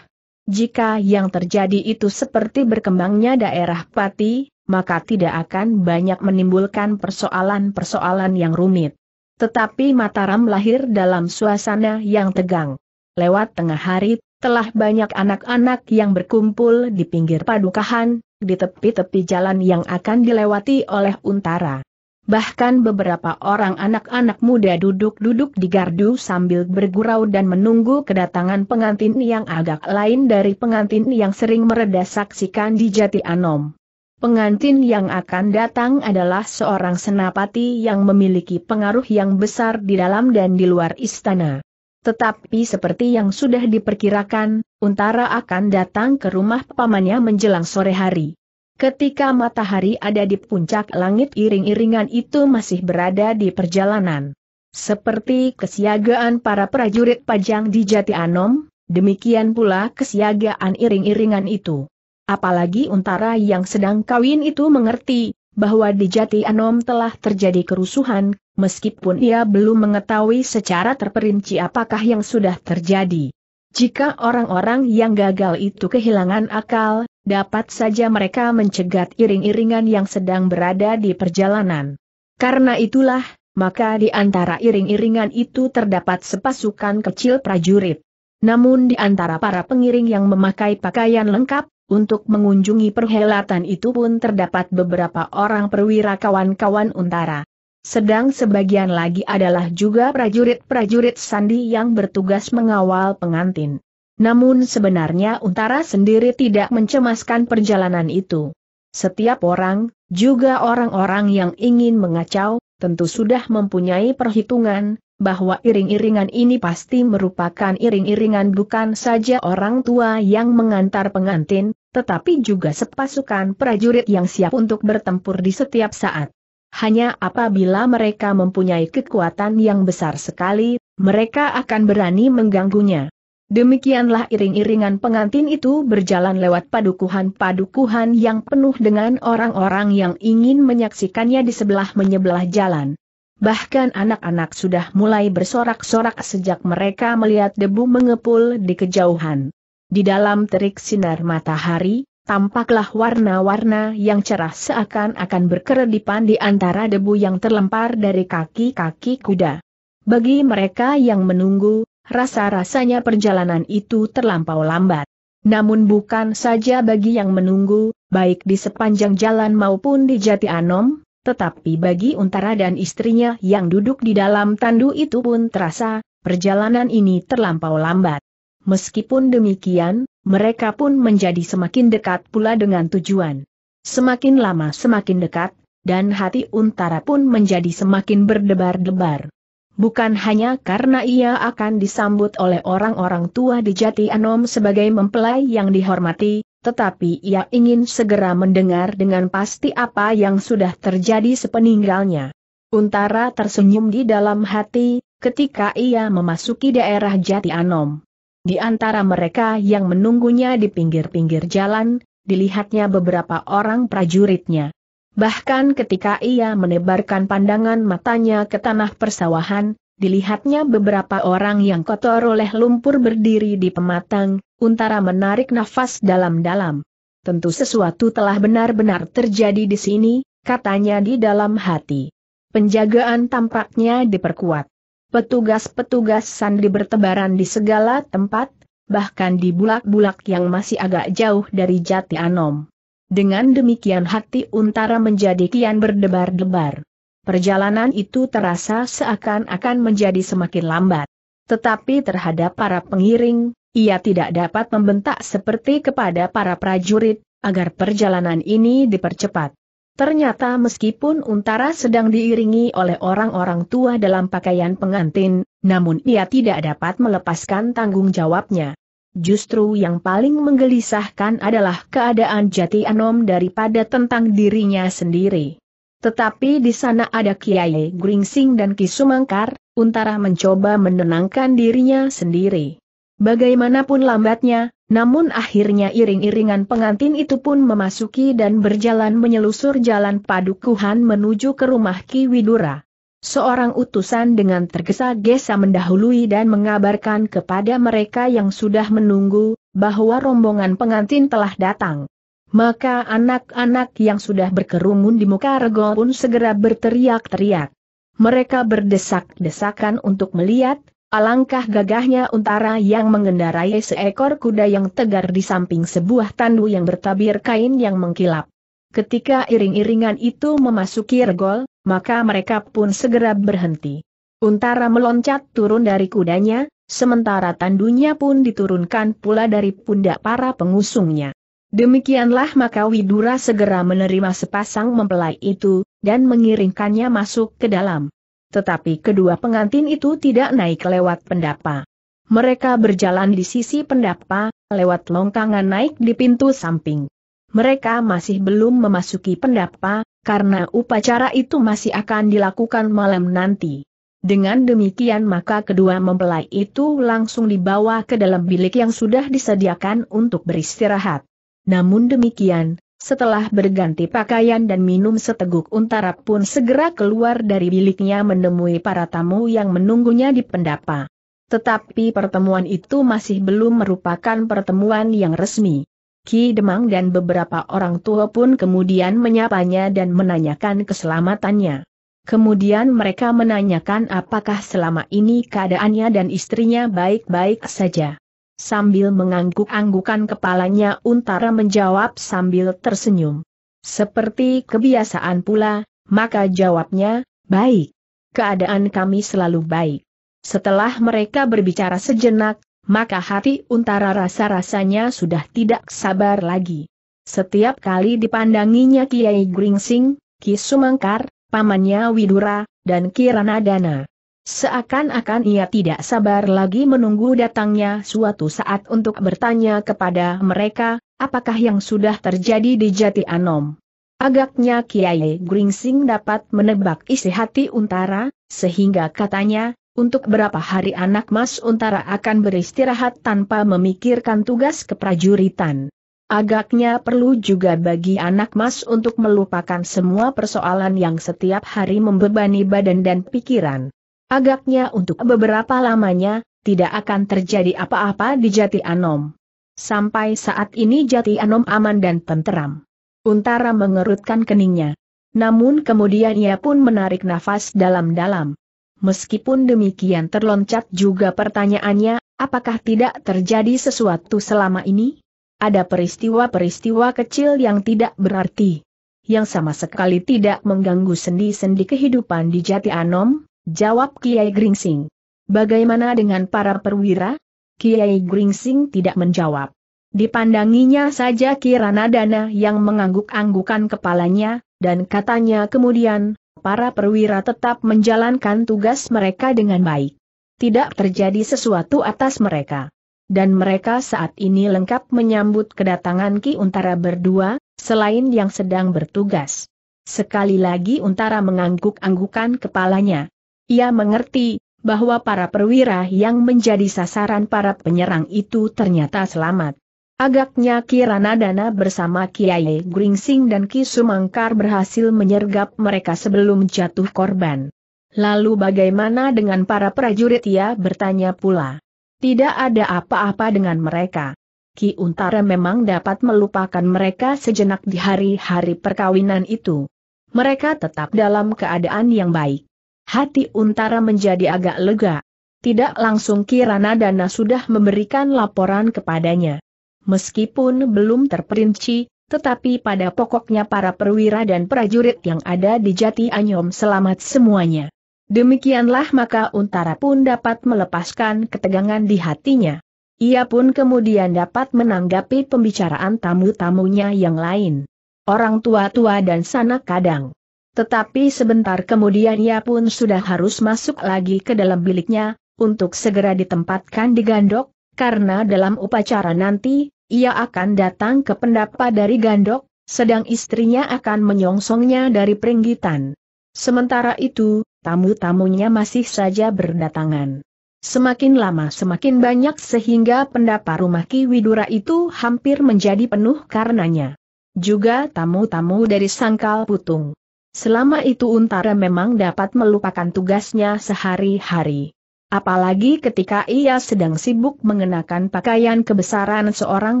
Jika yang terjadi itu seperti berkembangnya daerah Pati, maka tidak akan banyak menimbulkan persoalan-persoalan yang rumit. Tetapi Mataram lahir dalam suasana yang tegang. Lewat tengah hari, telah banyak anak-anak yang berkumpul di pinggir padukahan, di tepi-tepi jalan yang akan dilewati oleh untara. Bahkan beberapa orang anak-anak muda duduk-duduk di gardu sambil bergurau dan menunggu kedatangan pengantin yang agak lain dari pengantin yang sering mereda saksikan di Jati Anom. Pengantin yang akan datang adalah seorang senapati yang memiliki pengaruh yang besar di dalam dan di luar istana. Tetapi seperti yang sudah diperkirakan, Untara akan datang ke rumah pamannya menjelang sore hari. Ketika matahari ada di puncak langit iring-iringan itu masih berada di perjalanan. Seperti kesiagaan para prajurit pajang di Jati Anom, demikian pula kesiagaan iring-iringan itu. Apalagi untara yang sedang kawin itu mengerti, bahwa di Jati Anom telah terjadi kerusuhan, meskipun ia belum mengetahui secara terperinci apakah yang sudah terjadi. Jika orang-orang yang gagal itu kehilangan akal, dapat saja mereka mencegat iring-iringan yang sedang berada di perjalanan. Karena itulah, maka di antara iring-iringan itu terdapat sepasukan kecil prajurit. Namun di antara para pengiring yang memakai pakaian lengkap, untuk mengunjungi perhelatan itu pun terdapat beberapa orang perwira kawan-kawan untara. Sedang sebagian lagi adalah juga prajurit-prajurit sandi yang bertugas mengawal pengantin. Namun sebenarnya Untara sendiri tidak mencemaskan perjalanan itu. Setiap orang, juga orang-orang yang ingin mengacau, tentu sudah mempunyai perhitungan, bahwa iring-iringan ini pasti merupakan iring-iringan bukan saja orang tua yang mengantar pengantin, tetapi juga sepasukan prajurit yang siap untuk bertempur di setiap saat. Hanya apabila mereka mempunyai kekuatan yang besar sekali, mereka akan berani mengganggunya. Demikianlah iring-iringan pengantin itu berjalan lewat padukuhan-padukuhan yang penuh dengan orang-orang yang ingin menyaksikannya di sebelah menyebelah jalan. Bahkan anak-anak sudah mulai bersorak-sorak sejak mereka melihat debu mengepul di kejauhan. Di dalam terik sinar matahari, tampaklah warna-warna yang cerah seakan-akan berkeredipan di antara debu yang terlempar dari kaki-kaki kuda. Bagi mereka yang menunggu, rasa-rasanya perjalanan itu terlampau lambat. Namun bukan saja bagi yang menunggu, baik di sepanjang jalan maupun di Jati Anom, tetapi bagi Untara dan istrinya yang duduk di dalam tandu itu pun terasa, perjalanan ini terlampau lambat. Meskipun demikian, mereka pun menjadi semakin dekat pula dengan tujuan. Semakin lama semakin dekat, dan hati Untara pun menjadi semakin berdebar-debar. Bukan hanya karena ia akan disambut oleh orang-orang tua di Jati Anom sebagai mempelai yang dihormati, tetapi ia ingin segera mendengar dengan pasti apa yang sudah terjadi sepeninggalnya. Untara tersenyum di dalam hati, ketika ia memasuki daerah Jati Anom. Di antara mereka yang menunggunya di pinggir-pinggir jalan, dilihatnya beberapa orang prajuritnya. Bahkan ketika ia menebarkan pandangan matanya ke tanah persawahan, dilihatnya beberapa orang yang kotor oleh lumpur berdiri di pematang, Untara menarik nafas dalam-dalam. Tentu sesuatu telah benar-benar terjadi di sini, katanya di dalam hati. Penjagaan tampaknya diperkuat. Petugas-petugas sandi bertebaran di segala tempat, bahkan di bulak-bulak yang masih agak jauh dari jati anom. Dengan demikian hati untara menjadi kian berdebar-debar. Perjalanan itu terasa seakan-akan menjadi semakin lambat. Tetapi terhadap para pengiring, ia tidak dapat membentak seperti kepada para prajurit, agar perjalanan ini dipercepat. Ternyata meskipun Untara sedang diiringi oleh orang-orang tua dalam pakaian pengantin, namun ia tidak dapat melepaskan tanggung jawabnya. Justru yang paling menggelisahkan adalah keadaan jati anom daripada tentang dirinya sendiri. Tetapi di sana ada Kiai Gringsing dan Kisumangkar, Untara mencoba menenangkan dirinya sendiri. Bagaimanapun lambatnya, namun akhirnya iring-iringan pengantin itu pun memasuki dan berjalan menyelusur jalan padukuhan menuju ke rumah Ki Widura. Seorang utusan dengan tergesa-gesa mendahului dan mengabarkan kepada mereka yang sudah menunggu, bahwa rombongan pengantin telah datang. Maka anak-anak yang sudah berkerumun di muka regol pun segera berteriak-teriak. Mereka berdesak-desakan untuk melihat, Alangkah gagahnya untara yang mengendarai seekor kuda yang tegar di samping sebuah tandu yang bertabir kain yang mengkilap. Ketika iring-iringan itu memasuki regol, maka mereka pun segera berhenti. Untara meloncat turun dari kudanya, sementara tandunya pun diturunkan pula dari pundak para pengusungnya. Demikianlah maka Widura segera menerima sepasang mempelai itu, dan mengiringkannya masuk ke dalam. Tetapi kedua pengantin itu tidak naik lewat pendapa. Mereka berjalan di sisi pendapa, lewat longkangan naik di pintu samping. Mereka masih belum memasuki pendapa, karena upacara itu masih akan dilakukan malam nanti. Dengan demikian maka kedua mempelai itu langsung dibawa ke dalam bilik yang sudah disediakan untuk beristirahat. Namun demikian, setelah berganti pakaian dan minum seteguk untara pun segera keluar dari biliknya menemui para tamu yang menunggunya di pendapa. Tetapi pertemuan itu masih belum merupakan pertemuan yang resmi. Ki Demang dan beberapa orang tua pun kemudian menyapanya dan menanyakan keselamatannya. Kemudian mereka menanyakan apakah selama ini keadaannya dan istrinya baik-baik saja. Sambil mengangguk-anggukan kepalanya Untara menjawab sambil tersenyum. Seperti kebiasaan pula, maka jawabnya, baik. Keadaan kami selalu baik. Setelah mereka berbicara sejenak, maka hati Untara rasa-rasanya sudah tidak sabar lagi. Setiap kali dipandanginya Kiai Gringsing, Ki Sumangkar, pamannya Widura, dan Kiranadana. Seakan-akan ia tidak sabar lagi menunggu datangnya suatu saat untuk bertanya kepada mereka, apakah yang sudah terjadi di Jati Anom. Agaknya Kiai Gringsing dapat menebak isi hati Untara, sehingga katanya, untuk berapa hari anak Mas Untara akan beristirahat tanpa memikirkan tugas keprajuritan. Agaknya perlu juga bagi anak Mas untuk melupakan semua persoalan yang setiap hari membebani badan dan pikiran. Agaknya untuk beberapa lamanya, tidak akan terjadi apa-apa di Jati Anom. Sampai saat ini Jati Anom aman dan tenteram. Untara mengerutkan keningnya. Namun kemudian ia pun menarik nafas dalam-dalam. Meskipun demikian terloncat juga pertanyaannya, apakah tidak terjadi sesuatu selama ini? Ada peristiwa-peristiwa kecil yang tidak berarti. Yang sama sekali tidak mengganggu sendi-sendi kehidupan di Jati Anom, Jawab Kiai Gringsing. Bagaimana dengan para perwira? Kiai Gringsing tidak menjawab. Dipandanginya saja Kirana Dana yang mengangguk-anggukan kepalanya, dan katanya kemudian, para perwira tetap menjalankan tugas mereka dengan baik. Tidak terjadi sesuatu atas mereka. Dan mereka saat ini lengkap menyambut kedatangan Ki Untara berdua, selain yang sedang bertugas. Sekali lagi Untara mengangguk-anggukan kepalanya. Ia mengerti bahwa para perwira yang menjadi sasaran para penyerang itu ternyata selamat. Agaknya Kirana Dana bersama Kiai Gringsing dan Ki Sumangkar berhasil menyergap mereka sebelum jatuh korban. Lalu bagaimana dengan para prajurit ia bertanya pula. Tidak ada apa-apa dengan mereka. Ki Untara memang dapat melupakan mereka sejenak di hari-hari perkawinan itu. Mereka tetap dalam keadaan yang baik. Hati Untara menjadi agak lega. Tidak langsung Kirana Dana sudah memberikan laporan kepadanya. Meskipun belum terperinci, tetapi pada pokoknya para perwira dan prajurit yang ada di Jati Anyom selamat semuanya. Demikianlah maka Untara pun dapat melepaskan ketegangan di hatinya. Ia pun kemudian dapat menanggapi pembicaraan tamu-tamunya yang lain. Orang tua-tua dan sanak kadang. Tetapi sebentar kemudian ia pun sudah harus masuk lagi ke dalam biliknya, untuk segera ditempatkan di gandok, karena dalam upacara nanti, ia akan datang ke pendapa dari gandok, sedang istrinya akan menyongsongnya dari peringgitan. Sementara itu, tamu-tamunya masih saja berdatangan. Semakin lama semakin banyak sehingga pendapa rumah Ki Widura itu hampir menjadi penuh karenanya. Juga tamu-tamu dari Sangkal Putung. Selama itu Untara memang dapat melupakan tugasnya sehari-hari. Apalagi ketika ia sedang sibuk mengenakan pakaian kebesaran seorang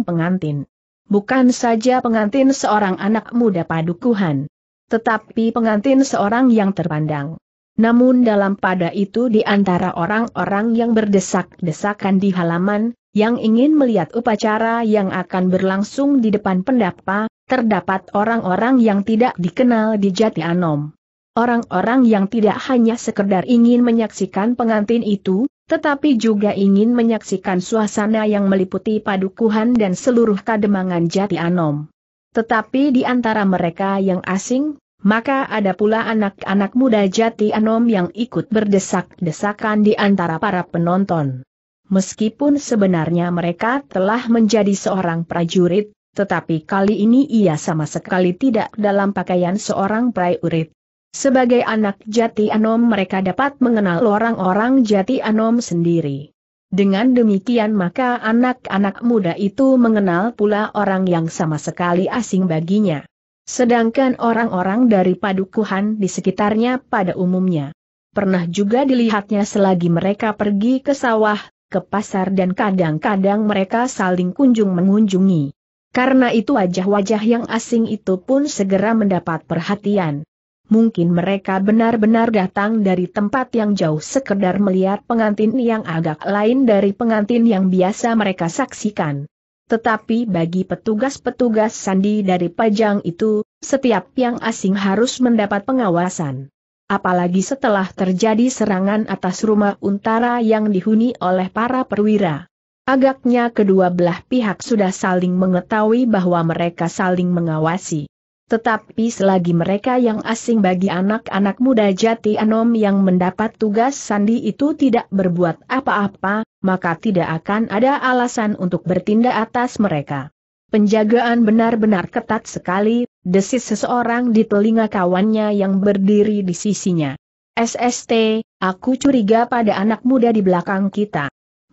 pengantin. Bukan saja pengantin seorang anak muda padukuhan. Tetapi pengantin seorang yang terpandang. Namun dalam pada itu di antara orang-orang yang berdesak-desakan di halaman, yang ingin melihat upacara yang akan berlangsung di depan pendapa, terdapat orang-orang yang tidak dikenal di Jati Anom. Orang-orang yang tidak hanya sekedar ingin menyaksikan pengantin itu, tetapi juga ingin menyaksikan suasana yang meliputi padukuhan dan seluruh kademangan Jati Anom. Tetapi di antara mereka yang asing, maka ada pula anak-anak muda Jati Anom yang ikut berdesak-desakan di antara para penonton. Meskipun sebenarnya mereka telah menjadi seorang prajurit, tetapi kali ini ia sama sekali tidak dalam pakaian seorang prajurit. Sebagai anak jati anom mereka dapat mengenal orang-orang jati anom sendiri. Dengan demikian maka anak-anak muda itu mengenal pula orang yang sama sekali asing baginya. Sedangkan orang-orang dari padukuhan di sekitarnya pada umumnya. Pernah juga dilihatnya selagi mereka pergi ke sawah, ke pasar dan kadang-kadang mereka saling kunjung mengunjungi. Karena itu wajah-wajah yang asing itu pun segera mendapat perhatian. Mungkin mereka benar-benar datang dari tempat yang jauh sekedar melihat pengantin yang agak lain dari pengantin yang biasa mereka saksikan. Tetapi bagi petugas-petugas sandi dari pajang itu, setiap yang asing harus mendapat pengawasan. Apalagi setelah terjadi serangan atas rumah untara yang dihuni oleh para perwira. Agaknya kedua belah pihak sudah saling mengetahui bahwa mereka saling mengawasi. Tetapi selagi mereka yang asing bagi anak-anak muda jati anom yang mendapat tugas sandi itu tidak berbuat apa-apa, maka tidak akan ada alasan untuk bertindak atas mereka. Penjagaan benar-benar ketat sekali, desis seseorang di telinga kawannya yang berdiri di sisinya. SST, aku curiga pada anak muda di belakang kita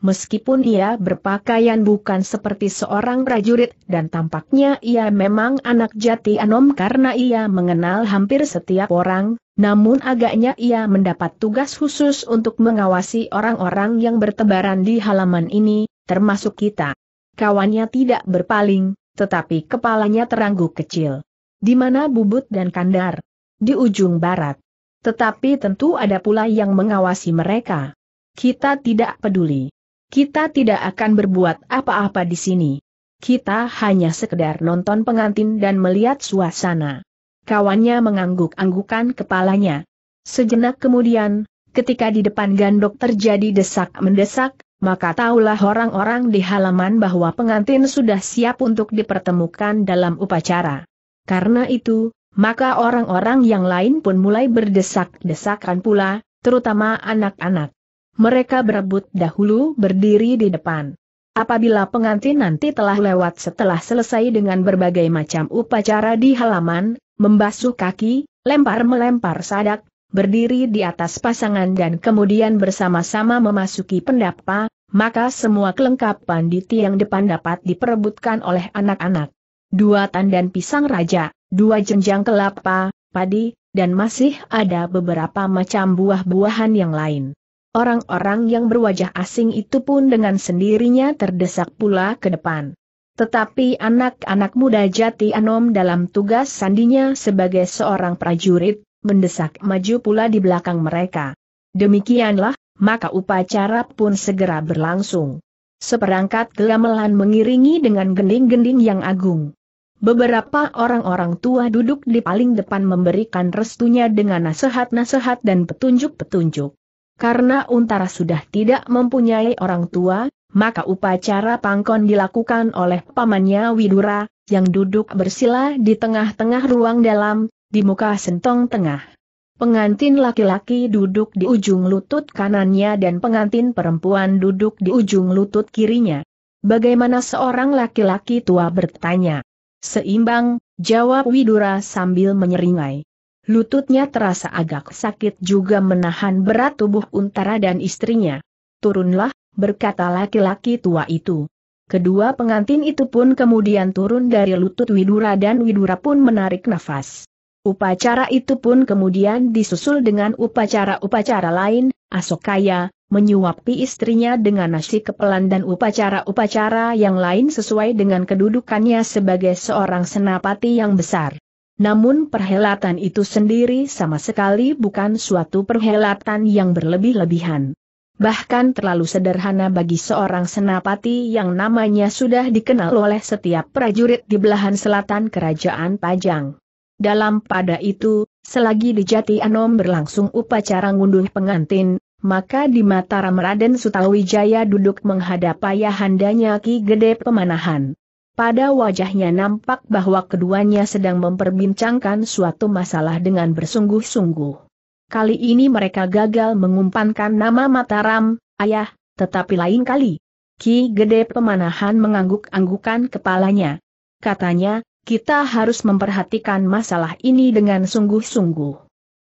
meskipun ia berpakaian bukan seperti seorang prajurit dan tampaknya ia memang anak jati Anom karena ia mengenal hampir setiap orang, namun agaknya ia mendapat tugas khusus untuk mengawasi orang-orang yang bertebaran di halaman ini, termasuk kita. Kawannya tidak berpaling, tetapi kepalanya teranggu kecil. Di mana bubut dan kandar? Di ujung barat. Tetapi tentu ada pula yang mengawasi mereka. Kita tidak peduli kita tidak akan berbuat apa-apa di sini. Kita hanya sekedar nonton pengantin dan melihat suasana. Kawannya mengangguk-anggukan kepalanya. Sejenak kemudian, ketika di depan gandok terjadi desak-mendesak, maka tahulah orang-orang di halaman bahwa pengantin sudah siap untuk dipertemukan dalam upacara. Karena itu, maka orang-orang yang lain pun mulai berdesak-desakan pula, terutama anak-anak mereka berebut dahulu berdiri di depan. Apabila pengantin nanti telah lewat setelah selesai dengan berbagai macam upacara di halaman, membasuh kaki, lempar-melempar sadak, berdiri di atas pasangan dan kemudian bersama-sama memasuki pendapa, maka semua kelengkapan di tiang depan dapat diperebutkan oleh anak-anak. Dua tandan pisang raja, dua jenjang kelapa, padi, dan masih ada beberapa macam buah-buahan yang lain. Orang-orang yang berwajah asing itu pun dengan sendirinya terdesak pula ke depan. Tetapi anak-anak muda Jati Anom dalam tugas sandinya sebagai seorang prajurit, mendesak maju pula di belakang mereka. Demikianlah, maka upacara pun segera berlangsung. Seperangkat gelamelan mengiringi dengan gending-gending yang agung. Beberapa orang-orang tua duduk di paling depan memberikan restunya dengan nasihat-nasihat dan petunjuk-petunjuk. Karena Untara sudah tidak mempunyai orang tua, maka upacara pangkon dilakukan oleh pamannya Widura, yang duduk bersila di tengah-tengah ruang dalam, di muka sentong tengah. Pengantin laki-laki duduk di ujung lutut kanannya dan pengantin perempuan duduk di ujung lutut kirinya. Bagaimana seorang laki-laki tua bertanya? Seimbang, jawab Widura sambil menyeringai. Lututnya terasa agak sakit juga menahan berat tubuh Untara dan istrinya. Turunlah, berkata laki-laki tua itu. Kedua pengantin itu pun kemudian turun dari lutut Widura dan Widura pun menarik nafas. Upacara itu pun kemudian disusul dengan upacara-upacara lain, Asokaya, menyuapi istrinya dengan nasi kepelan dan upacara-upacara yang lain sesuai dengan kedudukannya sebagai seorang senapati yang besar. Namun perhelatan itu sendiri sama sekali bukan suatu perhelatan yang berlebih-lebihan. Bahkan terlalu sederhana bagi seorang senapati yang namanya sudah dikenal oleh setiap prajurit di belahan selatan kerajaan Pajang. Dalam pada itu, selagi di Jati Anom berlangsung upacara ngunduh pengantin, maka di Mataram Raden Sutawijaya duduk menghadap ayahandanya Ki Gede Pemanahan. Pada wajahnya nampak bahwa keduanya sedang memperbincangkan suatu masalah dengan bersungguh-sungguh. Kali ini mereka gagal mengumpankan nama Mataram, ayah, tetapi lain kali. Ki Gede Pemanahan mengangguk-anggukan kepalanya. Katanya, kita harus memperhatikan masalah ini dengan sungguh-sungguh.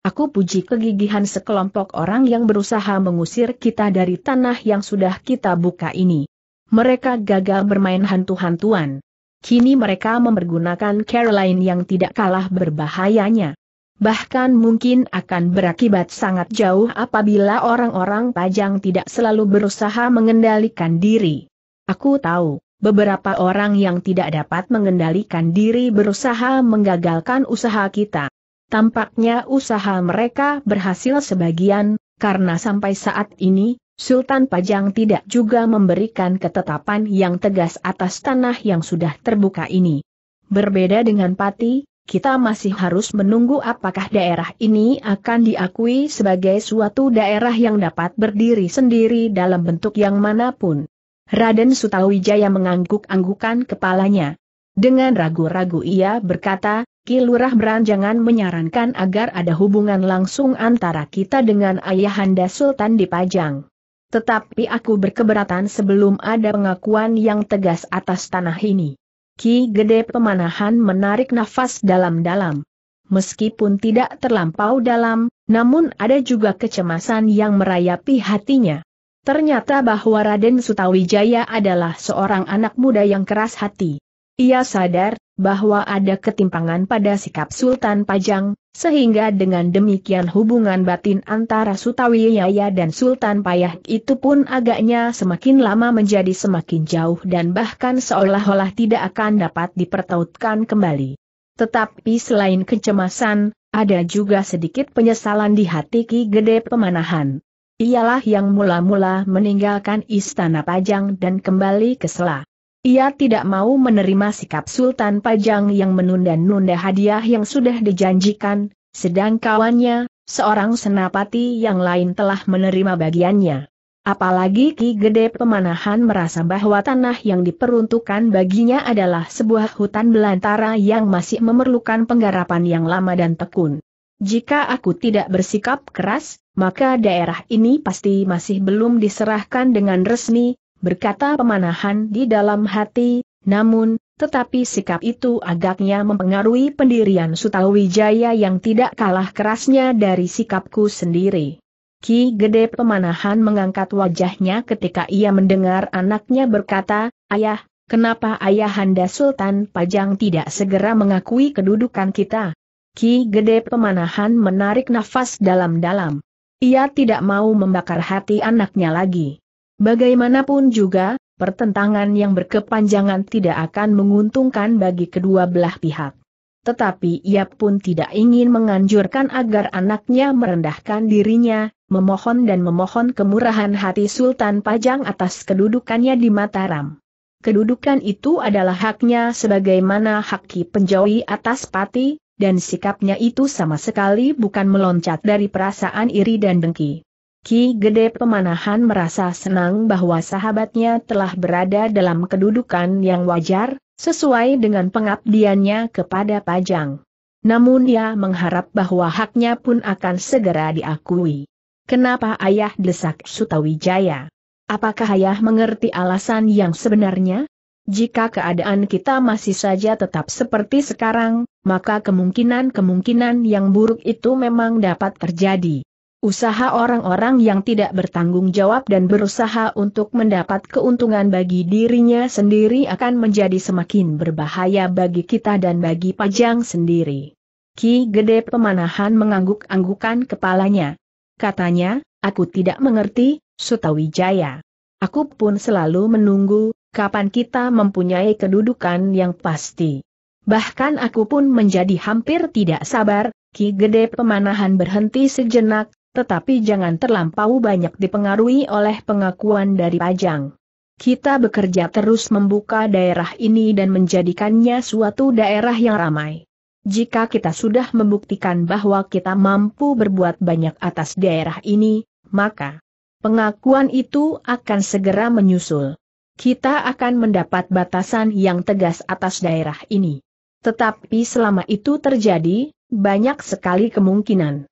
Aku puji kegigihan sekelompok orang yang berusaha mengusir kita dari tanah yang sudah kita buka ini mereka gagal bermain hantu-hantuan. Kini mereka mempergunakan Caroline yang tidak kalah berbahayanya. Bahkan mungkin akan berakibat sangat jauh apabila orang-orang pajang tidak selalu berusaha mengendalikan diri. Aku tahu, beberapa orang yang tidak dapat mengendalikan diri berusaha menggagalkan usaha kita. Tampaknya usaha mereka berhasil sebagian, karena sampai saat ini, Sultan Pajang tidak juga memberikan ketetapan yang tegas atas tanah yang sudah terbuka ini. Berbeda dengan Pati, kita masih harus menunggu apakah daerah ini akan diakui sebagai suatu daerah yang dapat berdiri sendiri dalam bentuk yang manapun. Raden Sutawijaya mengangguk-anggukan kepalanya. Dengan ragu-ragu ia berkata, Kilurah Beranjangan menyarankan agar ada hubungan langsung antara kita dengan Ayahanda Sultan di Pajang. Tetapi aku berkeberatan sebelum ada pengakuan yang tegas atas tanah ini. Ki Gede Pemanahan menarik nafas dalam-dalam. Meskipun tidak terlampau dalam, namun ada juga kecemasan yang merayapi hatinya. Ternyata bahwa Raden Sutawijaya adalah seorang anak muda yang keras hati. Ia sadar bahwa ada ketimpangan pada sikap Sultan Pajang, sehingga dengan demikian hubungan batin antara Sutawiyaya dan Sultan Payah itu pun agaknya semakin lama menjadi semakin jauh dan bahkan seolah-olah tidak akan dapat dipertautkan kembali. Tetapi selain kecemasan, ada juga sedikit penyesalan di hati Ki Gede Pemanahan. Ialah yang mula-mula meninggalkan istana Pajang dan kembali ke Selah. Ia tidak mau menerima sikap Sultan Pajang yang menunda-nunda hadiah yang sudah dijanjikan, sedang kawannya, seorang senapati yang lain telah menerima bagiannya. Apalagi Ki Gede Pemanahan merasa bahwa tanah yang diperuntukkan baginya adalah sebuah hutan belantara yang masih memerlukan penggarapan yang lama dan tekun. Jika aku tidak bersikap keras, maka daerah ini pasti masih belum diserahkan dengan resmi, berkata pemanahan di dalam hati, namun, tetapi sikap itu agaknya mempengaruhi pendirian Sutawijaya yang tidak kalah kerasnya dari sikapku sendiri. Ki Gede Pemanahan mengangkat wajahnya ketika ia mendengar anaknya berkata, Ayah, kenapa Ayahanda Sultan Pajang tidak segera mengakui kedudukan kita? Ki Gede Pemanahan menarik nafas dalam-dalam. Ia tidak mau membakar hati anaknya lagi. Bagaimanapun juga, pertentangan yang berkepanjangan tidak akan menguntungkan bagi kedua belah pihak. Tetapi ia pun tidak ingin menganjurkan agar anaknya merendahkan dirinya, memohon dan memohon kemurahan hati Sultan Pajang atas kedudukannya di Mataram. Kedudukan itu adalah haknya sebagaimana haki Penjawi atas Pati, dan sikapnya itu sama sekali bukan meloncat dari perasaan iri dan dengki. Ki Gede Pemanahan merasa senang bahwa sahabatnya telah berada dalam kedudukan yang wajar, sesuai dengan pengabdiannya kepada Pajang. Namun ia mengharap bahwa haknya pun akan segera diakui. Kenapa ayah desak Sutawijaya? Apakah ayah mengerti alasan yang sebenarnya? Jika keadaan kita masih saja tetap seperti sekarang, maka kemungkinan-kemungkinan yang buruk itu memang dapat terjadi. Usaha orang-orang yang tidak bertanggung jawab dan berusaha untuk mendapat keuntungan bagi dirinya sendiri akan menjadi semakin berbahaya bagi kita dan bagi Pajang sendiri. Ki Gede Pemanahan mengangguk-anggukan kepalanya. Katanya, aku tidak mengerti, Sutawijaya. Aku pun selalu menunggu, kapan kita mempunyai kedudukan yang pasti. Bahkan aku pun menjadi hampir tidak sabar, Ki Gede Pemanahan berhenti sejenak, tetapi jangan terlampau banyak dipengaruhi oleh pengakuan dari Pajang. Kita bekerja terus membuka daerah ini dan menjadikannya suatu daerah yang ramai. Jika kita sudah membuktikan bahwa kita mampu berbuat banyak atas daerah ini, maka pengakuan itu akan segera menyusul. Kita akan mendapat batasan yang tegas atas daerah ini. Tetapi selama itu terjadi, banyak sekali kemungkinan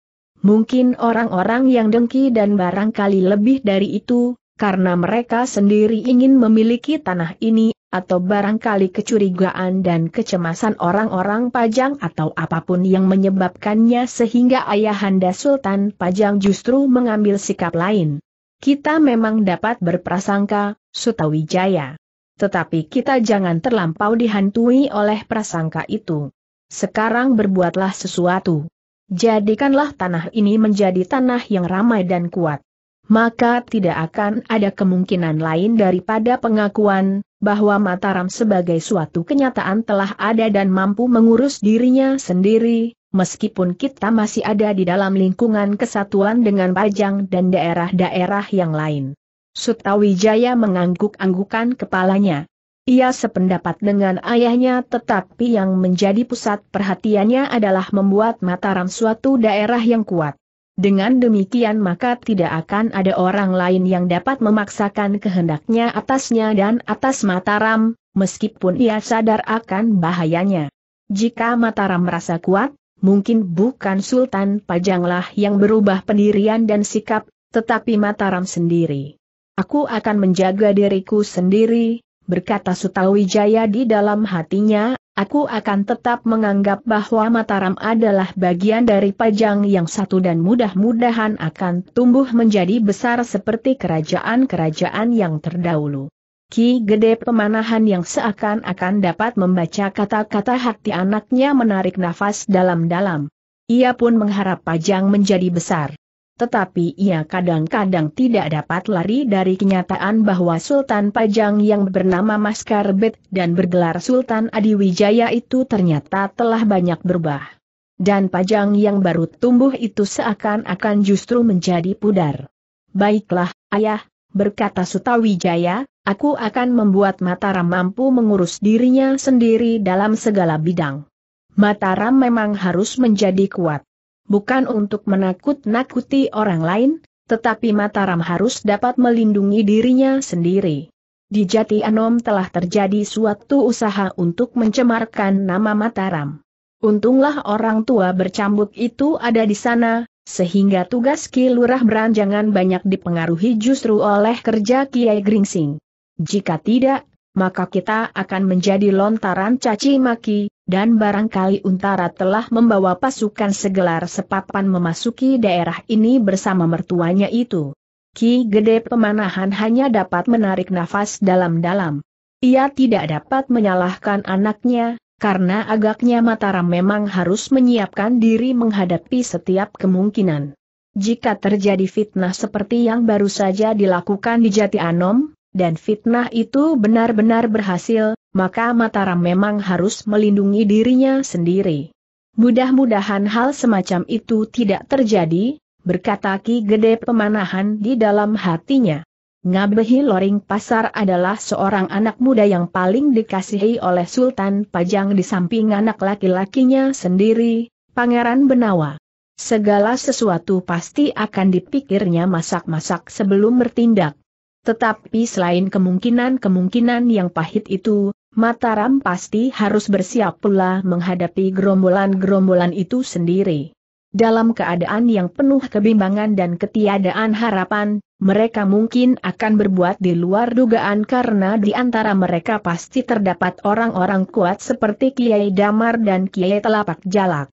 mungkin orang-orang yang dengki dan barangkali lebih dari itu, karena mereka sendiri ingin memiliki tanah ini, atau barangkali kecurigaan dan kecemasan orang-orang Pajang atau apapun yang menyebabkannya sehingga Ayahanda Sultan Pajang justru mengambil sikap lain. Kita memang dapat berprasangka, Sutawijaya. Tetapi kita jangan terlampau dihantui oleh prasangka itu. Sekarang berbuatlah sesuatu. Jadikanlah tanah ini menjadi tanah yang ramai dan kuat. Maka tidak akan ada kemungkinan lain daripada pengakuan bahwa Mataram sebagai suatu kenyataan telah ada dan mampu mengurus dirinya sendiri, meskipun kita masih ada di dalam lingkungan kesatuan dengan Pajang dan daerah-daerah yang lain. Sutawijaya mengangguk-anggukan kepalanya. Ia sependapat dengan ayahnya tetapi yang menjadi pusat perhatiannya adalah membuat Mataram suatu daerah yang kuat. Dengan demikian maka tidak akan ada orang lain yang dapat memaksakan kehendaknya atasnya dan atas Mataram, meskipun ia sadar akan bahayanya. Jika Mataram merasa kuat, mungkin bukan Sultan Pajanglah yang berubah pendirian dan sikap, tetapi Mataram sendiri. Aku akan menjaga diriku sendiri, berkata Sutawijaya di dalam hatinya, aku akan tetap menganggap bahwa Mataram adalah bagian dari Pajang yang satu dan mudah-mudahan akan tumbuh menjadi besar seperti kerajaan-kerajaan yang terdahulu. Ki Gede Pemanahan yang seakan-akan dapat membaca kata-kata hati anaknya menarik nafas dalam-dalam. Ia pun mengharap Pajang menjadi besar tetapi ia kadang-kadang tidak dapat lari dari kenyataan bahwa Sultan Pajang yang bernama Maskarbet Karbet dan bergelar Sultan Adiwijaya itu ternyata telah banyak berubah. Dan Pajang yang baru tumbuh itu seakan-akan justru menjadi pudar. Baiklah, ayah, berkata Sutawijaya, aku akan membuat Mataram mampu mengurus dirinya sendiri dalam segala bidang. Mataram memang harus menjadi kuat bukan untuk menakut-nakuti orang lain, tetapi Mataram harus dapat melindungi dirinya sendiri. Di Jati Anom telah terjadi suatu usaha untuk mencemarkan nama Mataram. Untunglah orang tua bercambuk itu ada di sana, sehingga tugas Ki Lurah Beranjangan banyak dipengaruhi justru oleh kerja Kiai Gringsing. Jika tidak, maka kita akan menjadi lontaran caci maki, dan barangkali Untara telah membawa pasukan segelar sepapan memasuki daerah ini bersama mertuanya itu. Ki Gede Pemanahan hanya dapat menarik nafas dalam-dalam. Ia tidak dapat menyalahkan anaknya, karena agaknya Mataram memang harus menyiapkan diri menghadapi setiap kemungkinan. Jika terjadi fitnah seperti yang baru saja dilakukan di Jati Anom, dan fitnah itu benar-benar berhasil, maka Mataram memang harus melindungi dirinya sendiri. Mudah-mudahan hal semacam itu tidak terjadi, berkata Ki Gede Pemanahan di dalam hatinya. Ngabehi Loring Pasar adalah seorang anak muda yang paling dikasihi oleh Sultan Pajang di samping anak laki-lakinya sendiri, Pangeran Benawa. Segala sesuatu pasti akan dipikirnya masak-masak sebelum bertindak. Tetapi selain kemungkinan-kemungkinan yang pahit itu, Mataram pasti harus bersiap pula menghadapi gerombolan-gerombolan itu sendiri. Dalam keadaan yang penuh kebimbangan dan ketiadaan harapan, mereka mungkin akan berbuat di luar dugaan karena di antara mereka pasti terdapat orang-orang kuat seperti Kiai Damar dan Kiai Telapak Jalak.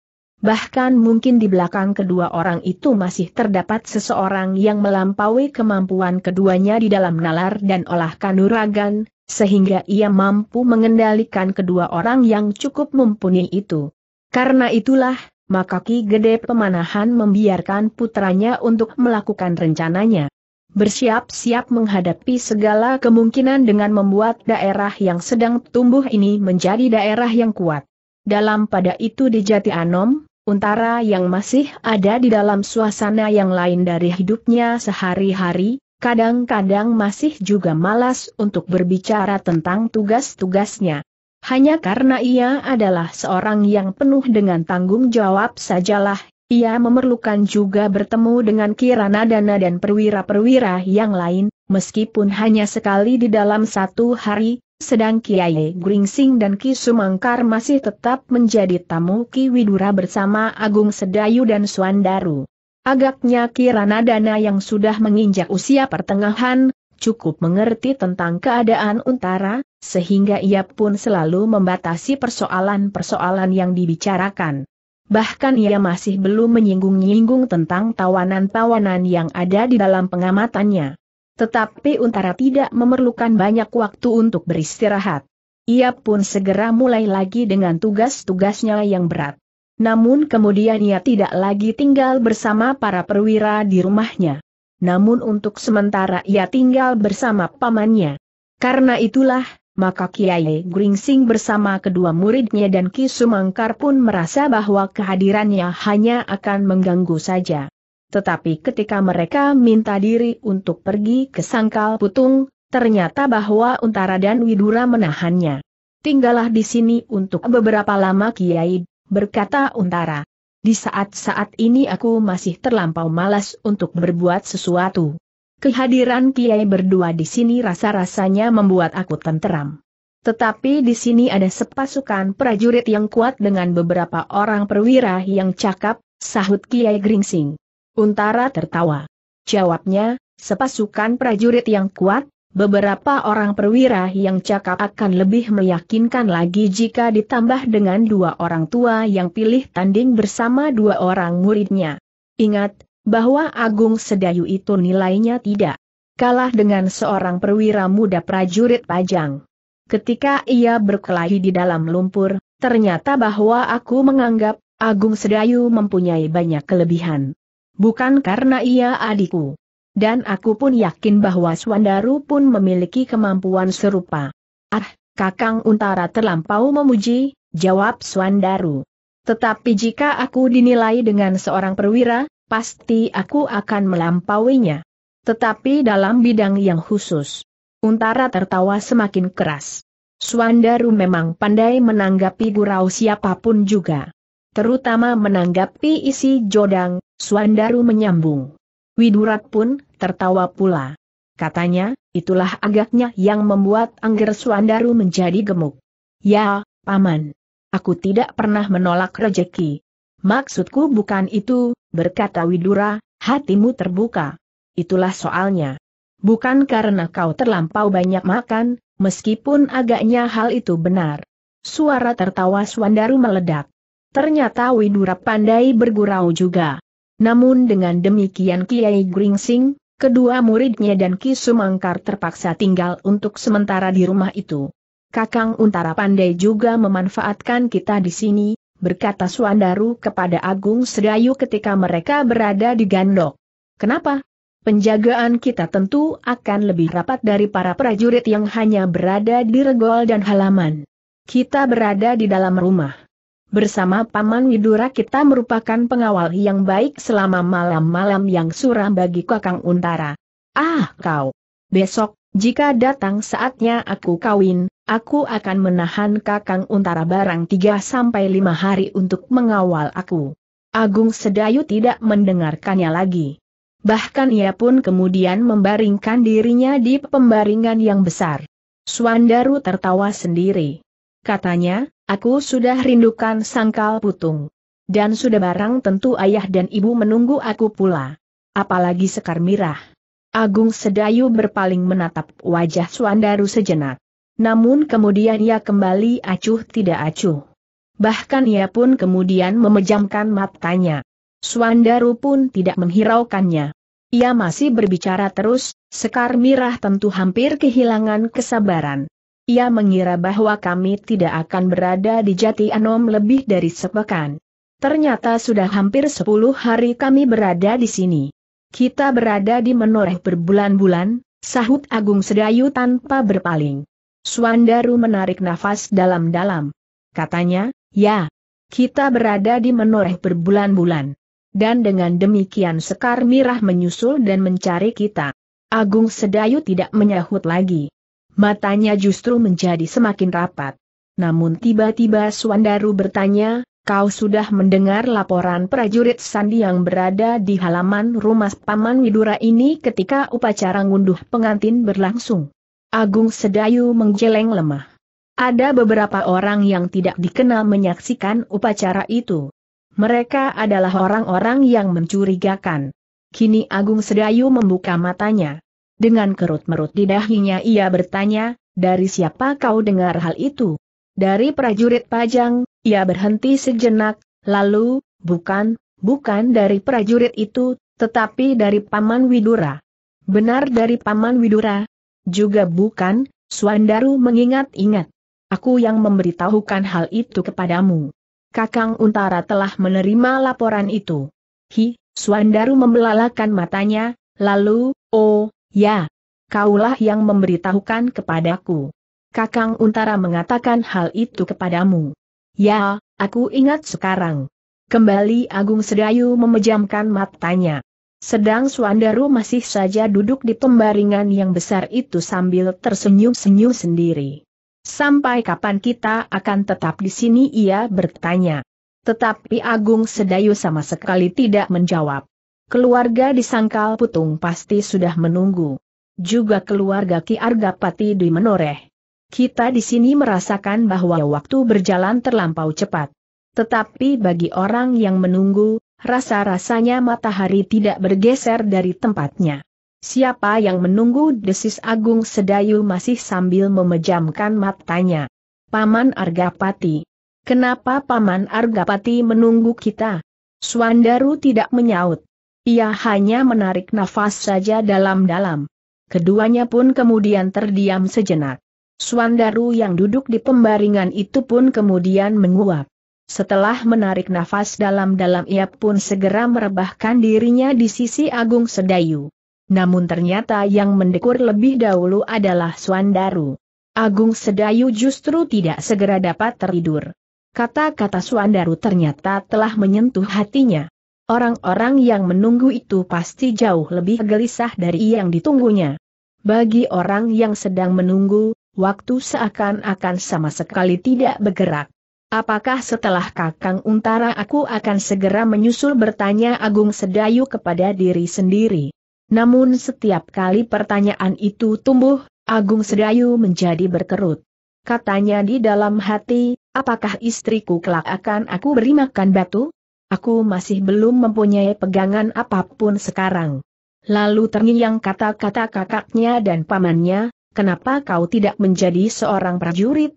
Bahkan mungkin di belakang kedua orang itu masih terdapat seseorang yang melampaui kemampuan keduanya di dalam nalar dan olah kanuragan, sehingga ia mampu mengendalikan kedua orang yang cukup mumpuni itu. Karena itulah, maka Ki Gede Pemanahan membiarkan putranya untuk melakukan rencananya. Bersiap-siap menghadapi segala kemungkinan dengan membuat daerah yang sedang tumbuh ini menjadi daerah yang kuat. Dalam pada itu di Jati Anom, Untara yang masih ada di dalam suasana yang lain dari hidupnya sehari-hari, kadang-kadang masih juga malas untuk berbicara tentang tugas-tugasnya. Hanya karena ia adalah seorang yang penuh dengan tanggung jawab sajalah, ia memerlukan juga bertemu dengan Kirana Dana dan perwira-perwira yang lain, meskipun hanya sekali di dalam satu hari, sedang Kiai Gringsing dan Ki Sumangkar masih tetap menjadi tamu Ki Widura bersama Agung Sedayu dan Suandaru. Agaknya Kirana Dana yang sudah menginjak usia pertengahan, cukup mengerti tentang keadaan Untara, sehingga ia pun selalu membatasi persoalan-persoalan yang dibicarakan. Bahkan ia masih belum menyinggung-nyinggung tentang tawanan-tawanan yang ada di dalam pengamatannya. Tetapi Untara tidak memerlukan banyak waktu untuk beristirahat. Ia pun segera mulai lagi dengan tugas-tugasnya yang berat. Namun kemudian ia tidak lagi tinggal bersama para perwira di rumahnya. Namun untuk sementara ia tinggal bersama pamannya. Karena itulah, maka Kiai Gringsing bersama kedua muridnya dan Ki Sumangkar pun merasa bahwa kehadirannya hanya akan mengganggu saja. Tetapi ketika mereka minta diri untuk pergi ke sangkal putung, ternyata bahwa Untara dan Widura menahannya. Tinggallah di sini untuk beberapa lama Kiai, berkata Untara. Di saat-saat ini aku masih terlampau malas untuk berbuat sesuatu. Kehadiran Kiai berdua di sini rasa-rasanya membuat aku tenteram. Tetapi di sini ada sepasukan prajurit yang kuat dengan beberapa orang perwira yang cakap, sahut Kiai Gringsing. Untara tertawa. Jawabnya, sepasukan prajurit yang kuat, beberapa orang perwira yang cakap akan lebih meyakinkan lagi jika ditambah dengan dua orang tua yang pilih tanding bersama dua orang muridnya. Ingat, bahwa Agung Sedayu itu nilainya tidak kalah dengan seorang perwira muda prajurit pajang. Ketika ia berkelahi di dalam lumpur, ternyata bahwa aku menganggap Agung Sedayu mempunyai banyak kelebihan. Bukan karena ia adikku. Dan aku pun yakin bahwa Swandaru pun memiliki kemampuan serupa. Ah, Kakang Untara terlampau memuji, jawab Swandaru. Tetapi jika aku dinilai dengan seorang perwira, pasti aku akan melampauinya. Tetapi dalam bidang yang khusus. Untara tertawa semakin keras. Swandaru memang pandai menanggapi gurau siapapun juga terutama menanggapi isi jodang, Suandaru menyambung. Widurat pun tertawa pula. Katanya, itulah agaknya yang membuat Angger Suandaru menjadi gemuk. Ya, Paman. Aku tidak pernah menolak rejeki. Maksudku bukan itu, berkata Widura, hatimu terbuka. Itulah soalnya. Bukan karena kau terlampau banyak makan, meskipun agaknya hal itu benar. Suara tertawa Suandaru meledak. Ternyata Widura pandai bergurau juga. Namun dengan demikian Kiai Gringsing, kedua muridnya dan Ki Sumangkar terpaksa tinggal untuk sementara di rumah itu. Kakang Untara pandai juga memanfaatkan kita di sini, berkata Suandaru kepada Agung Sedayu ketika mereka berada di Gandok. Kenapa? Penjagaan kita tentu akan lebih rapat dari para prajurit yang hanya berada di regol dan halaman. Kita berada di dalam rumah. Bersama Paman Widura kita merupakan pengawal yang baik selama malam-malam yang suram bagi Kakang Untara. Ah kau! Besok, jika datang saatnya aku kawin, aku akan menahan Kakang Untara barang 3-5 hari untuk mengawal aku. Agung Sedayu tidak mendengarkannya lagi. Bahkan ia pun kemudian membaringkan dirinya di pembaringan yang besar. Suandaru tertawa sendiri. Katanya, Aku sudah rindukan sangkal putung. Dan sudah barang tentu ayah dan ibu menunggu aku pula. Apalagi Sekar Mirah. Agung Sedayu berpaling menatap wajah Suandaru sejenak. Namun kemudian ia kembali acuh tidak acuh. Bahkan ia pun kemudian memejamkan matanya. Suandaru pun tidak menghiraukannya. Ia masih berbicara terus, Sekar Mirah tentu hampir kehilangan kesabaran. Ia mengira bahwa kami tidak akan berada di Jati Anom lebih dari sepekan. Ternyata sudah hampir 10 hari kami berada di sini. Kita berada di menoreh berbulan-bulan, sahut Agung Sedayu tanpa berpaling. Suandaru menarik nafas dalam-dalam. Katanya, ya, kita berada di menoreh berbulan-bulan. Dan dengan demikian Sekar Mirah menyusul dan mencari kita. Agung Sedayu tidak menyahut lagi matanya justru menjadi semakin rapat. Namun tiba-tiba Suandaru bertanya, kau sudah mendengar laporan prajurit Sandi yang berada di halaman rumah Paman Widura ini ketika upacara ngunduh pengantin berlangsung. Agung Sedayu menggeleng lemah. Ada beberapa orang yang tidak dikenal menyaksikan upacara itu. Mereka adalah orang-orang yang mencurigakan. Kini Agung Sedayu membuka matanya. Dengan kerut-merut di dahinya ia bertanya, dari siapa kau dengar hal itu? Dari prajurit pajang, ia berhenti sejenak, lalu, bukan, bukan dari prajurit itu, tetapi dari Paman Widura. Benar dari Paman Widura? Juga bukan, Suandaru mengingat-ingat. Aku yang memberitahukan hal itu kepadamu. Kakang Untara telah menerima laporan itu. Hi, Suandaru membelalakan matanya, lalu, oh, Ya, kaulah yang memberitahukan kepadaku. Kakang Untara mengatakan hal itu kepadamu. Ya, aku ingat sekarang. Kembali Agung Sedayu memejamkan matanya. Sedang Suandaru masih saja duduk di pembaringan yang besar itu sambil tersenyum-senyum sendiri. Sampai kapan kita akan tetap di sini ia bertanya. Tetapi Agung Sedayu sama sekali tidak menjawab keluarga di Sangkal Putung pasti sudah menunggu. Juga keluarga Ki Argapati di menoreh. Kita di sini merasakan bahwa waktu berjalan terlampau cepat. Tetapi bagi orang yang menunggu, rasa-rasanya matahari tidak bergeser dari tempatnya. Siapa yang menunggu desis Agung Sedayu masih sambil memejamkan matanya. Paman Argapati. Kenapa Paman Argapati menunggu kita? Swandaru tidak menyaut. Ia hanya menarik nafas saja dalam-dalam. Keduanya pun kemudian terdiam sejenak. Suandaru yang duduk di pembaringan itu pun kemudian menguap. Setelah menarik nafas dalam-dalam ia pun segera merebahkan dirinya di sisi Agung Sedayu. Namun ternyata yang mendekur lebih dahulu adalah Suandaru. Agung Sedayu justru tidak segera dapat tertidur. Kata-kata Suandaru ternyata telah menyentuh hatinya. Orang-orang yang menunggu itu pasti jauh lebih gelisah dari yang ditunggunya. Bagi orang yang sedang menunggu, waktu seakan-akan sama sekali tidak bergerak. Apakah setelah Kakang Untara aku akan segera menyusul bertanya Agung Sedayu kepada diri sendiri. Namun setiap kali pertanyaan itu tumbuh, Agung Sedayu menjadi berkerut. Katanya di dalam hati, apakah istriku kelak akan aku beri makan batu? Aku masih belum mempunyai pegangan apapun sekarang. Lalu terngiang kata-kata kakaknya dan pamannya, kenapa kau tidak menjadi seorang prajurit?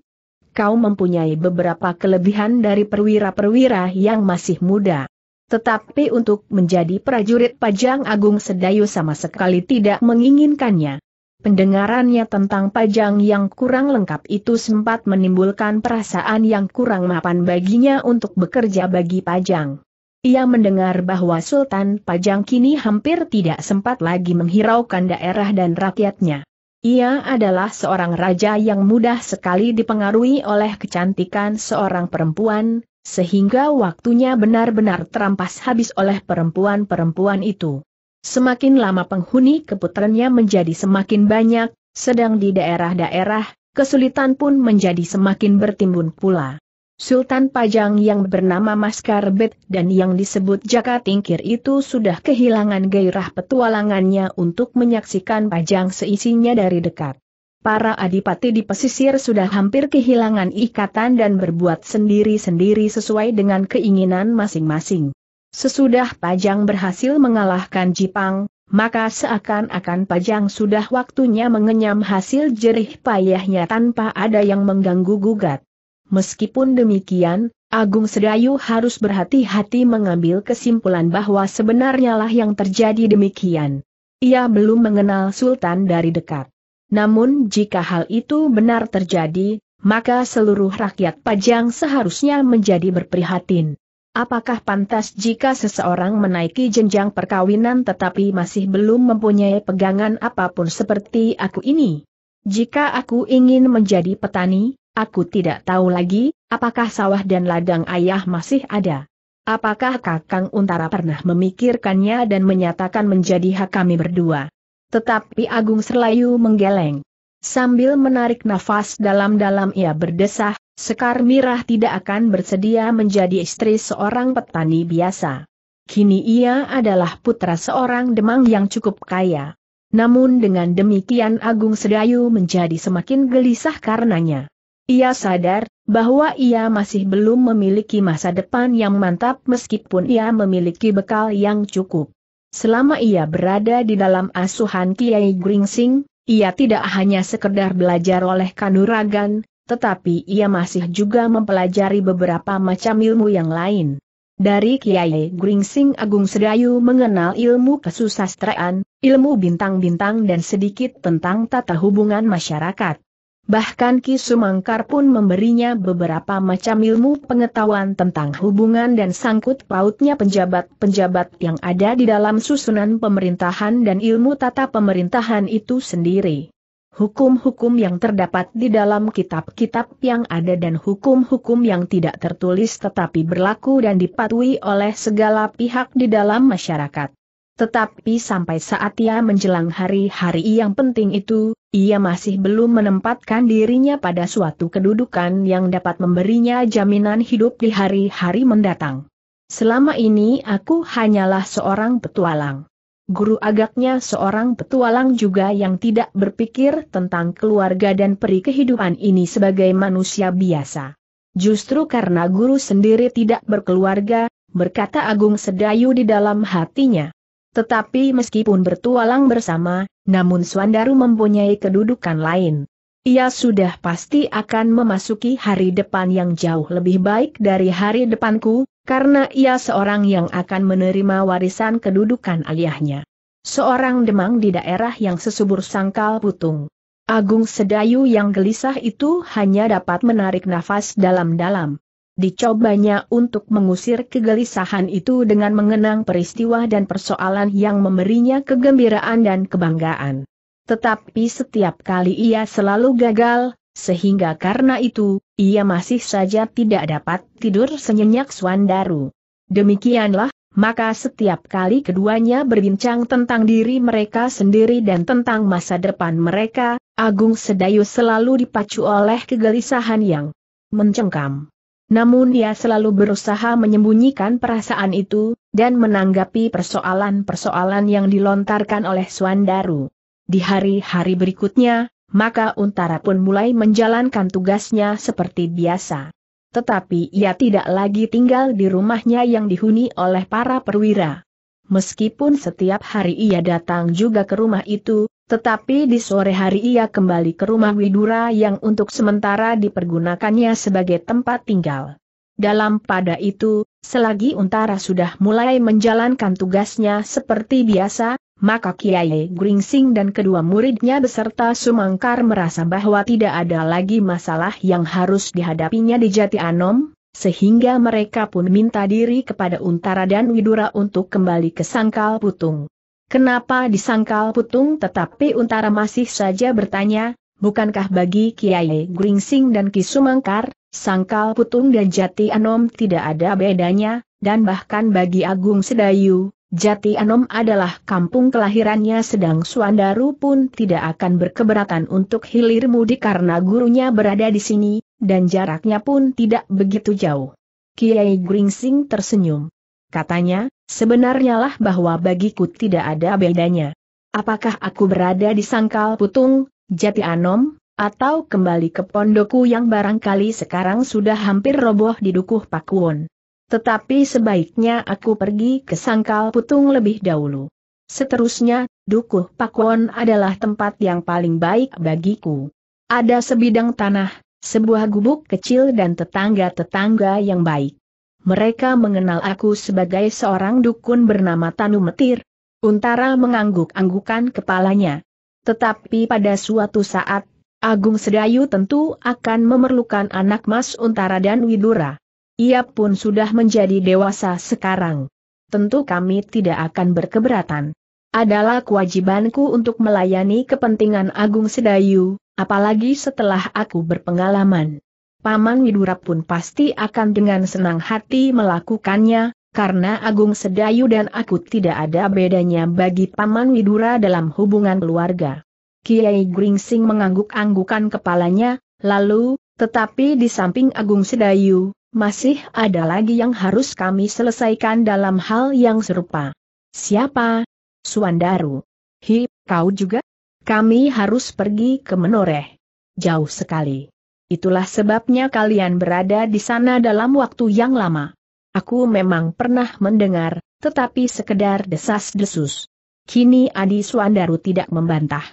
Kau mempunyai beberapa kelebihan dari perwira-perwira yang masih muda. Tetapi untuk menjadi prajurit Pajang Agung Sedayu sama sekali tidak menginginkannya. Pendengarannya tentang Pajang yang kurang lengkap itu sempat menimbulkan perasaan yang kurang mapan baginya untuk bekerja bagi Pajang. Ia mendengar bahwa Sultan Pajang kini hampir tidak sempat lagi menghiraukan daerah dan rakyatnya. Ia adalah seorang raja yang mudah sekali dipengaruhi oleh kecantikan seorang perempuan, sehingga waktunya benar-benar terampas habis oleh perempuan-perempuan itu. Semakin lama penghuni keputrannya menjadi semakin banyak, sedang di daerah-daerah, kesulitan pun menjadi semakin bertimbun pula. Sultan Pajang yang bernama Mas Karbet dan yang disebut Jaka Tingkir itu sudah kehilangan gairah petualangannya untuk menyaksikan Pajang seisinya dari dekat. Para adipati di pesisir sudah hampir kehilangan ikatan dan berbuat sendiri-sendiri sesuai dengan keinginan masing-masing. Sesudah Pajang berhasil mengalahkan Jipang, maka seakan-akan Pajang sudah waktunya mengenyam hasil jerih payahnya tanpa ada yang mengganggu-gugat. Meskipun demikian, Agung Sedayu harus berhati-hati mengambil kesimpulan bahwa sebenarnya lah yang terjadi demikian. Ia belum mengenal Sultan dari dekat. Namun jika hal itu benar terjadi, maka seluruh rakyat Pajang seharusnya menjadi berprihatin. Apakah pantas jika seseorang menaiki jenjang perkawinan tetapi masih belum mempunyai pegangan apapun seperti aku ini? Jika aku ingin menjadi petani, Aku tidak tahu lagi, apakah sawah dan ladang ayah masih ada. Apakah Kakang Untara pernah memikirkannya dan menyatakan menjadi hak kami berdua. Tetapi Agung Serlayu menggeleng. Sambil menarik nafas dalam-dalam ia berdesah, Sekar Mirah tidak akan bersedia menjadi istri seorang petani biasa. Kini ia adalah putra seorang demang yang cukup kaya. Namun dengan demikian Agung Sedayu menjadi semakin gelisah karenanya. Ia sadar bahwa ia masih belum memiliki masa depan yang mantap meskipun ia memiliki bekal yang cukup. Selama ia berada di dalam asuhan Kiai Gringsing, ia tidak hanya sekedar belajar oleh kanuragan, tetapi ia masih juga mempelajari beberapa macam ilmu yang lain. Dari Kiai Gringsing Agung Sedayu mengenal ilmu kesusastraan, ilmu bintang-bintang dan sedikit tentang tata hubungan masyarakat. Bahkan Ki Sumangkar pun memberinya beberapa macam ilmu pengetahuan tentang hubungan dan sangkut pautnya penjabat-penjabat yang ada di dalam susunan pemerintahan dan ilmu tata pemerintahan itu sendiri. Hukum-hukum yang terdapat di dalam kitab-kitab yang ada dan hukum-hukum yang tidak tertulis tetapi berlaku dan dipatuhi oleh segala pihak di dalam masyarakat. Tetapi sampai saat ia menjelang hari-hari yang penting itu, ia masih belum menempatkan dirinya pada suatu kedudukan yang dapat memberinya jaminan hidup di hari-hari mendatang. Selama ini aku hanyalah seorang petualang. Guru agaknya seorang petualang juga yang tidak berpikir tentang keluarga dan peri kehidupan ini sebagai manusia biasa. Justru karena guru sendiri tidak berkeluarga, berkata Agung Sedayu di dalam hatinya. Tetapi meskipun bertualang bersama, namun Swandaru mempunyai kedudukan lain. Ia sudah pasti akan memasuki hari depan yang jauh lebih baik dari hari depanku, karena ia seorang yang akan menerima warisan kedudukan aliahnya. Seorang demang di daerah yang sesubur sangkal putung. Agung Sedayu yang gelisah itu hanya dapat menarik nafas dalam-dalam dicobanya untuk mengusir kegelisahan itu dengan mengenang peristiwa dan persoalan yang memberinya kegembiraan dan kebanggaan. Tetapi setiap kali ia selalu gagal, sehingga karena itu, ia masih saja tidak dapat tidur senyenyak Swandaru. Demikianlah, maka setiap kali keduanya berbincang tentang diri mereka sendiri dan tentang masa depan mereka, Agung Sedayu selalu dipacu oleh kegelisahan yang mencengkam. Namun ia selalu berusaha menyembunyikan perasaan itu, dan menanggapi persoalan-persoalan yang dilontarkan oleh Suandaru. Di hari-hari berikutnya, maka Untara pun mulai menjalankan tugasnya seperti biasa. Tetapi ia tidak lagi tinggal di rumahnya yang dihuni oleh para perwira. Meskipun setiap hari ia datang juga ke rumah itu, tetapi di sore hari ia kembali ke rumah Widura yang untuk sementara dipergunakannya sebagai tempat tinggal. Dalam pada itu, selagi Untara sudah mulai menjalankan tugasnya seperti biasa, maka Kiai Gringsing dan kedua muridnya beserta Sumangkar merasa bahwa tidak ada lagi masalah yang harus dihadapinya di Jati Anom, sehingga mereka pun minta diri kepada Untara dan Widura untuk kembali ke Sangkal Putung. Kenapa disangkal putung tetapi Untara masih saja bertanya, bukankah bagi Kiai Gringsing dan Kisumangkar, sangkal putung dan jati anom tidak ada bedanya, dan bahkan bagi Agung Sedayu, Jati Anom adalah kampung kelahirannya sedang Suandaru pun tidak akan berkeberatan untuk hilir mudik karena gurunya berada di sini, dan jaraknya pun tidak begitu jauh. Kiai Gringsing tersenyum. Katanya, sebenarnya lah bahwa bagiku tidak ada bedanya. Apakah aku berada di Sangkal Putung, Jati Anom, atau kembali ke pondoku yang barangkali sekarang sudah hampir roboh di Dukuh Pakuwon. Tetapi sebaiknya aku pergi ke Sangkal Putung lebih dahulu. Seterusnya, Dukuh Pakuwon adalah tempat yang paling baik bagiku. Ada sebidang tanah, sebuah gubuk kecil dan tetangga-tetangga yang baik mereka mengenal aku sebagai seorang dukun bernama Tanu Metir. Untara mengangguk-anggukan kepalanya. Tetapi pada suatu saat, Agung Sedayu tentu akan memerlukan anak mas Untara dan Widura. Ia pun sudah menjadi dewasa sekarang. Tentu kami tidak akan berkeberatan. Adalah kewajibanku untuk melayani kepentingan Agung Sedayu, apalagi setelah aku berpengalaman. Paman Widura pun pasti akan dengan senang hati melakukannya, karena Agung Sedayu dan aku tidak ada bedanya bagi Paman Widura dalam hubungan keluarga. Kiai Gringsing mengangguk-anggukan kepalanya, lalu, tetapi di samping Agung Sedayu, masih ada lagi yang harus kami selesaikan dalam hal yang serupa. Siapa? Suandaru. Hi, kau juga? Kami harus pergi ke Menoreh. Jauh sekali. Itulah sebabnya kalian berada di sana dalam waktu yang lama. Aku memang pernah mendengar, tetapi sekedar desas-desus. Kini Adi Suandaru tidak membantah.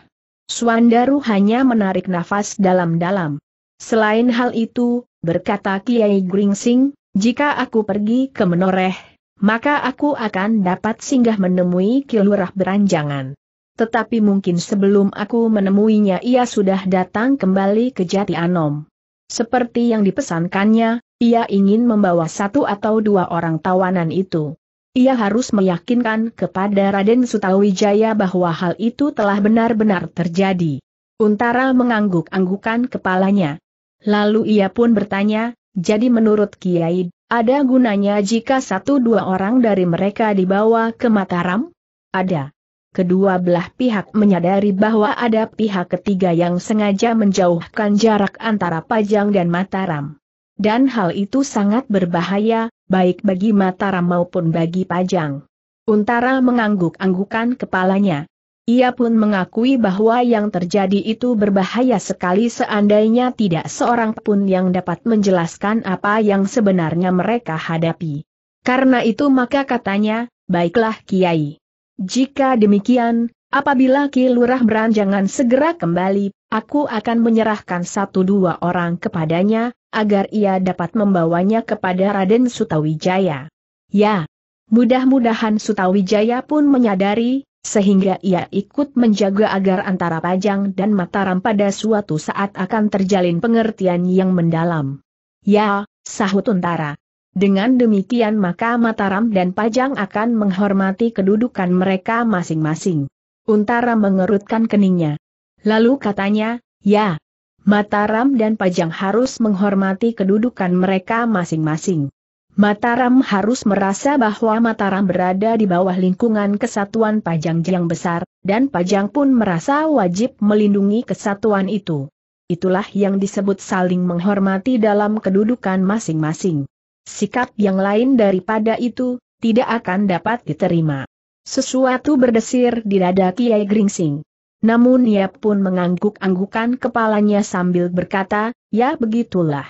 Suandaru hanya menarik nafas dalam-dalam. Selain hal itu, berkata Kiai Gringsing, jika aku pergi ke Menoreh, maka aku akan dapat singgah menemui Kilurah Beranjangan tetapi mungkin sebelum aku menemuinya ia sudah datang kembali ke Jati Anom. Seperti yang dipesankannya, ia ingin membawa satu atau dua orang tawanan itu. Ia harus meyakinkan kepada Raden Sutawijaya bahwa hal itu telah benar-benar terjadi. Untara mengangguk-anggukan kepalanya. Lalu ia pun bertanya, jadi menurut Kiai, ada gunanya jika satu dua orang dari mereka dibawa ke Mataram? Ada kedua belah pihak menyadari bahwa ada pihak ketiga yang sengaja menjauhkan jarak antara Pajang dan Mataram. Dan hal itu sangat berbahaya, baik bagi Mataram maupun bagi Pajang. Untara mengangguk-anggukan kepalanya. Ia pun mengakui bahwa yang terjadi itu berbahaya sekali seandainya tidak seorang pun yang dapat menjelaskan apa yang sebenarnya mereka hadapi. Karena itu maka katanya, baiklah Kiai. Jika demikian, apabila Ki Lurah beranjangan segera kembali, aku akan menyerahkan satu dua orang kepadanya, agar ia dapat membawanya kepada Raden Sutawijaya. Ya, mudah-mudahan Sutawijaya pun menyadari, sehingga ia ikut menjaga agar antara Pajang dan Mataram pada suatu saat akan terjalin pengertian yang mendalam. Ya, sahut Untara. Dengan demikian maka Mataram dan Pajang akan menghormati kedudukan mereka masing-masing. Untara mengerutkan keningnya. Lalu katanya, ya, Mataram dan Pajang harus menghormati kedudukan mereka masing-masing. Mataram harus merasa bahwa Mataram berada di bawah lingkungan kesatuan Pajang yang besar, dan Pajang pun merasa wajib melindungi kesatuan itu. Itulah yang disebut saling menghormati dalam kedudukan masing-masing. Sikap yang lain daripada itu, tidak akan dapat diterima. Sesuatu berdesir di dada Kiai Gringsing. Namun ia pun mengangguk-anggukan kepalanya sambil berkata, ya begitulah.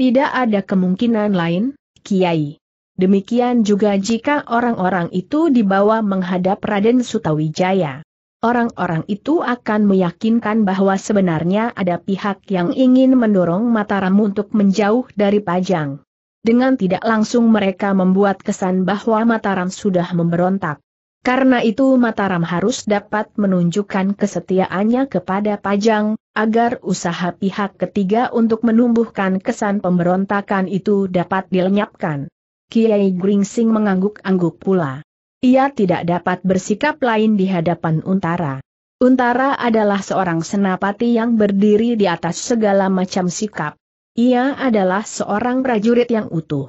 Tidak ada kemungkinan lain, Kiai. Demikian juga jika orang-orang itu dibawa menghadap Raden Sutawijaya. Orang-orang itu akan meyakinkan bahwa sebenarnya ada pihak yang ingin mendorong Mataram untuk menjauh dari Pajang dengan tidak langsung mereka membuat kesan bahwa Mataram sudah memberontak. Karena itu Mataram harus dapat menunjukkan kesetiaannya kepada Pajang, agar usaha pihak ketiga untuk menumbuhkan kesan pemberontakan itu dapat dilenyapkan. Kiai Gringsing mengangguk-angguk pula. Ia tidak dapat bersikap lain di hadapan Untara. Untara adalah seorang senapati yang berdiri di atas segala macam sikap. Ia adalah seorang prajurit yang utuh.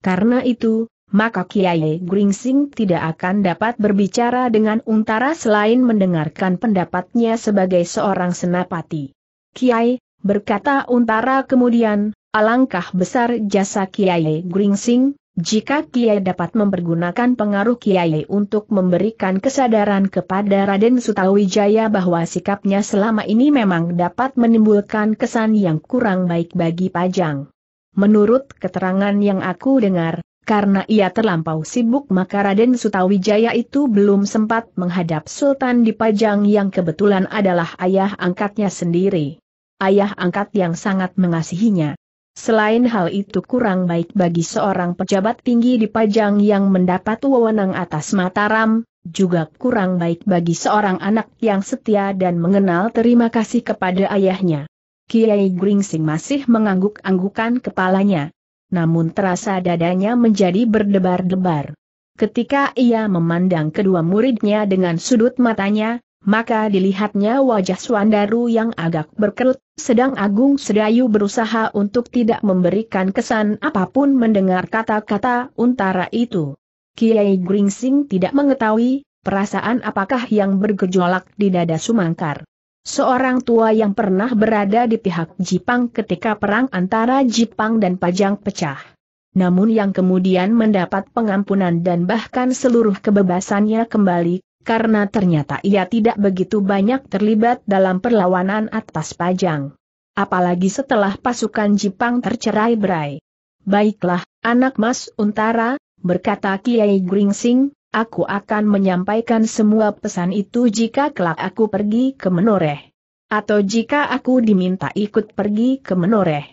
Karena itu, maka Kiai Gringsing tidak akan dapat berbicara dengan Untara selain mendengarkan pendapatnya sebagai seorang senapati. Kiai, berkata Untara kemudian, alangkah besar jasa Kiai Gringsing, jika Kiai dapat mempergunakan pengaruh Kiai untuk memberikan kesadaran kepada Raden Sutawijaya bahwa sikapnya selama ini memang dapat menimbulkan kesan yang kurang baik bagi Pajang. Menurut keterangan yang aku dengar, karena ia terlampau sibuk maka Raden Sutawijaya itu belum sempat menghadap Sultan di Pajang yang kebetulan adalah ayah angkatnya sendiri. Ayah angkat yang sangat mengasihinya. Selain hal itu kurang baik bagi seorang pejabat tinggi di Pajang yang mendapat wewenang atas Mataram, juga kurang baik bagi seorang anak yang setia dan mengenal terima kasih kepada ayahnya. Kiai Gringsing masih mengangguk-anggukan kepalanya. Namun terasa dadanya menjadi berdebar-debar. Ketika ia memandang kedua muridnya dengan sudut matanya, maka dilihatnya wajah Suandaru yang agak berkerut, sedang Agung Sedayu berusaha untuk tidak memberikan kesan apapun mendengar kata-kata untara itu. Kiai Gringsing tidak mengetahui, perasaan apakah yang bergejolak di dada Sumangkar. Seorang tua yang pernah berada di pihak Jipang ketika perang antara Jipang dan Pajang pecah. Namun yang kemudian mendapat pengampunan dan bahkan seluruh kebebasannya kembali karena ternyata ia tidak begitu banyak terlibat dalam perlawanan atas Pajang. Apalagi setelah pasukan Jepang tercerai-berai. Baiklah, anak mas Untara, berkata Kiai Gringsing, aku akan menyampaikan semua pesan itu jika kelak aku pergi ke Menoreh. Atau jika aku diminta ikut pergi ke Menoreh.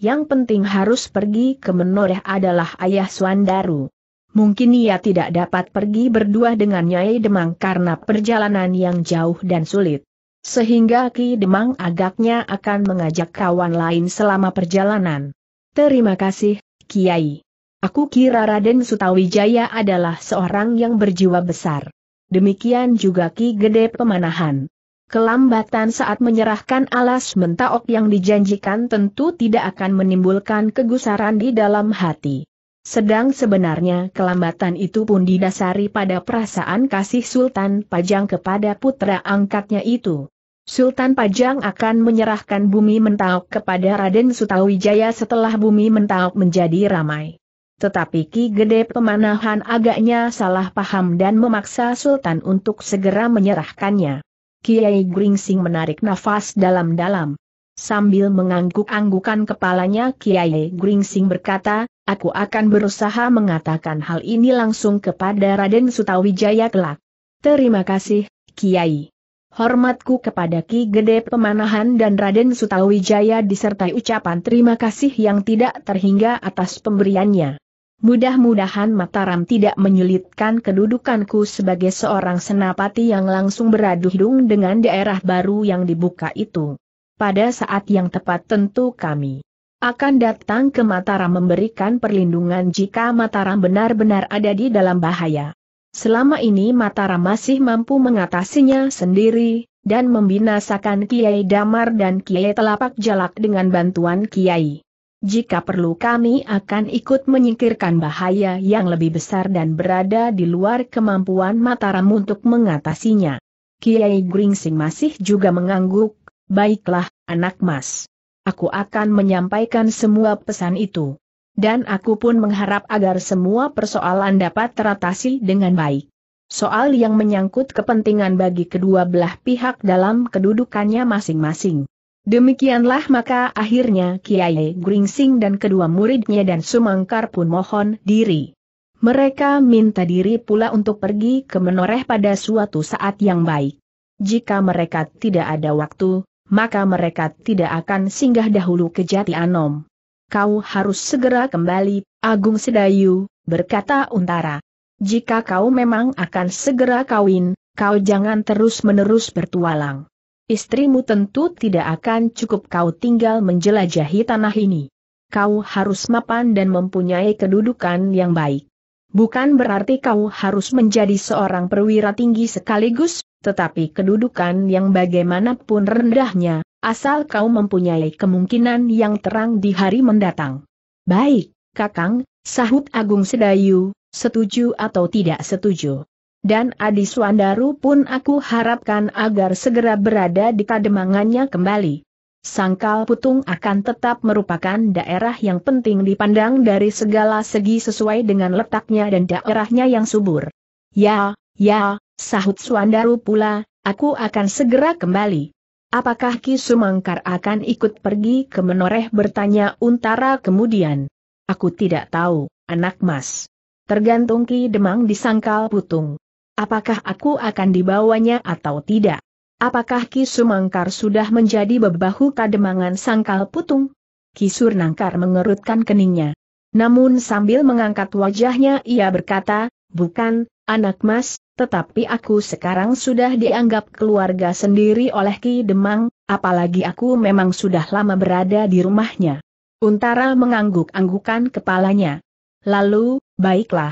Yang penting harus pergi ke Menoreh adalah ayah Swandaru. Mungkin ia tidak dapat pergi berdua dengan Nyai Demang karena perjalanan yang jauh dan sulit. Sehingga Ki Demang agaknya akan mengajak kawan lain selama perjalanan. Terima kasih, Kiai. Aku kira Raden Sutawijaya adalah seorang yang berjiwa besar. Demikian juga Ki Gede Pemanahan. Kelambatan saat menyerahkan alas mentaok yang dijanjikan tentu tidak akan menimbulkan kegusaran di dalam hati. Sedang sebenarnya kelambatan itu pun didasari pada perasaan kasih Sultan Pajang kepada putra angkatnya itu. Sultan Pajang akan menyerahkan bumi mentauk kepada Raden Sutawijaya setelah bumi mentauk menjadi ramai. Tetapi Ki Gede Pemanahan agaknya salah paham dan memaksa Sultan untuk segera menyerahkannya. Kiai Gringsing menarik nafas dalam-dalam. Sambil mengangguk-anggukan kepalanya Kiai Gringsing berkata, Aku akan berusaha mengatakan hal ini langsung kepada Raden Sutawijaya kelak. Terima kasih, Kiai. Hormatku kepada Ki Gede Pemanahan dan Raden Sutawijaya disertai ucapan terima kasih yang tidak terhingga atas pemberiannya. Mudah-mudahan Mataram tidak menyulitkan kedudukanku sebagai seorang senapati yang langsung beradu hidung dengan daerah baru yang dibuka itu. Pada saat yang tepat tentu kami akan datang ke Mataram memberikan perlindungan jika Mataram benar-benar ada di dalam bahaya. Selama ini Mataram masih mampu mengatasinya sendiri, dan membinasakan Kiai Damar dan Kiai Telapak Jalak dengan bantuan Kiai. Jika perlu kami akan ikut menyingkirkan bahaya yang lebih besar dan berada di luar kemampuan Mataram untuk mengatasinya. Kiai Gringsing masih juga mengangguk, baiklah, anak mas aku akan menyampaikan semua pesan itu. Dan aku pun mengharap agar semua persoalan dapat teratasi dengan baik. Soal yang menyangkut kepentingan bagi kedua belah pihak dalam kedudukannya masing-masing. Demikianlah maka akhirnya Kiai Gringsing dan kedua muridnya dan Sumangkar pun mohon diri. Mereka minta diri pula untuk pergi ke menoreh pada suatu saat yang baik. Jika mereka tidak ada waktu, maka mereka tidak akan singgah dahulu ke Jati Anom. Kau harus segera kembali, Agung Sedayu, berkata Untara. Jika kau memang akan segera kawin, kau jangan terus-menerus bertualang. Istrimu tentu tidak akan cukup kau tinggal menjelajahi tanah ini. Kau harus mapan dan mempunyai kedudukan yang baik. Bukan berarti kau harus menjadi seorang perwira tinggi sekaligus tetapi kedudukan yang bagaimanapun rendahnya, asal kau mempunyai kemungkinan yang terang di hari mendatang. Baik, Kakang, sahut Agung Sedayu, setuju atau tidak setuju. Dan Adi Suandaru pun aku harapkan agar segera berada di kademangannya kembali. Sangkal Putung akan tetap merupakan daerah yang penting dipandang dari segala segi sesuai dengan letaknya dan daerahnya yang subur. Ya, ya, Sahut Suandaru pula, aku akan segera kembali. Apakah Ki Sumangkar akan ikut pergi ke menoreh bertanya Untara kemudian? Aku tidak tahu, anak mas. Tergantung Ki Demang di Sangkal putung. Apakah aku akan dibawanya atau tidak? Apakah Ki Sumangkar sudah menjadi bebahu kademangan sangkal putung? Ki Surnangkar mengerutkan keningnya. Namun sambil mengangkat wajahnya ia berkata, bukan, anak mas, tetapi aku sekarang sudah dianggap keluarga sendiri oleh Ki Demang, apalagi aku memang sudah lama berada di rumahnya. Untara mengangguk-anggukan kepalanya. Lalu, baiklah.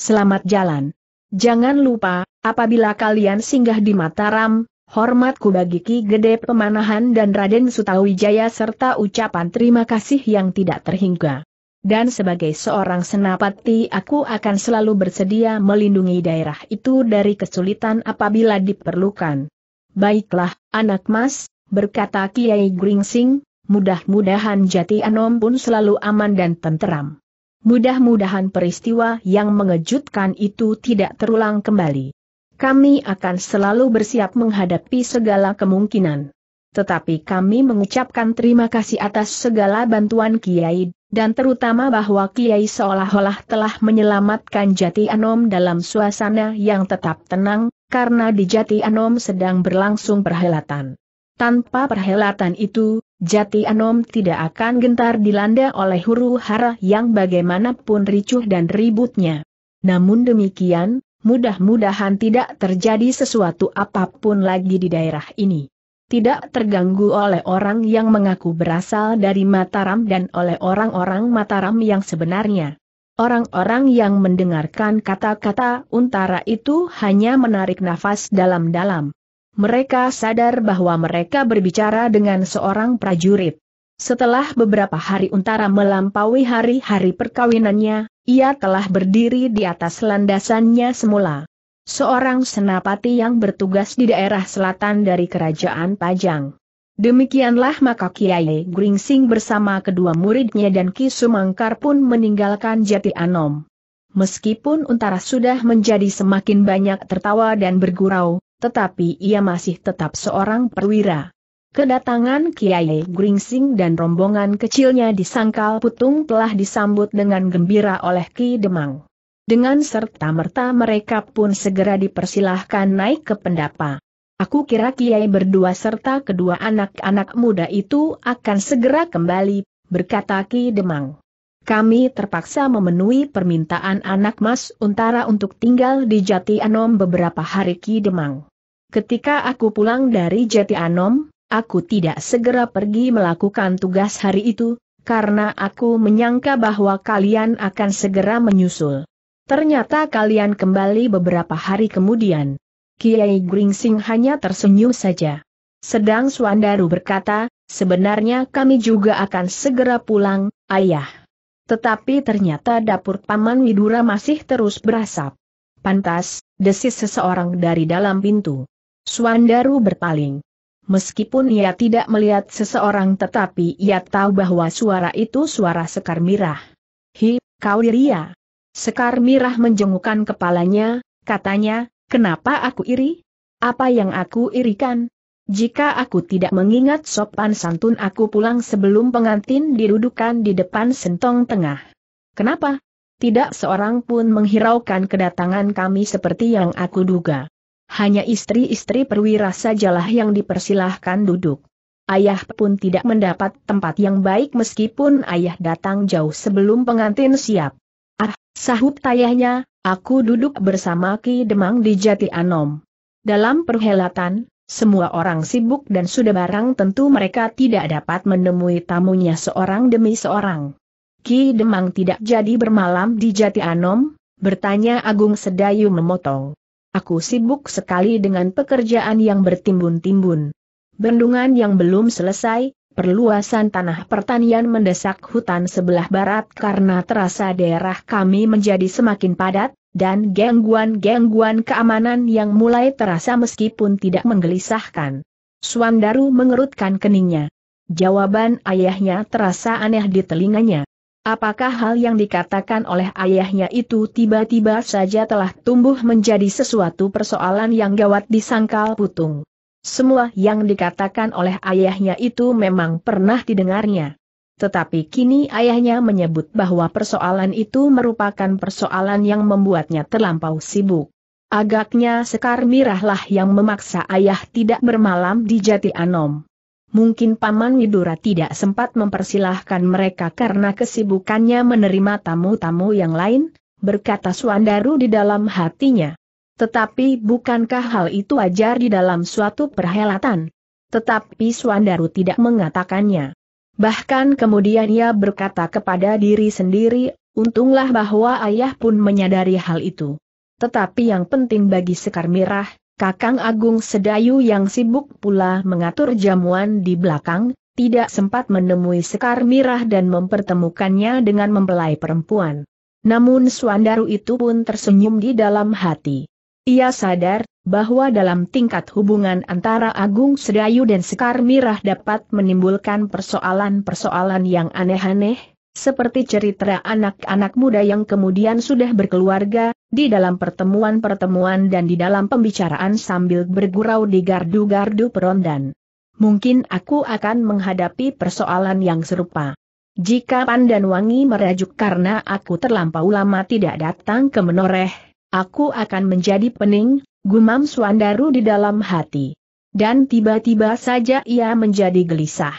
Selamat jalan. Jangan lupa, apabila kalian singgah di Mataram, hormatku bagi Ki Gede Pemanahan dan Raden Sutawijaya serta ucapan terima kasih yang tidak terhingga dan sebagai seorang senapati aku akan selalu bersedia melindungi daerah itu dari kesulitan apabila diperlukan. Baiklah, anak mas, berkata Kiai Gringsing, mudah-mudahan jati anom pun selalu aman dan tenteram. Mudah-mudahan peristiwa yang mengejutkan itu tidak terulang kembali. Kami akan selalu bersiap menghadapi segala kemungkinan tetapi kami mengucapkan terima kasih atas segala bantuan Kiai, dan terutama bahwa Kiai seolah-olah telah menyelamatkan Jati Anom dalam suasana yang tetap tenang, karena di Jati Anom sedang berlangsung perhelatan. Tanpa perhelatan itu, Jati Anom tidak akan gentar dilanda oleh huru hara yang bagaimanapun ricuh dan ributnya. Namun demikian, mudah-mudahan tidak terjadi sesuatu apapun lagi di daerah ini tidak terganggu oleh orang yang mengaku berasal dari Mataram dan oleh orang-orang Mataram yang sebenarnya. Orang-orang yang mendengarkan kata-kata untara itu hanya menarik nafas dalam-dalam. Mereka sadar bahwa mereka berbicara dengan seorang prajurit. Setelah beberapa hari untara melampaui hari-hari perkawinannya, ia telah berdiri di atas landasannya semula seorang senapati yang bertugas di daerah selatan dari kerajaan Pajang. Demikianlah maka Kiai Gringsing bersama kedua muridnya dan Ki Sumangkar pun meninggalkan Jati Anom. Meskipun Untara sudah menjadi semakin banyak tertawa dan bergurau, tetapi ia masih tetap seorang perwira. Kedatangan Kiai Gringsing dan rombongan kecilnya di Sangkal Putung telah disambut dengan gembira oleh Ki Demang. Dengan serta-merta mereka pun segera dipersilahkan naik ke pendapa. Aku kira Kiai berdua serta kedua anak-anak muda itu akan segera kembali, berkata Ki Demang. Kami terpaksa memenuhi permintaan anak Mas Untara untuk tinggal di Jati Anom beberapa hari Ki Demang. Ketika aku pulang dari Jati Anom, aku tidak segera pergi melakukan tugas hari itu, karena aku menyangka bahwa kalian akan segera menyusul. Ternyata kalian kembali beberapa hari kemudian. Kiai Gringsing hanya tersenyum saja. Sedang Suandaru berkata, sebenarnya kami juga akan segera pulang, ayah. Tetapi ternyata dapur Paman Widura masih terus berasap. Pantas, desis seseorang dari dalam pintu. Suandaru berpaling. Meskipun ia tidak melihat seseorang tetapi ia tahu bahwa suara itu suara sekar mirah. Hi, kau Ria. Sekar Mirah menjengukkan kepalanya, katanya, kenapa aku iri? Apa yang aku irikan? Jika aku tidak mengingat sopan santun aku pulang sebelum pengantin didudukan di depan sentong tengah. Kenapa? Tidak seorang pun menghiraukan kedatangan kami seperti yang aku duga. Hanya istri-istri perwira sajalah yang dipersilahkan duduk. Ayah pun tidak mendapat tempat yang baik meskipun ayah datang jauh sebelum pengantin siap. Sahut tayahnya, aku duduk bersama Ki Demang di Jati Anom. Dalam perhelatan, semua orang sibuk dan sudah barang tentu mereka tidak dapat menemui tamunya seorang demi seorang. Ki Demang tidak jadi bermalam di Jati Anom, bertanya Agung Sedayu memotong. Aku sibuk sekali dengan pekerjaan yang bertimbun-timbun. Bendungan yang belum selesai, perluasan tanah pertanian mendesak hutan sebelah barat karena terasa daerah kami menjadi semakin padat, dan gangguan-gangguan keamanan yang mulai terasa meskipun tidak menggelisahkan. Suandaru mengerutkan keningnya. Jawaban ayahnya terasa aneh di telinganya. Apakah hal yang dikatakan oleh ayahnya itu tiba-tiba saja telah tumbuh menjadi sesuatu persoalan yang gawat disangkal putung? Semua yang dikatakan oleh ayahnya itu memang pernah didengarnya. Tetapi kini ayahnya menyebut bahwa persoalan itu merupakan persoalan yang membuatnya terlampau sibuk. Agaknya Sekar Mirahlah yang memaksa ayah tidak bermalam di Jati Anom. Mungkin Paman Widura tidak sempat mempersilahkan mereka karena kesibukannya menerima tamu-tamu yang lain, berkata Suandaru di dalam hatinya. Tetapi bukankah hal itu wajar di dalam suatu perhelatan? Tetapi Suandaru tidak mengatakannya. Bahkan kemudian ia berkata kepada diri sendiri, untunglah bahwa ayah pun menyadari hal itu. Tetapi yang penting bagi Sekar Mirah, Kakang Agung Sedayu yang sibuk pula mengatur jamuan di belakang, tidak sempat menemui Sekar Mirah dan mempertemukannya dengan mempelai perempuan. Namun Suandaru itu pun tersenyum di dalam hati. Ia sadar bahwa dalam tingkat hubungan antara Agung Sedayu dan Sekar Mirah dapat menimbulkan persoalan-persoalan yang aneh-aneh, seperti cerita anak-anak muda yang kemudian sudah berkeluarga, di dalam pertemuan-pertemuan dan di dalam pembicaraan sambil bergurau di gardu-gardu perondan. Mungkin aku akan menghadapi persoalan yang serupa. Jika Pandan Wangi merajuk karena aku terlampau lama tidak datang ke menoreh, Aku akan menjadi pening, gumam Suandaru di dalam hati. Dan tiba-tiba saja ia menjadi gelisah.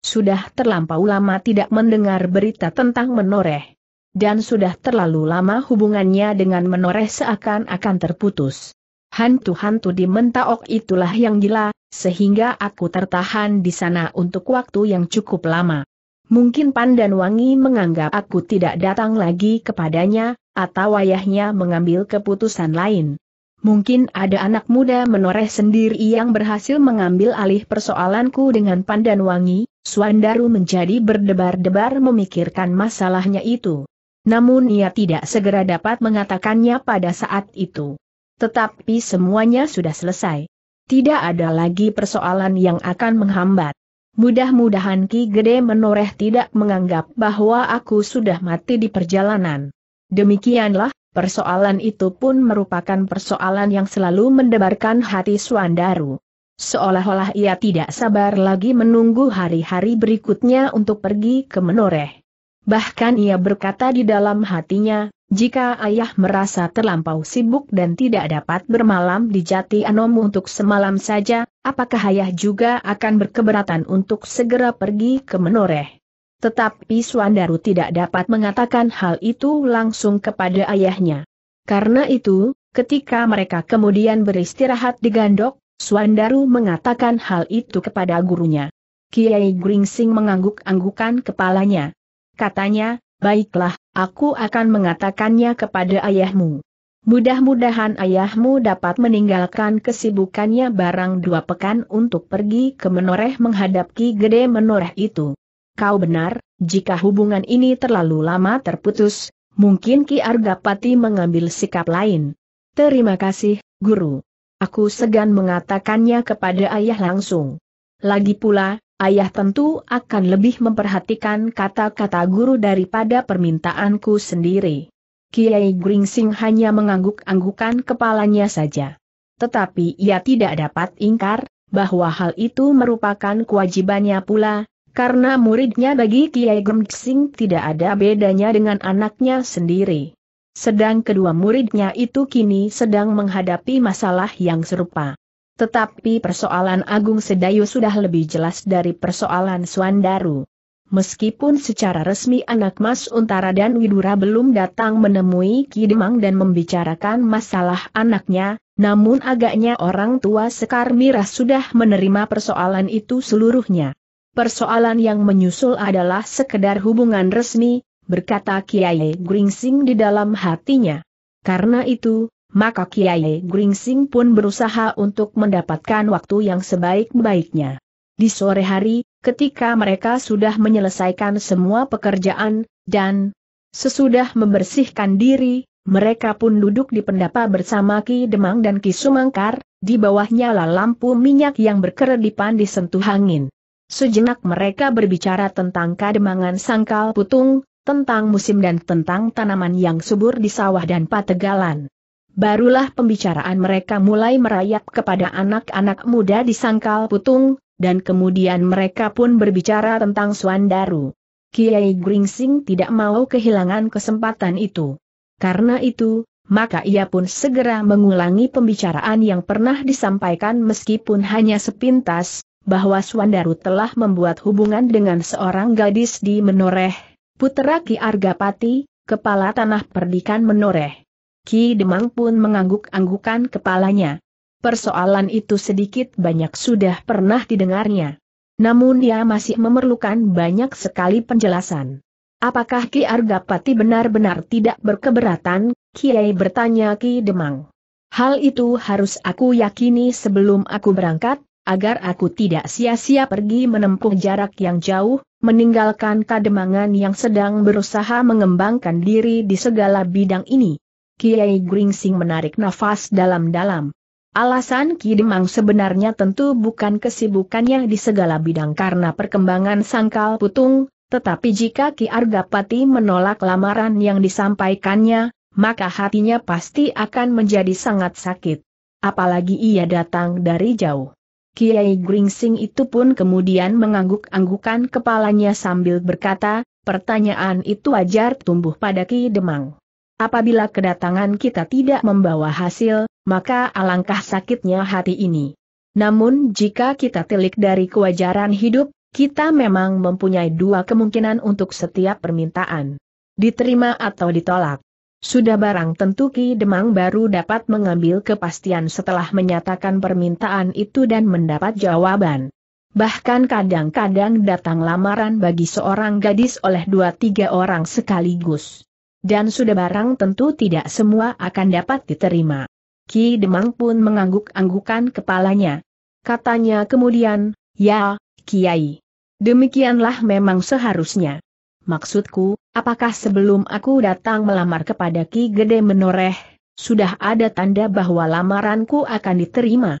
Sudah terlampau lama tidak mendengar berita tentang menoreh. Dan sudah terlalu lama hubungannya dengan menoreh seakan-akan terputus. Hantu-hantu di Mentaok itulah yang gila, sehingga aku tertahan di sana untuk waktu yang cukup lama. Mungkin Pandan Wangi menganggap aku tidak datang lagi kepadanya, atau ayahnya mengambil keputusan lain. Mungkin ada anak muda menoreh sendiri yang berhasil mengambil alih persoalanku dengan pandan wangi, Suandaru menjadi berdebar-debar memikirkan masalahnya itu. Namun ia tidak segera dapat mengatakannya pada saat itu. Tetapi semuanya sudah selesai. Tidak ada lagi persoalan yang akan menghambat. Mudah-mudahan Ki Gede menoreh tidak menganggap bahwa aku sudah mati di perjalanan. Demikianlah, persoalan itu pun merupakan persoalan yang selalu mendebarkan hati Suandaru. Seolah-olah ia tidak sabar lagi menunggu hari-hari berikutnya untuk pergi ke menoreh. Bahkan ia berkata di dalam hatinya, jika ayah merasa terlampau sibuk dan tidak dapat bermalam di jati anom untuk semalam saja, apakah ayah juga akan berkeberatan untuk segera pergi ke menoreh? Tetapi Suandaru tidak dapat mengatakan hal itu langsung kepada ayahnya. Karena itu, ketika mereka kemudian beristirahat di Gandok, Suandaru mengatakan hal itu kepada gurunya. Kiai Gringsing mengangguk-anggukan kepalanya. Katanya, baiklah, aku akan mengatakannya kepada ayahmu. Mudah-mudahan ayahmu dapat meninggalkan kesibukannya barang dua pekan untuk pergi ke menoreh menghadap Ki Gede menoreh itu kau benar, jika hubungan ini terlalu lama terputus, mungkin Ki Argapati mengambil sikap lain. Terima kasih, Guru. Aku segan mengatakannya kepada ayah langsung. Lagi pula, ayah tentu akan lebih memperhatikan kata-kata guru daripada permintaanku sendiri. Kiai Gringsing hanya mengangguk-anggukan kepalanya saja. Tetapi ia tidak dapat ingkar, bahwa hal itu merupakan kewajibannya pula, karena muridnya bagi Kiai Gemsing tidak ada bedanya dengan anaknya sendiri. Sedang kedua muridnya itu kini sedang menghadapi masalah yang serupa. Tetapi persoalan Agung Sedayu sudah lebih jelas dari persoalan Suandaru. Meskipun secara resmi anak Mas Untara dan Widura belum datang menemui Kidemang dan membicarakan masalah anaknya, namun agaknya orang tua Sekar Mirah sudah menerima persoalan itu seluruhnya. Persoalan yang menyusul adalah sekedar hubungan resmi, berkata Kiai Gringsing di dalam hatinya. Karena itu, maka Kiai Gringsing pun berusaha untuk mendapatkan waktu yang sebaik-baiknya. Di sore hari, ketika mereka sudah menyelesaikan semua pekerjaan, dan sesudah membersihkan diri, mereka pun duduk di pendapa bersama Ki Demang dan Ki Sumangkar, di bawahnya lah lampu minyak yang berkeredipan disentuh angin. Sejenak mereka berbicara tentang kademangan sangkal putung, tentang musim dan tentang tanaman yang subur di sawah dan pategalan. Barulah pembicaraan mereka mulai merayap kepada anak-anak muda di sangkal putung, dan kemudian mereka pun berbicara tentang Suandaru. Kiai Gringsing tidak mau kehilangan kesempatan itu. Karena itu, maka ia pun segera mengulangi pembicaraan yang pernah disampaikan meskipun hanya sepintas, bahwa Suandaru telah membuat hubungan dengan seorang gadis di Menoreh, putera Ki Argapati, kepala tanah perdikan Menoreh. Ki Demang pun mengangguk-anggukan kepalanya. Persoalan itu sedikit banyak sudah pernah didengarnya. Namun dia masih memerlukan banyak sekali penjelasan. Apakah Ki Argapati benar-benar tidak berkeberatan? Kiai bertanya Ki Demang. Hal itu harus aku yakini sebelum aku berangkat, agar aku tidak sia-sia pergi menempuh jarak yang jauh, meninggalkan kademangan yang sedang berusaha mengembangkan diri di segala bidang ini. Kiai Gringsing menarik nafas dalam-dalam. Alasan Kidemang sebenarnya tentu bukan kesibukannya di segala bidang karena perkembangan sangkal putung, tetapi jika Ki Argapati menolak lamaran yang disampaikannya, maka hatinya pasti akan menjadi sangat sakit. Apalagi ia datang dari jauh. Kiai Gringsing itu pun kemudian mengangguk-anggukan kepalanya sambil berkata, pertanyaan itu wajar tumbuh pada Ki Demang. Apabila kedatangan kita tidak membawa hasil, maka alangkah sakitnya hati ini. Namun jika kita telik dari kewajaran hidup, kita memang mempunyai dua kemungkinan untuk setiap permintaan. Diterima atau ditolak. Sudah barang tentu Ki Demang baru dapat mengambil kepastian setelah menyatakan permintaan itu dan mendapat jawaban. Bahkan kadang-kadang datang lamaran bagi seorang gadis oleh dua tiga orang sekaligus. Dan sudah barang tentu tidak semua akan dapat diterima. Ki Demang pun mengangguk-anggukan kepalanya. Katanya kemudian, ya, Kiai. Demikianlah memang seharusnya. Maksudku, Apakah sebelum aku datang melamar kepada Ki Gede Menoreh, sudah ada tanda bahwa lamaranku akan diterima?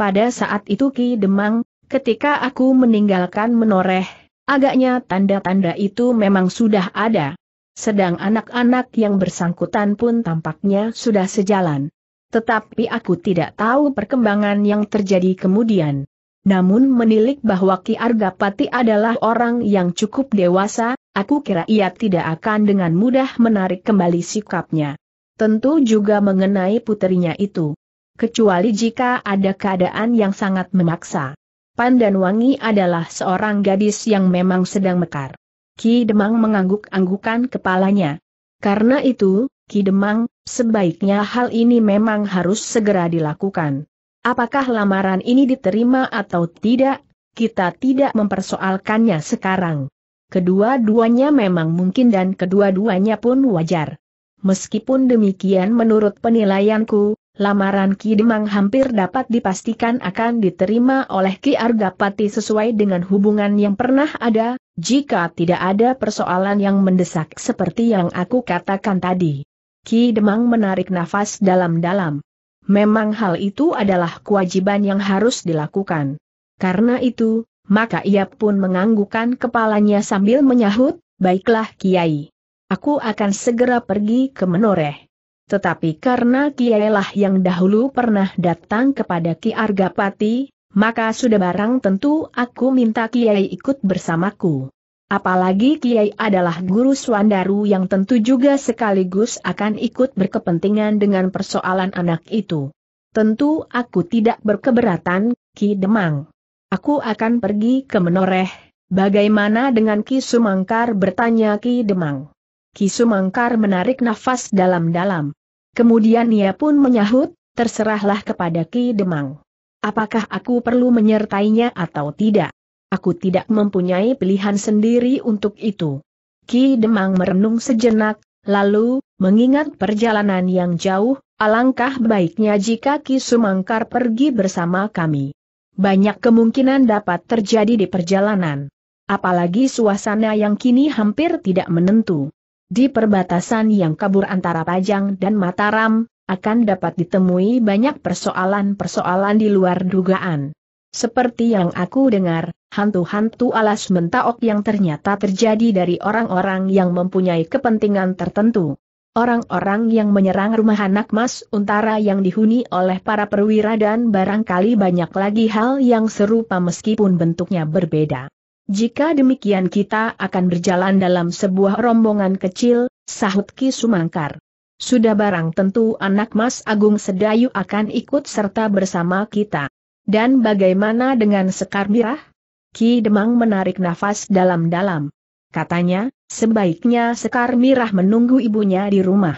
Pada saat itu Ki Demang, ketika aku meninggalkan Menoreh, agaknya tanda-tanda itu memang sudah ada. Sedang anak-anak yang bersangkutan pun tampaknya sudah sejalan. Tetapi aku tidak tahu perkembangan yang terjadi kemudian. Namun menilik bahwa Ki Argapati adalah orang yang cukup dewasa, Aku kira ia tidak akan dengan mudah menarik kembali sikapnya. Tentu juga mengenai putrinya itu. Kecuali jika ada keadaan yang sangat memaksa. Wangi adalah seorang gadis yang memang sedang mekar. Ki Demang mengangguk-anggukan kepalanya. Karena itu, Ki Demang, sebaiknya hal ini memang harus segera dilakukan. Apakah lamaran ini diterima atau tidak, kita tidak mempersoalkannya sekarang. Kedua-duanya memang mungkin dan kedua-duanya pun wajar. Meskipun demikian menurut penilaianku, lamaran Ki Demang hampir dapat dipastikan akan diterima oleh Ki Argapati sesuai dengan hubungan yang pernah ada, jika tidak ada persoalan yang mendesak seperti yang aku katakan tadi. Ki Demang menarik nafas dalam-dalam. Memang hal itu adalah kewajiban yang harus dilakukan. Karena itu, maka ia pun menganggukkan kepalanya sambil menyahut, baiklah Kiai. Aku akan segera pergi ke Menoreh. Tetapi karena Kiai lah yang dahulu pernah datang kepada Ki Argapati, maka sudah barang tentu aku minta Kiai ikut bersamaku. Apalagi Kiai adalah guru Swandaru yang tentu juga sekaligus akan ikut berkepentingan dengan persoalan anak itu. Tentu aku tidak berkeberatan, Ki Demang. Aku akan pergi ke Menoreh. Bagaimana dengan Ki Sumangkar bertanya Ki Demang. Ki Sumangkar menarik nafas dalam-dalam. Kemudian ia pun menyahut, terserahlah kepada Ki Demang. Apakah aku perlu menyertainya atau tidak? Aku tidak mempunyai pilihan sendiri untuk itu. Ki Demang merenung sejenak, lalu, mengingat perjalanan yang jauh, alangkah baiknya jika Ki Sumangkar pergi bersama kami banyak kemungkinan dapat terjadi di perjalanan. Apalagi suasana yang kini hampir tidak menentu. Di perbatasan yang kabur antara Pajang dan Mataram, akan dapat ditemui banyak persoalan-persoalan di luar dugaan. Seperti yang aku dengar, hantu-hantu alas mentaok yang ternyata terjadi dari orang-orang yang mempunyai kepentingan tertentu. Orang-orang yang menyerang rumah anak mas untara yang dihuni oleh para perwira dan barangkali banyak lagi hal yang serupa meskipun bentuknya berbeda. Jika demikian kita akan berjalan dalam sebuah rombongan kecil, sahut Ki Sumangkar. Sudah barang tentu anak mas Agung Sedayu akan ikut serta bersama kita. Dan bagaimana dengan Sekar Mirah? Ki Demang menarik nafas dalam-dalam. Katanya, sebaiknya Sekar Mirah menunggu ibunya di rumah.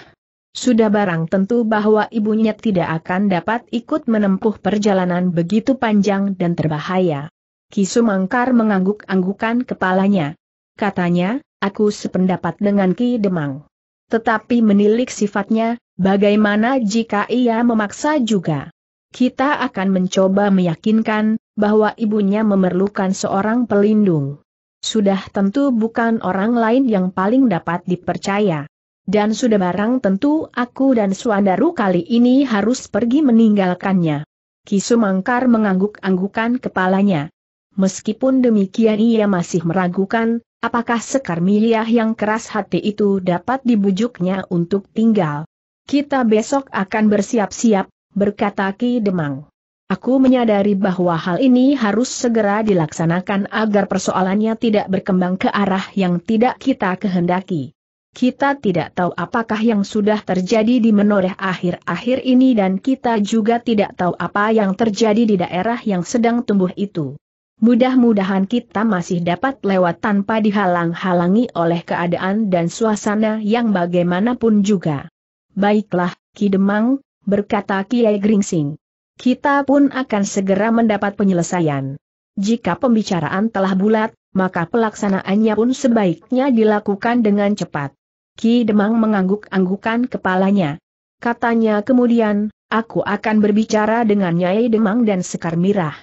Sudah barang tentu bahwa ibunya tidak akan dapat ikut menempuh perjalanan begitu panjang dan terbahaya. Kisumangkar mengangguk-anggukan kepalanya. Katanya, aku sependapat dengan Ki Demang. Tetapi menilik sifatnya, bagaimana jika ia memaksa juga? Kita akan mencoba meyakinkan bahwa ibunya memerlukan seorang pelindung sudah tentu bukan orang lain yang paling dapat dipercaya. Dan sudah barang tentu aku dan Suandaru kali ini harus pergi meninggalkannya. Kisumangkar mengangguk-anggukan kepalanya. Meskipun demikian ia masih meragukan, apakah Sekar Miliah yang keras hati itu dapat dibujuknya untuk tinggal. Kita besok akan bersiap-siap, berkata Ki Demang. Aku menyadari bahwa hal ini harus segera dilaksanakan agar persoalannya tidak berkembang ke arah yang tidak kita kehendaki. Kita tidak tahu apakah yang sudah terjadi di menoreh akhir-akhir ini dan kita juga tidak tahu apa yang terjadi di daerah yang sedang tumbuh itu. Mudah-mudahan kita masih dapat lewat tanpa dihalang-halangi oleh keadaan dan suasana yang bagaimanapun juga. Baiklah, Kidemang, berkata Kiai Gringsing kita pun akan segera mendapat penyelesaian. Jika pembicaraan telah bulat, maka pelaksanaannya pun sebaiknya dilakukan dengan cepat. Ki Demang mengangguk-anggukan kepalanya. Katanya kemudian, aku akan berbicara dengan Nyai Demang dan Sekar Mirah.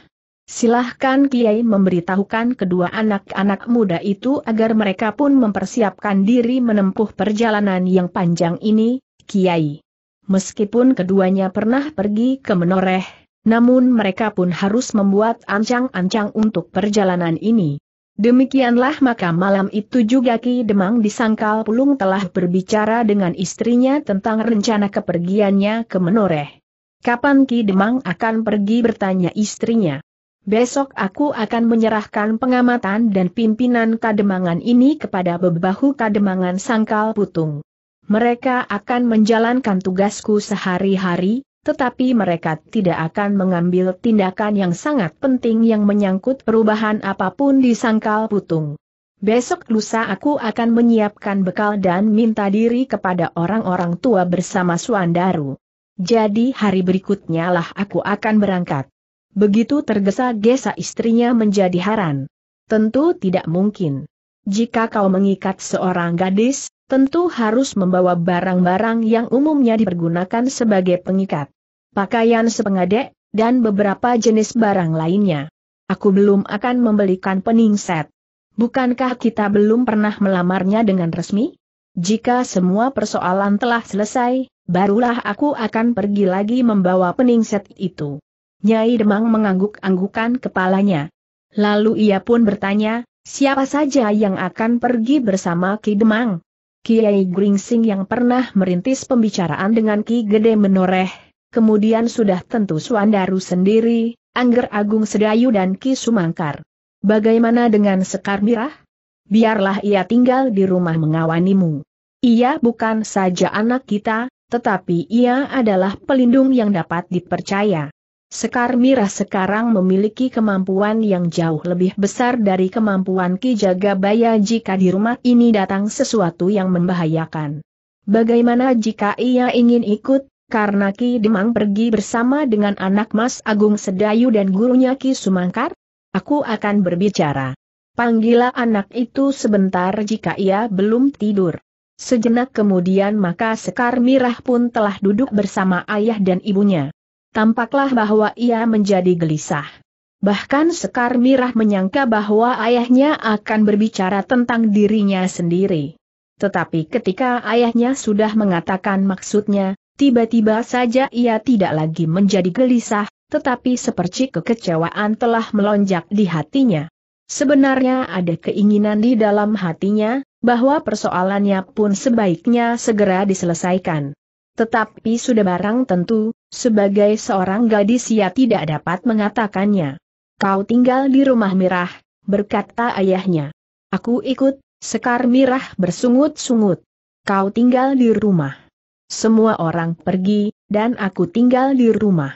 Silahkan Kiai memberitahukan kedua anak-anak muda itu agar mereka pun mempersiapkan diri menempuh perjalanan yang panjang ini, Kiai meskipun keduanya pernah pergi ke menoreh, namun mereka pun harus membuat ancang-ancang untuk perjalanan ini. Demikianlah maka malam itu juga Ki Demang disangkal pulung telah berbicara dengan istrinya tentang rencana kepergiannya ke Menoreh. Kapan Ki Demang akan pergi bertanya istrinya. Besok aku akan menyerahkan pengamatan dan pimpinan kademangan ini kepada bebahu kademangan sangkal putung. Mereka akan menjalankan tugasku sehari-hari, tetapi mereka tidak akan mengambil tindakan yang sangat penting yang menyangkut perubahan apapun di sangkal putung. Besok lusa aku akan menyiapkan bekal dan minta diri kepada orang-orang tua bersama Suandaru. Jadi hari berikutnya lah aku akan berangkat. Begitu tergesa-gesa istrinya menjadi haran. Tentu tidak mungkin. Jika kau mengikat seorang gadis, tentu harus membawa barang-barang yang umumnya dipergunakan sebagai pengikat. Pakaian sepengadek, dan beberapa jenis barang lainnya. Aku belum akan membelikan peningset. Bukankah kita belum pernah melamarnya dengan resmi? Jika semua persoalan telah selesai, barulah aku akan pergi lagi membawa peningset itu. Nyai Demang mengangguk-anggukan kepalanya. Lalu ia pun bertanya, siapa saja yang akan pergi bersama Ki Demang? Kiai Gringsing yang pernah merintis pembicaraan dengan Ki Gede menoreh, kemudian sudah tentu Suandaru sendiri, Angger Agung Sedayu dan Ki Sumangkar. Bagaimana dengan Sekar Mirah? Biarlah ia tinggal di rumah mengawanimu. Ia bukan saja anak kita, tetapi ia adalah pelindung yang dapat dipercaya. Sekar Mirah sekarang memiliki kemampuan yang jauh lebih besar dari kemampuan Ki Jagabaya jika di rumah ini datang sesuatu yang membahayakan. Bagaimana jika ia ingin ikut, karena Ki Demang pergi bersama dengan anak Mas Agung Sedayu dan gurunya Ki Sumangkar? Aku akan berbicara. Panggillah anak itu sebentar jika ia belum tidur. Sejenak kemudian maka Sekar Mirah pun telah duduk bersama ayah dan ibunya tampaklah bahwa ia menjadi gelisah. Bahkan Sekar Mirah menyangka bahwa ayahnya akan berbicara tentang dirinya sendiri. Tetapi ketika ayahnya sudah mengatakan maksudnya, tiba-tiba saja ia tidak lagi menjadi gelisah, tetapi seperti kekecewaan telah melonjak di hatinya. Sebenarnya ada keinginan di dalam hatinya, bahwa persoalannya pun sebaiknya segera diselesaikan. Tetapi sudah barang tentu, sebagai seorang gadis ia tidak dapat mengatakannya. Kau tinggal di rumah Mirah, berkata ayahnya. Aku ikut, Sekar Mirah bersungut-sungut. Kau tinggal di rumah. Semua orang pergi, dan aku tinggal di rumah.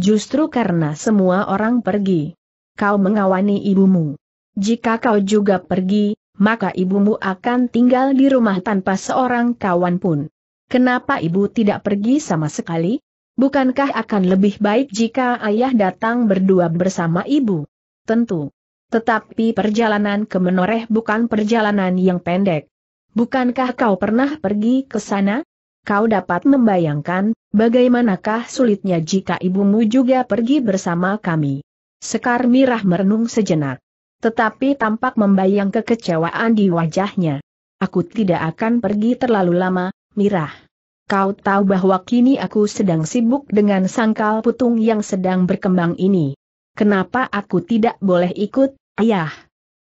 Justru karena semua orang pergi. Kau mengawani ibumu. Jika kau juga pergi, maka ibumu akan tinggal di rumah tanpa seorang kawan pun. Kenapa ibu tidak pergi sama sekali? Bukankah akan lebih baik jika ayah datang berdua bersama ibu? Tentu. Tetapi perjalanan ke Menoreh bukan perjalanan yang pendek. Bukankah kau pernah pergi ke sana? Kau dapat membayangkan, bagaimanakah sulitnya jika ibumu juga pergi bersama kami. Sekar Mirah merenung sejenak. Tetapi tampak membayang kekecewaan di wajahnya. Aku tidak akan pergi terlalu lama, Mirah. Kau tahu bahwa kini aku sedang sibuk dengan sangkal putung yang sedang berkembang ini. Kenapa aku tidak boleh ikut, ayah?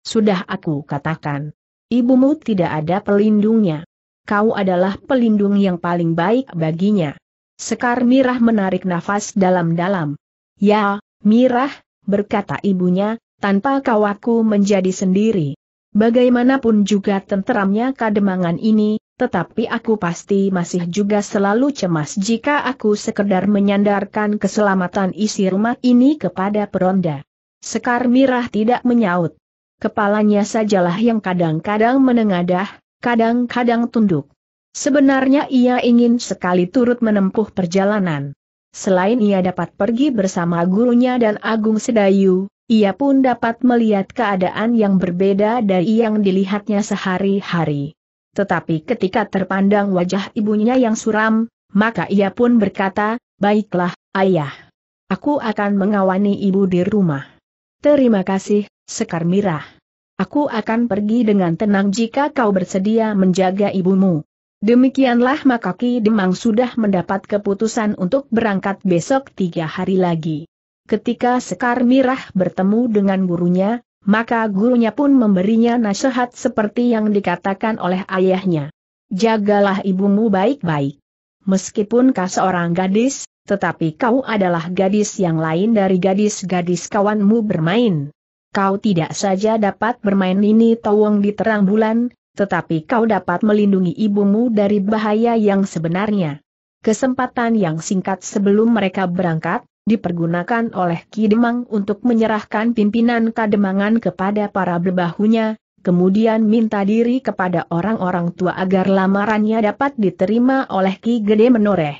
Sudah aku katakan. Ibumu tidak ada pelindungnya. Kau adalah pelindung yang paling baik baginya. Sekar Mirah menarik nafas dalam-dalam. Ya, Mirah, berkata ibunya, tanpa kau aku menjadi sendiri. Bagaimanapun juga tenteramnya kademangan ini, tetapi aku pasti masih juga selalu cemas jika aku sekedar menyandarkan keselamatan isi rumah ini kepada peronda. Sekar Mirah tidak menyaut. Kepalanya sajalah yang kadang-kadang menengadah, kadang-kadang tunduk. Sebenarnya ia ingin sekali turut menempuh perjalanan. Selain ia dapat pergi bersama gurunya dan Agung Sedayu, ia pun dapat melihat keadaan yang berbeda dari yang dilihatnya sehari-hari. Tetapi ketika terpandang wajah ibunya yang suram, maka ia pun berkata, Baiklah, ayah. Aku akan mengawani ibu di rumah. Terima kasih, Sekar Mirah. Aku akan pergi dengan tenang jika kau bersedia menjaga ibumu. Demikianlah maka Ki Demang sudah mendapat keputusan untuk berangkat besok tiga hari lagi. Ketika Sekar Mirah bertemu dengan gurunya, maka gurunya pun memberinya nasihat seperti yang dikatakan oleh ayahnya. Jagalah ibumu baik-baik. Meskipun kau seorang gadis, tetapi kau adalah gadis yang lain dari gadis-gadis kawanmu bermain. Kau tidak saja dapat bermain ini tawong di terang bulan, tetapi kau dapat melindungi ibumu dari bahaya yang sebenarnya. Kesempatan yang singkat sebelum mereka berangkat, dipergunakan oleh Ki Demang untuk menyerahkan pimpinan Kademangan kepada para bebahunya, kemudian minta diri kepada orang-orang tua agar lamarannya dapat diterima oleh Ki Gede Menoreh.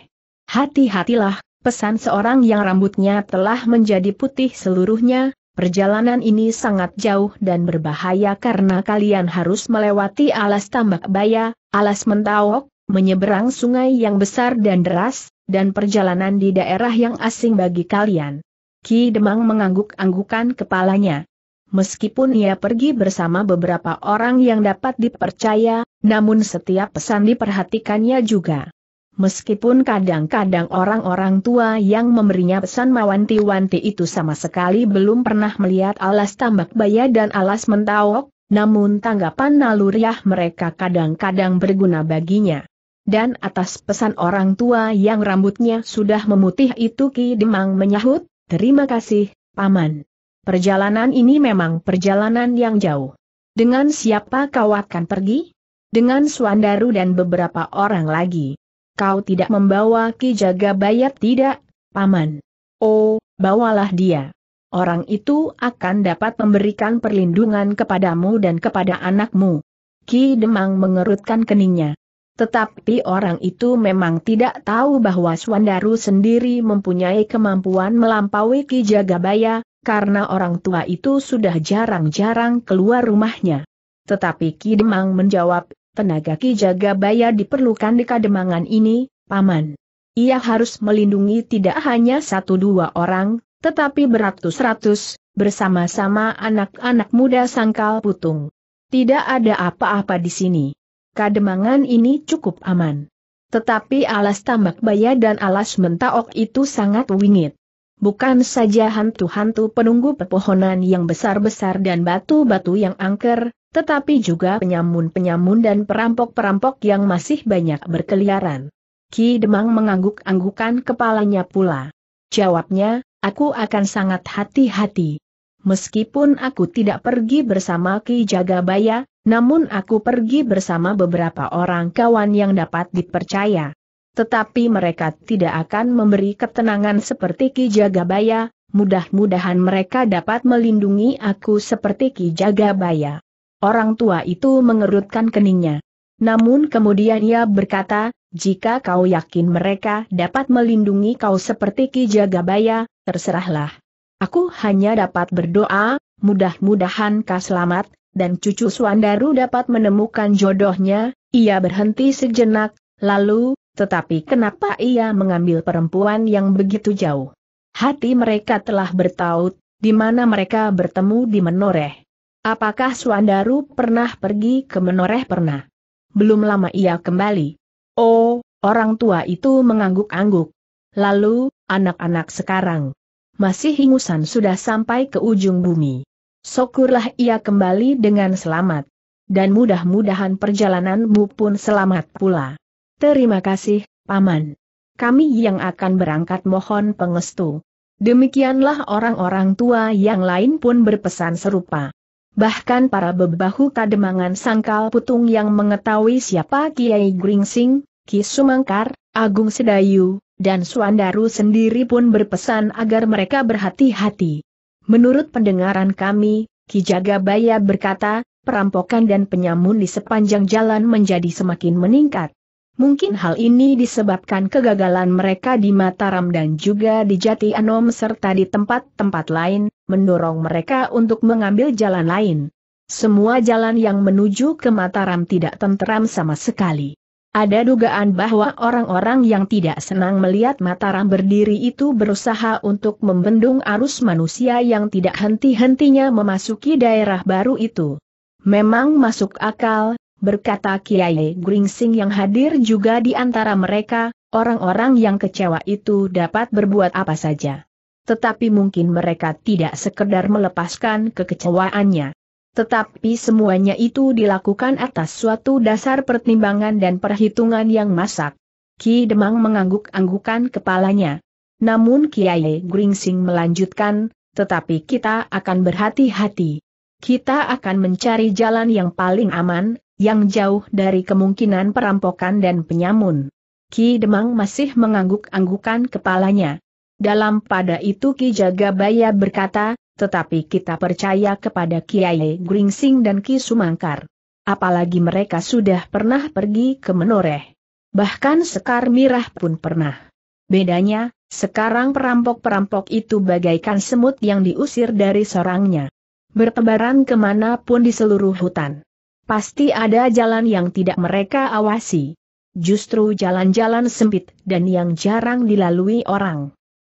Hati-hatilah, pesan seorang yang rambutnya telah menjadi putih seluruhnya, perjalanan ini sangat jauh dan berbahaya karena kalian harus melewati alas tambak baya, alas mentawok, menyeberang sungai yang besar dan deras, dan perjalanan di daerah yang asing bagi kalian. Ki Demang mengangguk-anggukan kepalanya. Meskipun ia pergi bersama beberapa orang yang dapat dipercaya, namun setiap pesan diperhatikannya juga. Meskipun kadang-kadang orang-orang tua yang memberinya pesan mawanti wanti itu sama sekali belum pernah melihat alas tambak baya dan alas mentawok, namun tanggapan naluriah mereka kadang-kadang berguna baginya dan atas pesan orang tua yang rambutnya sudah memutih itu Ki Demang menyahut, terima kasih, Paman. Perjalanan ini memang perjalanan yang jauh. Dengan siapa kau akan pergi? Dengan Suandaru dan beberapa orang lagi. Kau tidak membawa Ki Jaga Bayat tidak, Paman? Oh, bawalah dia. Orang itu akan dapat memberikan perlindungan kepadamu dan kepada anakmu. Ki Demang mengerutkan keningnya. Tetapi orang itu memang tidak tahu bahwa Swandaru sendiri mempunyai kemampuan melampaui Ki Jagabaya, karena orang tua itu sudah jarang-jarang keluar rumahnya. Tetapi Ki Demang menjawab, tenaga Ki Jagabaya diperlukan di kademangan ini, Paman. Ia harus melindungi tidak hanya satu dua orang, tetapi beratus-ratus, bersama-sama anak-anak muda sangkal putung. Tidak ada apa-apa di sini kademangan ini cukup aman. Tetapi alas tambak baya dan alas mentaok itu sangat wingit. Bukan saja hantu-hantu penunggu pepohonan yang besar-besar dan batu-batu yang angker, tetapi juga penyamun-penyamun dan perampok-perampok yang masih banyak berkeliaran. Ki Demang mengangguk-anggukan kepalanya pula. Jawabnya, aku akan sangat hati-hati. Meskipun aku tidak pergi bersama Ki Jagabaya, namun aku pergi bersama beberapa orang kawan yang dapat dipercaya. Tetapi mereka tidak akan memberi ketenangan seperti Ki Jagabaya, mudah-mudahan mereka dapat melindungi aku seperti Ki Jagabaya. Orang tua itu mengerutkan keningnya. Namun kemudian ia berkata, jika kau yakin mereka dapat melindungi kau seperti Ki Jagabaya, terserahlah. Aku hanya dapat berdoa, mudah-mudahan kau selamat, dan cucu Suandaru dapat menemukan jodohnya, ia berhenti sejenak, lalu, tetapi kenapa ia mengambil perempuan yang begitu jauh? Hati mereka telah bertaut, di mana mereka bertemu di Menoreh. Apakah Suandaru pernah pergi ke Menoreh pernah? Belum lama ia kembali. Oh, orang tua itu mengangguk-angguk. Lalu, anak-anak sekarang. Masih hingusan sudah sampai ke ujung bumi. Syukurlah ia kembali dengan selamat. Dan mudah-mudahan perjalananmu pun selamat pula. Terima kasih, Paman. Kami yang akan berangkat mohon pengestu. Demikianlah orang-orang tua yang lain pun berpesan serupa. Bahkan para bebahu kademangan sangkal putung yang mengetahui siapa Kiai Gringsing, Ki Sumangkar, Agung Sedayu, dan Suandaru sendiri pun berpesan agar mereka berhati-hati. Menurut pendengaran kami, Kijagabaya berkata, perampokan dan penyamun di sepanjang jalan menjadi semakin meningkat. Mungkin hal ini disebabkan kegagalan mereka di Mataram dan juga di Jati Anom serta di tempat-tempat lain, mendorong mereka untuk mengambil jalan lain. Semua jalan yang menuju ke Mataram tidak tenteram sama sekali. Ada dugaan bahwa orang-orang yang tidak senang melihat Mataram berdiri itu berusaha untuk membendung arus manusia yang tidak henti-hentinya memasuki daerah baru itu. Memang masuk akal, berkata Kiai Gringsing yang hadir juga di antara mereka, orang-orang yang kecewa itu dapat berbuat apa saja. Tetapi mungkin mereka tidak sekedar melepaskan kekecewaannya. Tetapi semuanya itu dilakukan atas suatu dasar pertimbangan dan perhitungan yang masak. Ki Demang mengangguk-anggukan kepalanya. Namun Kiai Gringsing melanjutkan, tetapi kita akan berhati-hati. Kita akan mencari jalan yang paling aman, yang jauh dari kemungkinan perampokan dan penyamun. Ki Demang masih mengangguk-anggukan kepalanya. Dalam pada itu Ki Jagabaya berkata, tetapi kita percaya kepada Kiai Gringsing dan Ki Sumangkar. Apalagi mereka sudah pernah pergi ke Menoreh. Bahkan Sekar Mirah pun pernah. Bedanya, sekarang perampok-perampok itu bagaikan semut yang diusir dari sorangnya. Bertebaran kemanapun di seluruh hutan. Pasti ada jalan yang tidak mereka awasi. Justru jalan-jalan sempit dan yang jarang dilalui orang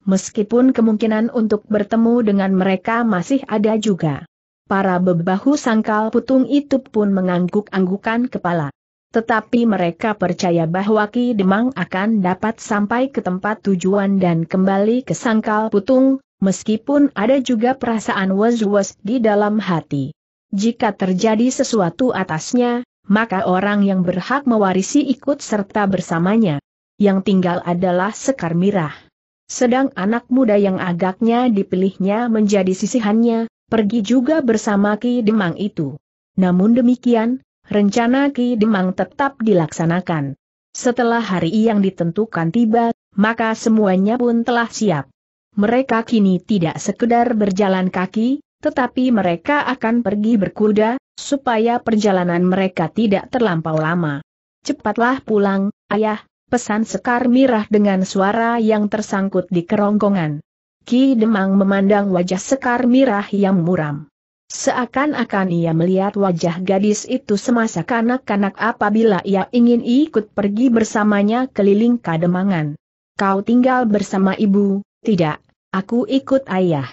meskipun kemungkinan untuk bertemu dengan mereka masih ada juga. Para bebahu sangkal putung itu pun mengangguk-anggukan kepala. Tetapi mereka percaya bahwa Ki Demang akan dapat sampai ke tempat tujuan dan kembali ke sangkal putung, meskipun ada juga perasaan was-was di dalam hati. Jika terjadi sesuatu atasnya, maka orang yang berhak mewarisi ikut serta bersamanya. Yang tinggal adalah Sekar Mirah. Sedang anak muda yang agaknya dipilihnya menjadi sisihannya, pergi juga bersama Ki Demang itu. Namun demikian, rencana Ki Demang tetap dilaksanakan. Setelah hari yang ditentukan tiba, maka semuanya pun telah siap. Mereka kini tidak sekedar berjalan kaki, tetapi mereka akan pergi berkuda, supaya perjalanan mereka tidak terlampau lama. Cepatlah pulang, ayah, pesan Sekar Mirah dengan suara yang tersangkut di kerongkongan. Ki Demang memandang wajah Sekar Mirah yang muram. Seakan-akan ia melihat wajah gadis itu semasa kanak-kanak apabila ia ingin ikut pergi bersamanya keliling kademangan. Kau tinggal bersama ibu, tidak, aku ikut ayah.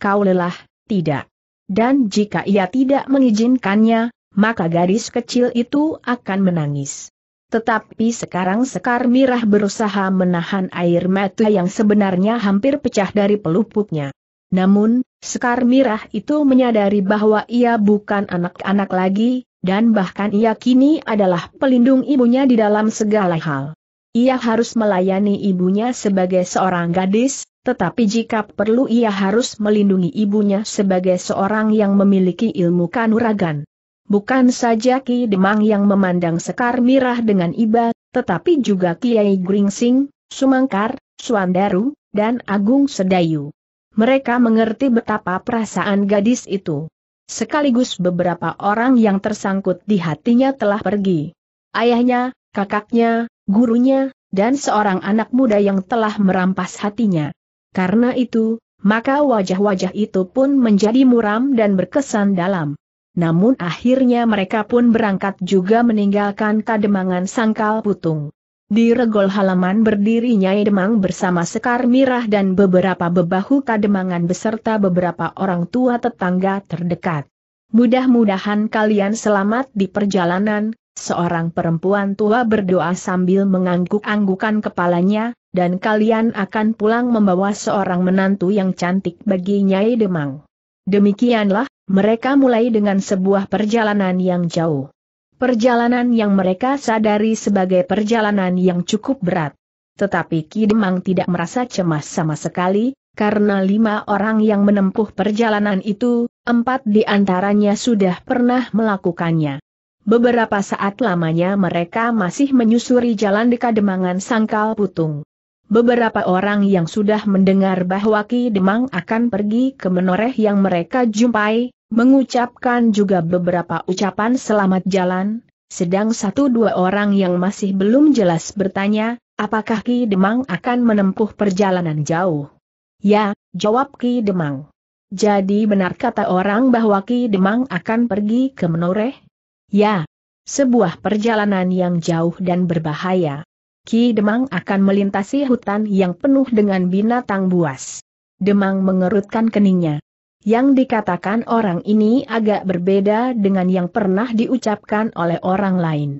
Kau lelah, tidak. Dan jika ia tidak mengizinkannya, maka gadis kecil itu akan menangis. Tetapi sekarang Sekar Mirah berusaha menahan air mata yang sebenarnya hampir pecah dari pelupuknya. Namun, Sekar Mirah itu menyadari bahwa ia bukan anak-anak lagi, dan bahkan ia kini adalah pelindung ibunya di dalam segala hal. Ia harus melayani ibunya sebagai seorang gadis, tetapi jika perlu ia harus melindungi ibunya sebagai seorang yang memiliki ilmu kanuragan. Bukan saja Ki Demang yang memandang Sekar Mirah dengan iba, tetapi juga Kiai Gringsing, Sumangkar, Suandaru, dan Agung Sedayu. Mereka mengerti betapa perasaan gadis itu. Sekaligus beberapa orang yang tersangkut di hatinya telah pergi. Ayahnya, kakaknya, gurunya, dan seorang anak muda yang telah merampas hatinya. Karena itu, maka wajah-wajah itu pun menjadi muram dan berkesan dalam namun akhirnya mereka pun berangkat juga meninggalkan kademangan Sangkal Putung. Di regol halaman berdiri Nyai Demang bersama Sekar Mirah dan beberapa bebahu kademangan beserta beberapa orang tua tetangga terdekat. Mudah-mudahan kalian selamat di perjalanan, seorang perempuan tua berdoa sambil mengangguk-anggukan kepalanya, dan kalian akan pulang membawa seorang menantu yang cantik bagi Nyai Demang. Demikianlah mereka mulai dengan sebuah perjalanan yang jauh. Perjalanan yang mereka sadari sebagai perjalanan yang cukup berat. Tetapi Ki Demang tidak merasa cemas sama sekali, karena lima orang yang menempuh perjalanan itu, empat di antaranya sudah pernah melakukannya. Beberapa saat lamanya mereka masih menyusuri jalan di Kademangan Sangkal Putung beberapa orang yang sudah mendengar bahwa Ki Demang akan pergi ke menoreh yang mereka jumpai, mengucapkan juga beberapa ucapan selamat jalan, sedang satu dua orang yang masih belum jelas bertanya, apakah Ki Demang akan menempuh perjalanan jauh? Ya, jawab Ki Demang. Jadi benar kata orang bahwa Ki Demang akan pergi ke menoreh? Ya, sebuah perjalanan yang jauh dan berbahaya. Ki Demang akan melintasi hutan yang penuh dengan binatang buas. Demang mengerutkan keningnya. Yang dikatakan orang ini agak berbeda dengan yang pernah diucapkan oleh orang lain.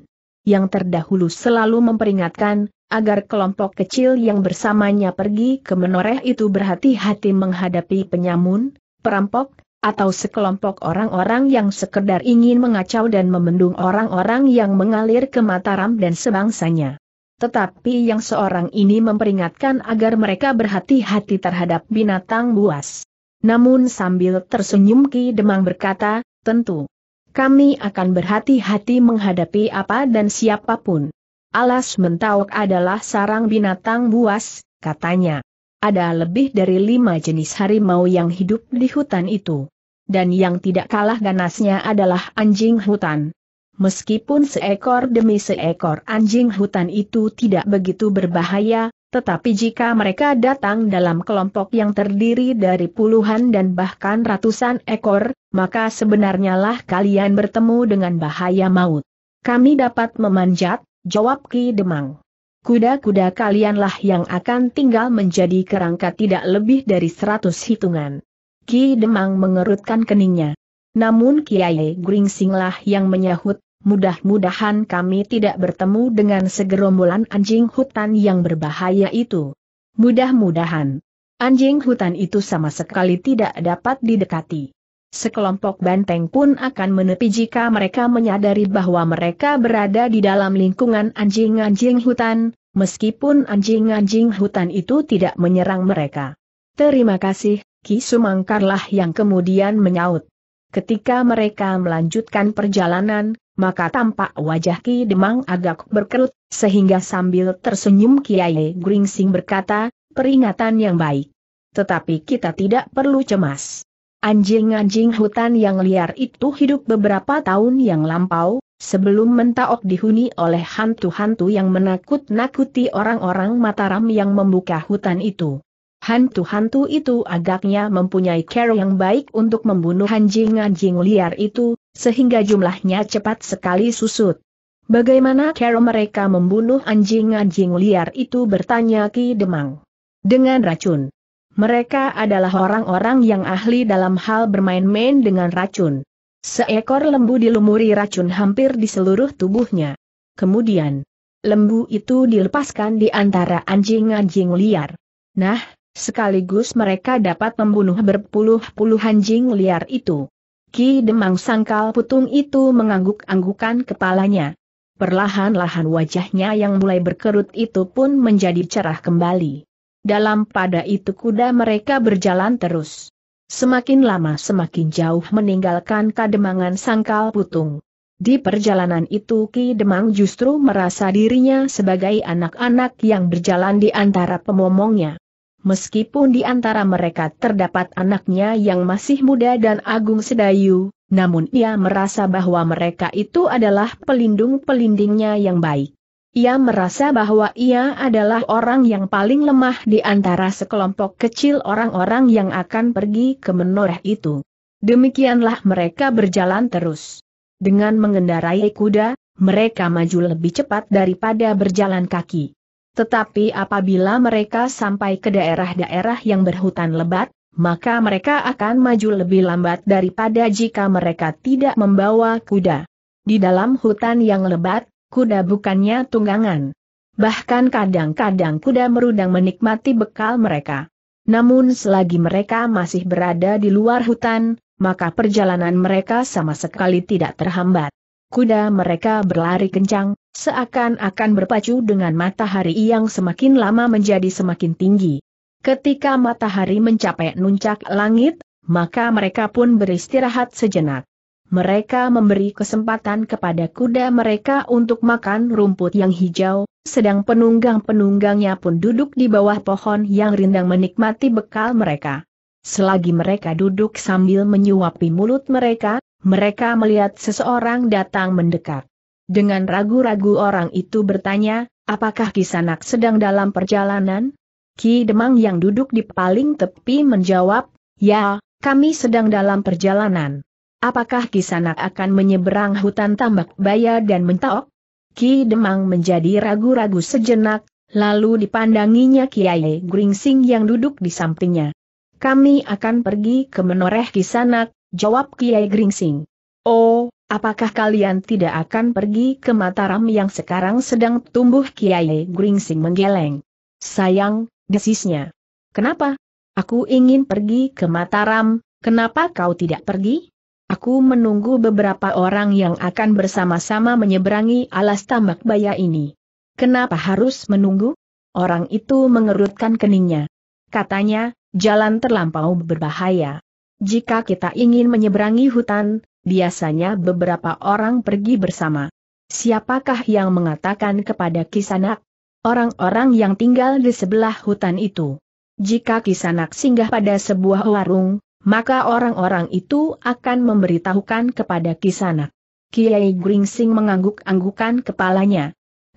Yang terdahulu selalu memperingatkan, agar kelompok kecil yang bersamanya pergi ke menoreh itu berhati-hati menghadapi penyamun, perampok, atau sekelompok orang-orang yang sekedar ingin mengacau dan memendung orang-orang yang mengalir ke Mataram dan sebangsanya. Tetapi yang seorang ini memperingatkan agar mereka berhati-hati terhadap binatang buas. Namun sambil tersenyum Ki Demang berkata, tentu. Kami akan berhati-hati menghadapi apa dan siapapun. Alas mentauk adalah sarang binatang buas, katanya. Ada lebih dari lima jenis harimau yang hidup di hutan itu. Dan yang tidak kalah ganasnya adalah anjing hutan. Meskipun seekor demi seekor anjing hutan itu tidak begitu berbahaya, tetapi jika mereka datang dalam kelompok yang terdiri dari puluhan dan bahkan ratusan ekor, maka sebenarnya lah kalian bertemu dengan bahaya maut. Kami dapat memanjat, jawab Ki Demang. Kuda-kuda kalianlah yang akan tinggal menjadi kerangka tidak lebih dari seratus hitungan. Ki Demang mengerutkan keningnya. Namun Kiai Gringsinglah yang menyahut, mudah-mudahan kami tidak bertemu dengan segerombolan anjing hutan yang berbahaya itu. Mudah-mudahan. Anjing hutan itu sama sekali tidak dapat didekati. Sekelompok banteng pun akan menepi jika mereka menyadari bahwa mereka berada di dalam lingkungan anjing-anjing hutan, meskipun anjing-anjing hutan itu tidak menyerang mereka. Terima kasih, Ki Sumangkarlah yang kemudian menyaut. Ketika mereka melanjutkan perjalanan, maka tampak wajah Ki Demang agak berkerut, sehingga sambil tersenyum Kiai Gringsing berkata, peringatan yang baik. Tetapi kita tidak perlu cemas. Anjing-anjing hutan yang liar itu hidup beberapa tahun yang lampau, sebelum mentaok dihuni oleh hantu-hantu yang menakut-nakuti orang-orang Mataram yang membuka hutan itu. Hantu-hantu itu agaknya mempunyai cara yang baik untuk membunuh anjing-anjing liar itu, sehingga jumlahnya cepat sekali susut. Bagaimana cara mereka membunuh anjing-anjing liar itu bertanya Ki Demang. Dengan racun. Mereka adalah orang-orang yang ahli dalam hal bermain-main dengan racun. Seekor lembu dilumuri racun hampir di seluruh tubuhnya. Kemudian, lembu itu dilepaskan di antara anjing-anjing liar. Nah, Sekaligus mereka dapat membunuh berpuluh puluh anjing liar itu. Ki Demang Sangkal Putung itu mengangguk-anggukan kepalanya. Perlahan-lahan wajahnya yang mulai berkerut itu pun menjadi cerah kembali. Dalam pada itu kuda mereka berjalan terus. Semakin lama semakin jauh meninggalkan kademangan sangkal putung. Di perjalanan itu Ki Demang justru merasa dirinya sebagai anak-anak yang berjalan di antara pemomongnya meskipun di antara mereka terdapat anaknya yang masih muda dan agung sedayu, namun ia merasa bahwa mereka itu adalah pelindung pelindingnya yang baik. Ia merasa bahwa ia adalah orang yang paling lemah di antara sekelompok kecil orang-orang yang akan pergi ke menoreh itu. Demikianlah mereka berjalan terus. Dengan mengendarai kuda, mereka maju lebih cepat daripada berjalan kaki. Tetapi apabila mereka sampai ke daerah-daerah yang berhutan lebat, maka mereka akan maju lebih lambat daripada jika mereka tidak membawa kuda. Di dalam hutan yang lebat, kuda bukannya tunggangan. Bahkan kadang-kadang kuda merudang menikmati bekal mereka. Namun selagi mereka masih berada di luar hutan, maka perjalanan mereka sama sekali tidak terhambat kuda mereka berlari kencang, seakan-akan berpacu dengan matahari yang semakin lama menjadi semakin tinggi. Ketika matahari mencapai nuncak langit, maka mereka pun beristirahat sejenak. Mereka memberi kesempatan kepada kuda mereka untuk makan rumput yang hijau, sedang penunggang-penunggangnya pun duduk di bawah pohon yang rindang menikmati bekal mereka. Selagi mereka duduk sambil menyuapi mulut mereka, mereka melihat seseorang datang mendekat. Dengan ragu-ragu orang itu bertanya, apakah Kisanak sedang dalam perjalanan? Ki Demang yang duduk di paling tepi menjawab, ya, kami sedang dalam perjalanan. Apakah Kisanak akan menyeberang hutan tambak baya dan mentok? Ki Demang menjadi ragu-ragu sejenak, lalu dipandanginya Kiai Gringsing yang duduk di sampingnya. Kami akan pergi ke menoreh Kisanak, jawab Kiai Gringsing. Oh, apakah kalian tidak akan pergi ke Mataram yang sekarang sedang tumbuh Kiai Gringsing menggeleng. Sayang, desisnya. Kenapa? Aku ingin pergi ke Mataram, kenapa kau tidak pergi? Aku menunggu beberapa orang yang akan bersama-sama menyeberangi alas tambak baya ini. Kenapa harus menunggu? Orang itu mengerutkan keningnya. Katanya, jalan terlampau berbahaya. Jika kita ingin menyeberangi hutan, biasanya beberapa orang pergi bersama. Siapakah yang mengatakan kepada Kisanak? Orang-orang yang tinggal di sebelah hutan itu. Jika Kisanak singgah pada sebuah warung, maka orang-orang itu akan memberitahukan kepada Kisanak. Kiai Gringsing mengangguk-anggukan kepalanya.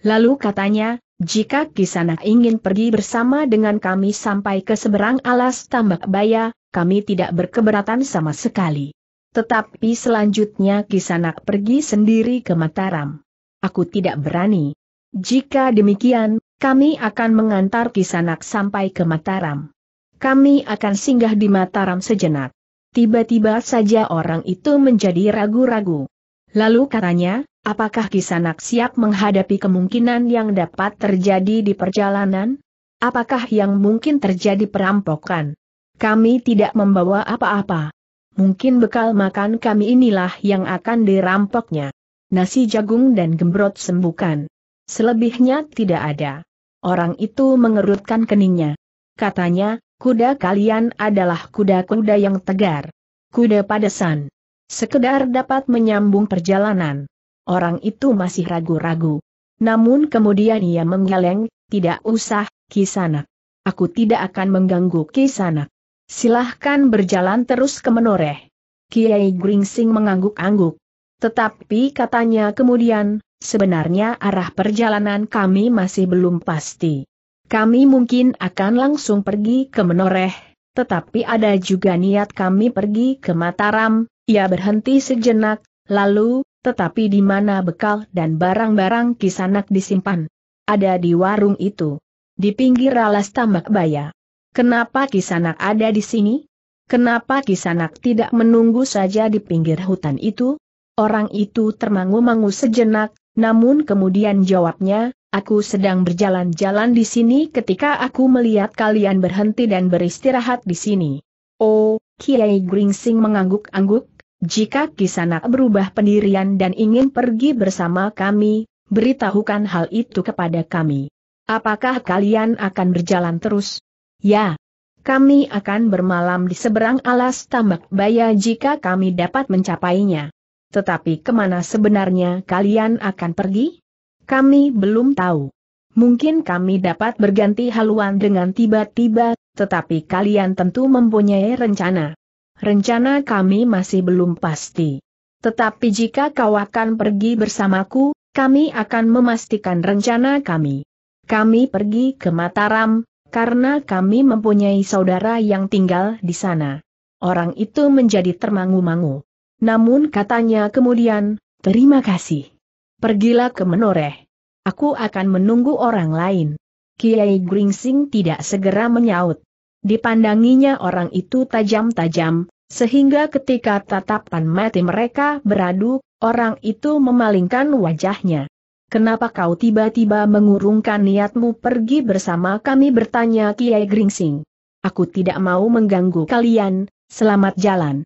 Lalu katanya, jika Kisana ingin pergi bersama dengan kami sampai ke seberang alas tambak baya, kami tidak berkeberatan sama sekali. Tetapi selanjutnya Kisanak pergi sendiri ke Mataram. Aku tidak berani. Jika demikian, kami akan mengantar Kisanak sampai ke Mataram. Kami akan singgah di Mataram sejenak. Tiba-tiba saja orang itu menjadi ragu-ragu. Lalu katanya, Apakah Kisanak siap menghadapi kemungkinan yang dapat terjadi di perjalanan? Apakah yang mungkin terjadi perampokan? Kami tidak membawa apa-apa. Mungkin bekal makan kami inilah yang akan dirampoknya. Nasi jagung dan gembrot sembukan. Selebihnya tidak ada. Orang itu mengerutkan keningnya. Katanya, kuda kalian adalah kuda-kuda yang tegar. Kuda padesan. Sekedar dapat menyambung perjalanan. Orang itu masih ragu-ragu. Namun kemudian ia menggeleng, tidak usah, Kisanak. Aku tidak akan mengganggu Kisanak. Silahkan berjalan terus ke menoreh. Kiai Gringsing mengangguk-angguk. Tetapi katanya kemudian, sebenarnya arah perjalanan kami masih belum pasti. Kami mungkin akan langsung pergi ke menoreh, tetapi ada juga niat kami pergi ke Mataram, ia berhenti sejenak, lalu, tetapi di mana bekal dan barang-barang kisanak disimpan? Ada di warung itu. Di pinggir alas tambak baya. Kenapa kisanak ada di sini? Kenapa kisanak tidak menunggu saja di pinggir hutan itu? Orang itu termangu-mangu sejenak, namun kemudian jawabnya, Aku sedang berjalan-jalan di sini ketika aku melihat kalian berhenti dan beristirahat di sini. Oh, Kiai Gringsing mengangguk-angguk, jika Kisanak berubah pendirian dan ingin pergi bersama kami, beritahukan hal itu kepada kami. Apakah kalian akan berjalan terus? Ya, kami akan bermalam di seberang alas tambak baya jika kami dapat mencapainya. Tetapi kemana sebenarnya kalian akan pergi? Kami belum tahu. Mungkin kami dapat berganti haluan dengan tiba-tiba, tetapi kalian tentu mempunyai rencana. Rencana kami masih belum pasti. Tetapi jika kau akan pergi bersamaku, kami akan memastikan rencana kami. Kami pergi ke Mataram, karena kami mempunyai saudara yang tinggal di sana. Orang itu menjadi termangu-mangu. Namun katanya kemudian, terima kasih. Pergilah ke Menoreh. Aku akan menunggu orang lain. Kiai Gringsing tidak segera menyaut. Dipandanginya orang itu tajam-tajam, sehingga ketika tatapan mati mereka beradu, orang itu memalingkan wajahnya. Kenapa kau tiba-tiba mengurungkan niatmu pergi bersama kami bertanya Kiai Gringsing. Aku tidak mau mengganggu kalian, selamat jalan.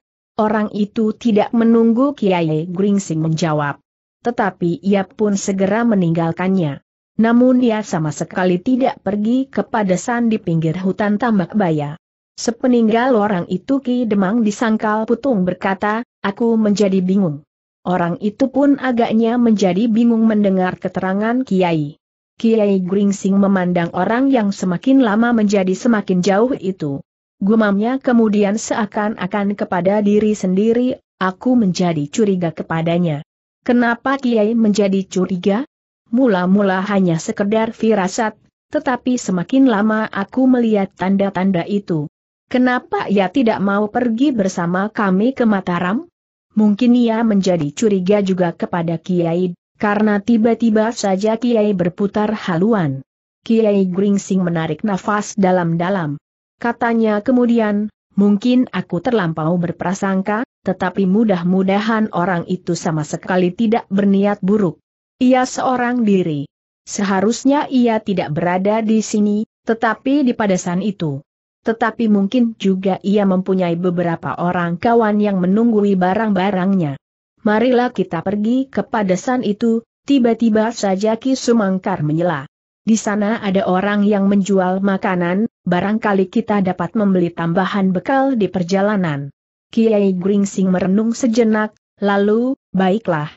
Orang itu tidak menunggu Kiai Gringsing menjawab. Tetapi ia pun segera meninggalkannya. Namun ia sama sekali tidak pergi ke kepada di pinggir hutan tambak baya. Sepeninggal orang itu Ki Demang disangkal putung berkata, aku menjadi bingung. Orang itu pun agaknya menjadi bingung mendengar keterangan Kiai. Kiai Gringsing memandang orang yang semakin lama menjadi semakin jauh itu. Gumamnya kemudian seakan-akan kepada diri sendiri, aku menjadi curiga kepadanya. Kenapa Kiai menjadi curiga? mula-mula hanya sekedar firasat, tetapi semakin lama aku melihat tanda-tanda itu. Kenapa ia tidak mau pergi bersama kami ke Mataram? Mungkin ia menjadi curiga juga kepada Kiai, karena tiba-tiba saja Kiai berputar haluan. Kiai Gringsing menarik nafas dalam-dalam. Katanya kemudian, mungkin aku terlampau berprasangka, tetapi mudah-mudahan orang itu sama sekali tidak berniat buruk. Ia seorang diri. Seharusnya ia tidak berada di sini, tetapi di padasan itu. Tetapi mungkin juga ia mempunyai beberapa orang kawan yang menunggui barang-barangnya. Marilah kita pergi ke padasan itu, tiba-tiba saja Ki Sumangkar menyela. Di sana ada orang yang menjual makanan, barangkali kita dapat membeli tambahan bekal di perjalanan. Kiai Gringsing merenung sejenak, lalu, baiklah,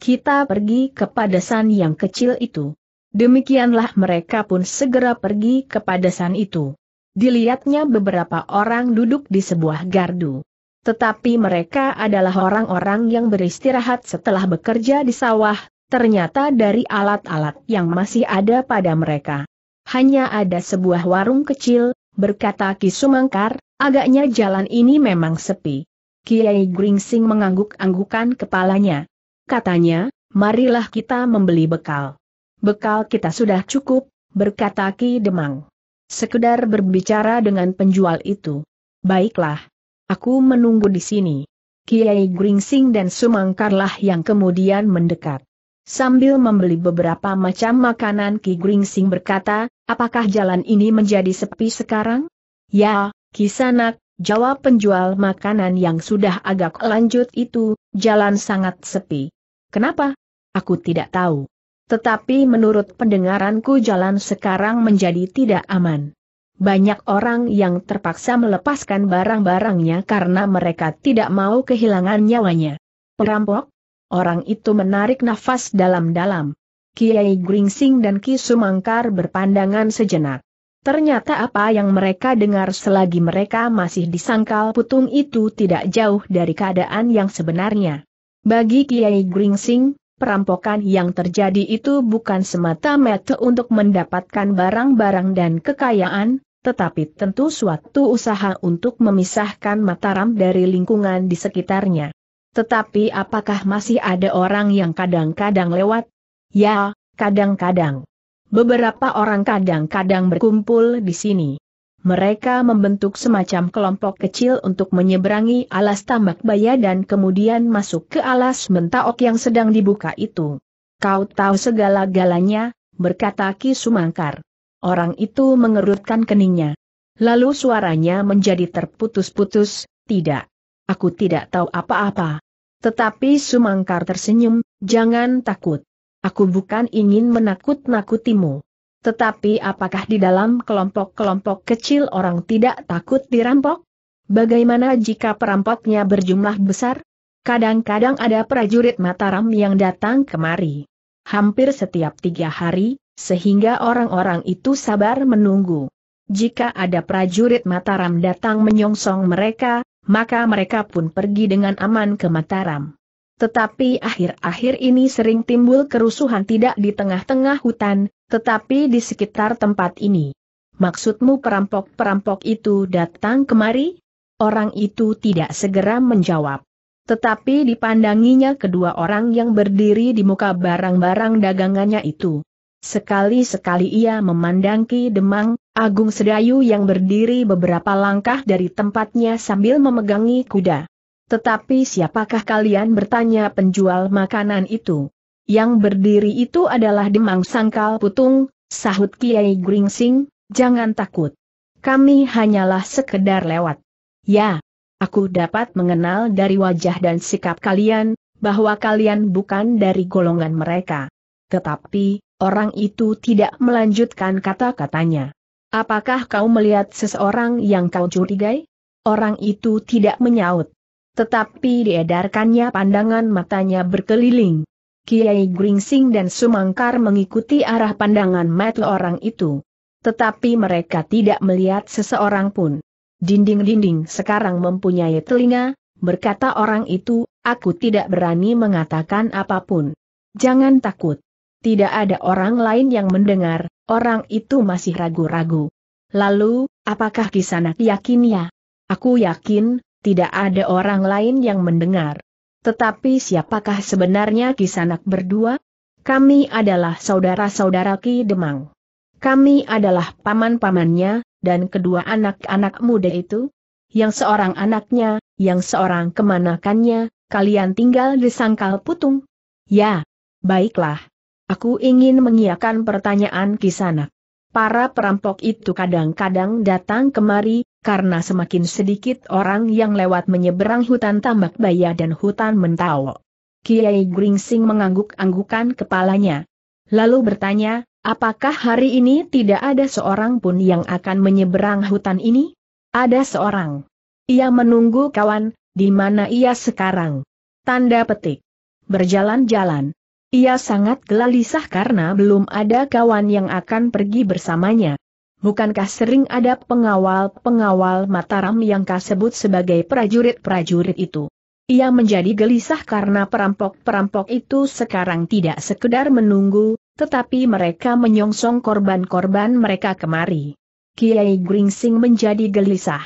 kita pergi ke padasan yang kecil itu. Demikianlah mereka pun segera pergi ke padasan itu. Dilihatnya beberapa orang duduk di sebuah gardu. Tetapi mereka adalah orang-orang yang beristirahat setelah bekerja di sawah, ternyata dari alat-alat yang masih ada pada mereka. Hanya ada sebuah warung kecil, berkata Ki Sumangkar, agaknya jalan ini memang sepi. Kiai Gringsing mengangguk-anggukan kepalanya. Katanya, marilah kita membeli bekal. Bekal kita sudah cukup, berkata Ki Demang. Sekedar berbicara dengan penjual itu. Baiklah. Aku menunggu di sini. Kiai Gringsing dan Sumangkarlah yang kemudian mendekat. Sambil membeli beberapa macam makanan Ki Gringsing berkata, apakah jalan ini menjadi sepi sekarang? Ya, Kisanak, jawab penjual makanan yang sudah agak lanjut itu, jalan sangat sepi. Kenapa? Aku tidak tahu. Tetapi menurut pendengaranku jalan sekarang menjadi tidak aman. Banyak orang yang terpaksa melepaskan barang-barangnya karena mereka tidak mau kehilangan nyawanya. Perampok? Orang itu menarik nafas dalam-dalam. Kiai Gringsing dan Ki Sumangkar berpandangan sejenak. Ternyata apa yang mereka dengar selagi mereka masih disangkal putung itu tidak jauh dari keadaan yang sebenarnya. Bagi Kiai Gringsing, perampokan yang terjadi itu bukan semata-mata untuk mendapatkan barang-barang dan kekayaan, tetapi tentu suatu usaha untuk memisahkan Mataram dari lingkungan di sekitarnya. Tetapi apakah masih ada orang yang kadang-kadang lewat? Ya, kadang-kadang. Beberapa orang kadang-kadang berkumpul di sini. Mereka membentuk semacam kelompok kecil untuk menyeberangi alas tambak baya dan kemudian masuk ke alas mentaok yang sedang dibuka itu. Kau tahu segala-galanya, berkata Ki Sumangkar. Orang itu mengerutkan keningnya. Lalu suaranya menjadi terputus-putus, tidak. Aku tidak tahu apa-apa. Tetapi Sumangkar tersenyum, jangan takut. Aku bukan ingin menakut-nakutimu. Tetapi apakah di dalam kelompok-kelompok kecil orang tidak takut dirampok? Bagaimana jika perampoknya berjumlah besar? Kadang-kadang ada prajurit Mataram yang datang kemari. Hampir setiap tiga hari, sehingga orang-orang itu sabar menunggu. Jika ada prajurit Mataram datang menyongsong mereka, maka mereka pun pergi dengan aman ke Mataram. Tetapi akhir-akhir ini sering timbul kerusuhan tidak di tengah-tengah hutan, tetapi di sekitar tempat ini. Maksudmu perampok-perampok itu datang kemari? Orang itu tidak segera menjawab. Tetapi dipandanginya kedua orang yang berdiri di muka barang-barang dagangannya itu. Sekali-sekali ia memandang Ki Demang, Agung Sedayu yang berdiri beberapa langkah dari tempatnya sambil memegangi kuda. Tetapi siapakah kalian bertanya penjual makanan itu? Yang berdiri itu adalah Demang Sangkal Putung, sahut Kiai Gringsing, jangan takut. Kami hanyalah sekedar lewat. Ya, aku dapat mengenal dari wajah dan sikap kalian, bahwa kalian bukan dari golongan mereka. Tetapi, orang itu tidak melanjutkan kata-katanya. Apakah kau melihat seseorang yang kau curigai? Orang itu tidak menyaut. Tetapi diedarkannya pandangan matanya berkeliling. Kiai Gringsing dan Sumangkar mengikuti arah pandangan mata orang itu. Tetapi mereka tidak melihat seseorang pun. Dinding-dinding sekarang mempunyai telinga, berkata orang itu, aku tidak berani mengatakan apapun. Jangan takut. Tidak ada orang lain yang mendengar, orang itu masih ragu-ragu. Lalu, apakah kisanak yakin ya? Aku yakin, tidak ada orang lain yang mendengar. Tetapi siapakah sebenarnya Kisanak berdua? Kami adalah saudara-saudara Ki Demang. Kami adalah paman-pamannya, dan kedua anak-anak muda itu, yang seorang anaknya, yang seorang kemanakannya, kalian tinggal di sangkal putung. Ya, baiklah. Aku ingin mengiakan pertanyaan Kisanak. Para perampok itu kadang-kadang datang kemari, karena semakin sedikit orang yang lewat menyeberang hutan tambak baya dan hutan Mentawo, Kiai Gringsing mengangguk-anggukan kepalanya. Lalu bertanya, apakah hari ini tidak ada seorang pun yang akan menyeberang hutan ini? Ada seorang. Ia menunggu kawan, di mana ia sekarang? Tanda petik. Berjalan-jalan. Ia sangat gelisah karena belum ada kawan yang akan pergi bersamanya. Bukankah sering ada pengawal-pengawal Mataram yang kasebut sebagai prajurit-prajurit itu? Ia menjadi gelisah karena perampok-perampok itu sekarang tidak sekedar menunggu, tetapi mereka menyongsong korban-korban mereka kemari. Kiai Gringsing menjadi gelisah.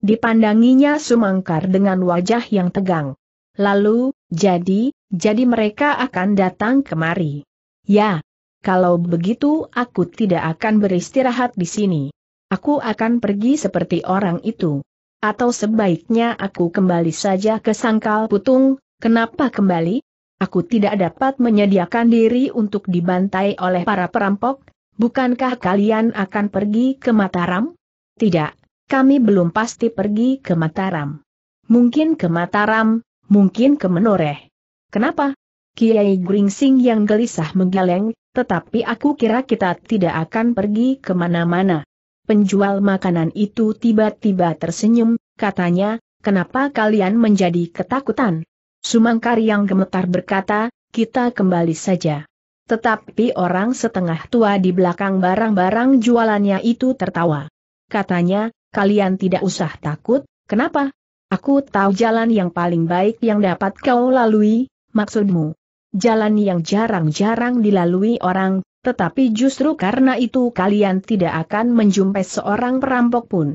Dipandanginya Sumangkar dengan wajah yang tegang. Lalu, jadi, jadi mereka akan datang kemari. Ya, kalau begitu aku tidak akan beristirahat di sini. Aku akan pergi seperti orang itu. Atau sebaiknya aku kembali saja ke sangkal putung, kenapa kembali? Aku tidak dapat menyediakan diri untuk dibantai oleh para perampok, bukankah kalian akan pergi ke Mataram? Tidak, kami belum pasti pergi ke Mataram. Mungkin ke Mataram, mungkin ke Menoreh. Kenapa? Kiai Gringsing yang gelisah menggeleng, tetapi aku kira kita tidak akan pergi kemana-mana. Penjual makanan itu tiba-tiba tersenyum, katanya, kenapa kalian menjadi ketakutan? Sumangkar yang gemetar berkata, kita kembali saja. Tetapi orang setengah tua di belakang barang-barang jualannya itu tertawa. Katanya, kalian tidak usah takut, kenapa? Aku tahu jalan yang paling baik yang dapat kau lalui, maksudmu jalan yang jarang-jarang dilalui orang, tetapi justru karena itu kalian tidak akan menjumpai seorang perampok pun.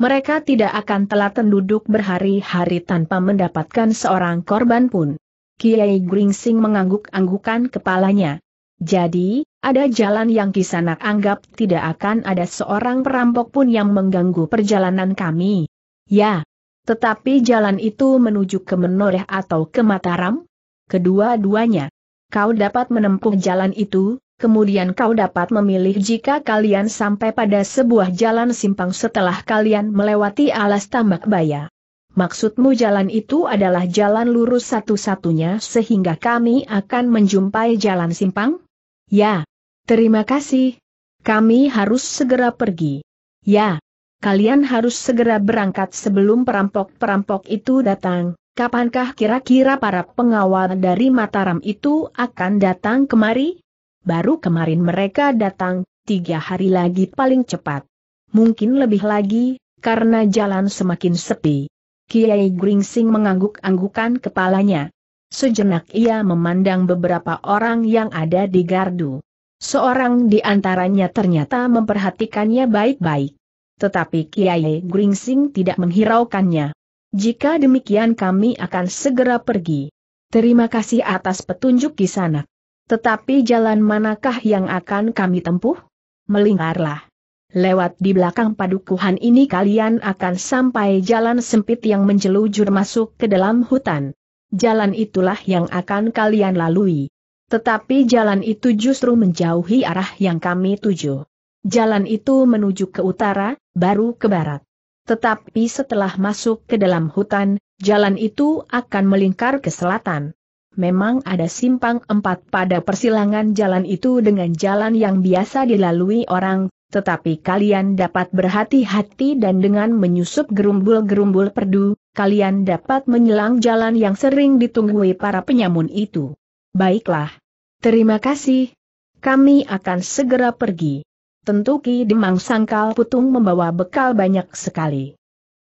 Mereka tidak akan telat duduk berhari-hari tanpa mendapatkan seorang korban pun. Kiai Gringsing mengangguk-anggukan kepalanya. Jadi, ada jalan yang kisanak anggap tidak akan ada seorang perampok pun yang mengganggu perjalanan kami. Ya, tetapi jalan itu menuju ke Menoreh atau ke Mataram? kedua-duanya. Kau dapat menempuh jalan itu, kemudian kau dapat memilih jika kalian sampai pada sebuah jalan simpang setelah kalian melewati alas tambak baya. Maksudmu jalan itu adalah jalan lurus satu-satunya sehingga kami akan menjumpai jalan simpang? Ya. Terima kasih. Kami harus segera pergi. Ya. Kalian harus segera berangkat sebelum perampok-perampok itu datang, Kapankah kira-kira para pengawal dari Mataram itu akan datang kemari? Baru kemarin mereka datang, tiga hari lagi paling cepat. Mungkin lebih lagi, karena jalan semakin sepi. Kiai Gringsing mengangguk-anggukan kepalanya. Sejenak ia memandang beberapa orang yang ada di gardu. Seorang di antaranya ternyata memperhatikannya baik-baik. Tetapi Kiai Gringsing tidak menghiraukannya. Jika demikian kami akan segera pergi. Terima kasih atas petunjuk di sana. Tetapi jalan manakah yang akan kami tempuh? Melingkarlah. Lewat di belakang padukuhan ini kalian akan sampai jalan sempit yang menjelujur masuk ke dalam hutan. Jalan itulah yang akan kalian lalui. Tetapi jalan itu justru menjauhi arah yang kami tuju. Jalan itu menuju ke utara, baru ke barat tetapi setelah masuk ke dalam hutan, jalan itu akan melingkar ke selatan. Memang ada simpang empat pada persilangan jalan itu dengan jalan yang biasa dilalui orang, tetapi kalian dapat berhati-hati dan dengan menyusup gerumbul-gerumbul perdu, kalian dapat menyelang jalan yang sering ditunggui para penyamun itu. Baiklah. Terima kasih. Kami akan segera pergi. Tentu Ki Demang Sangkal Putung membawa bekal banyak sekali.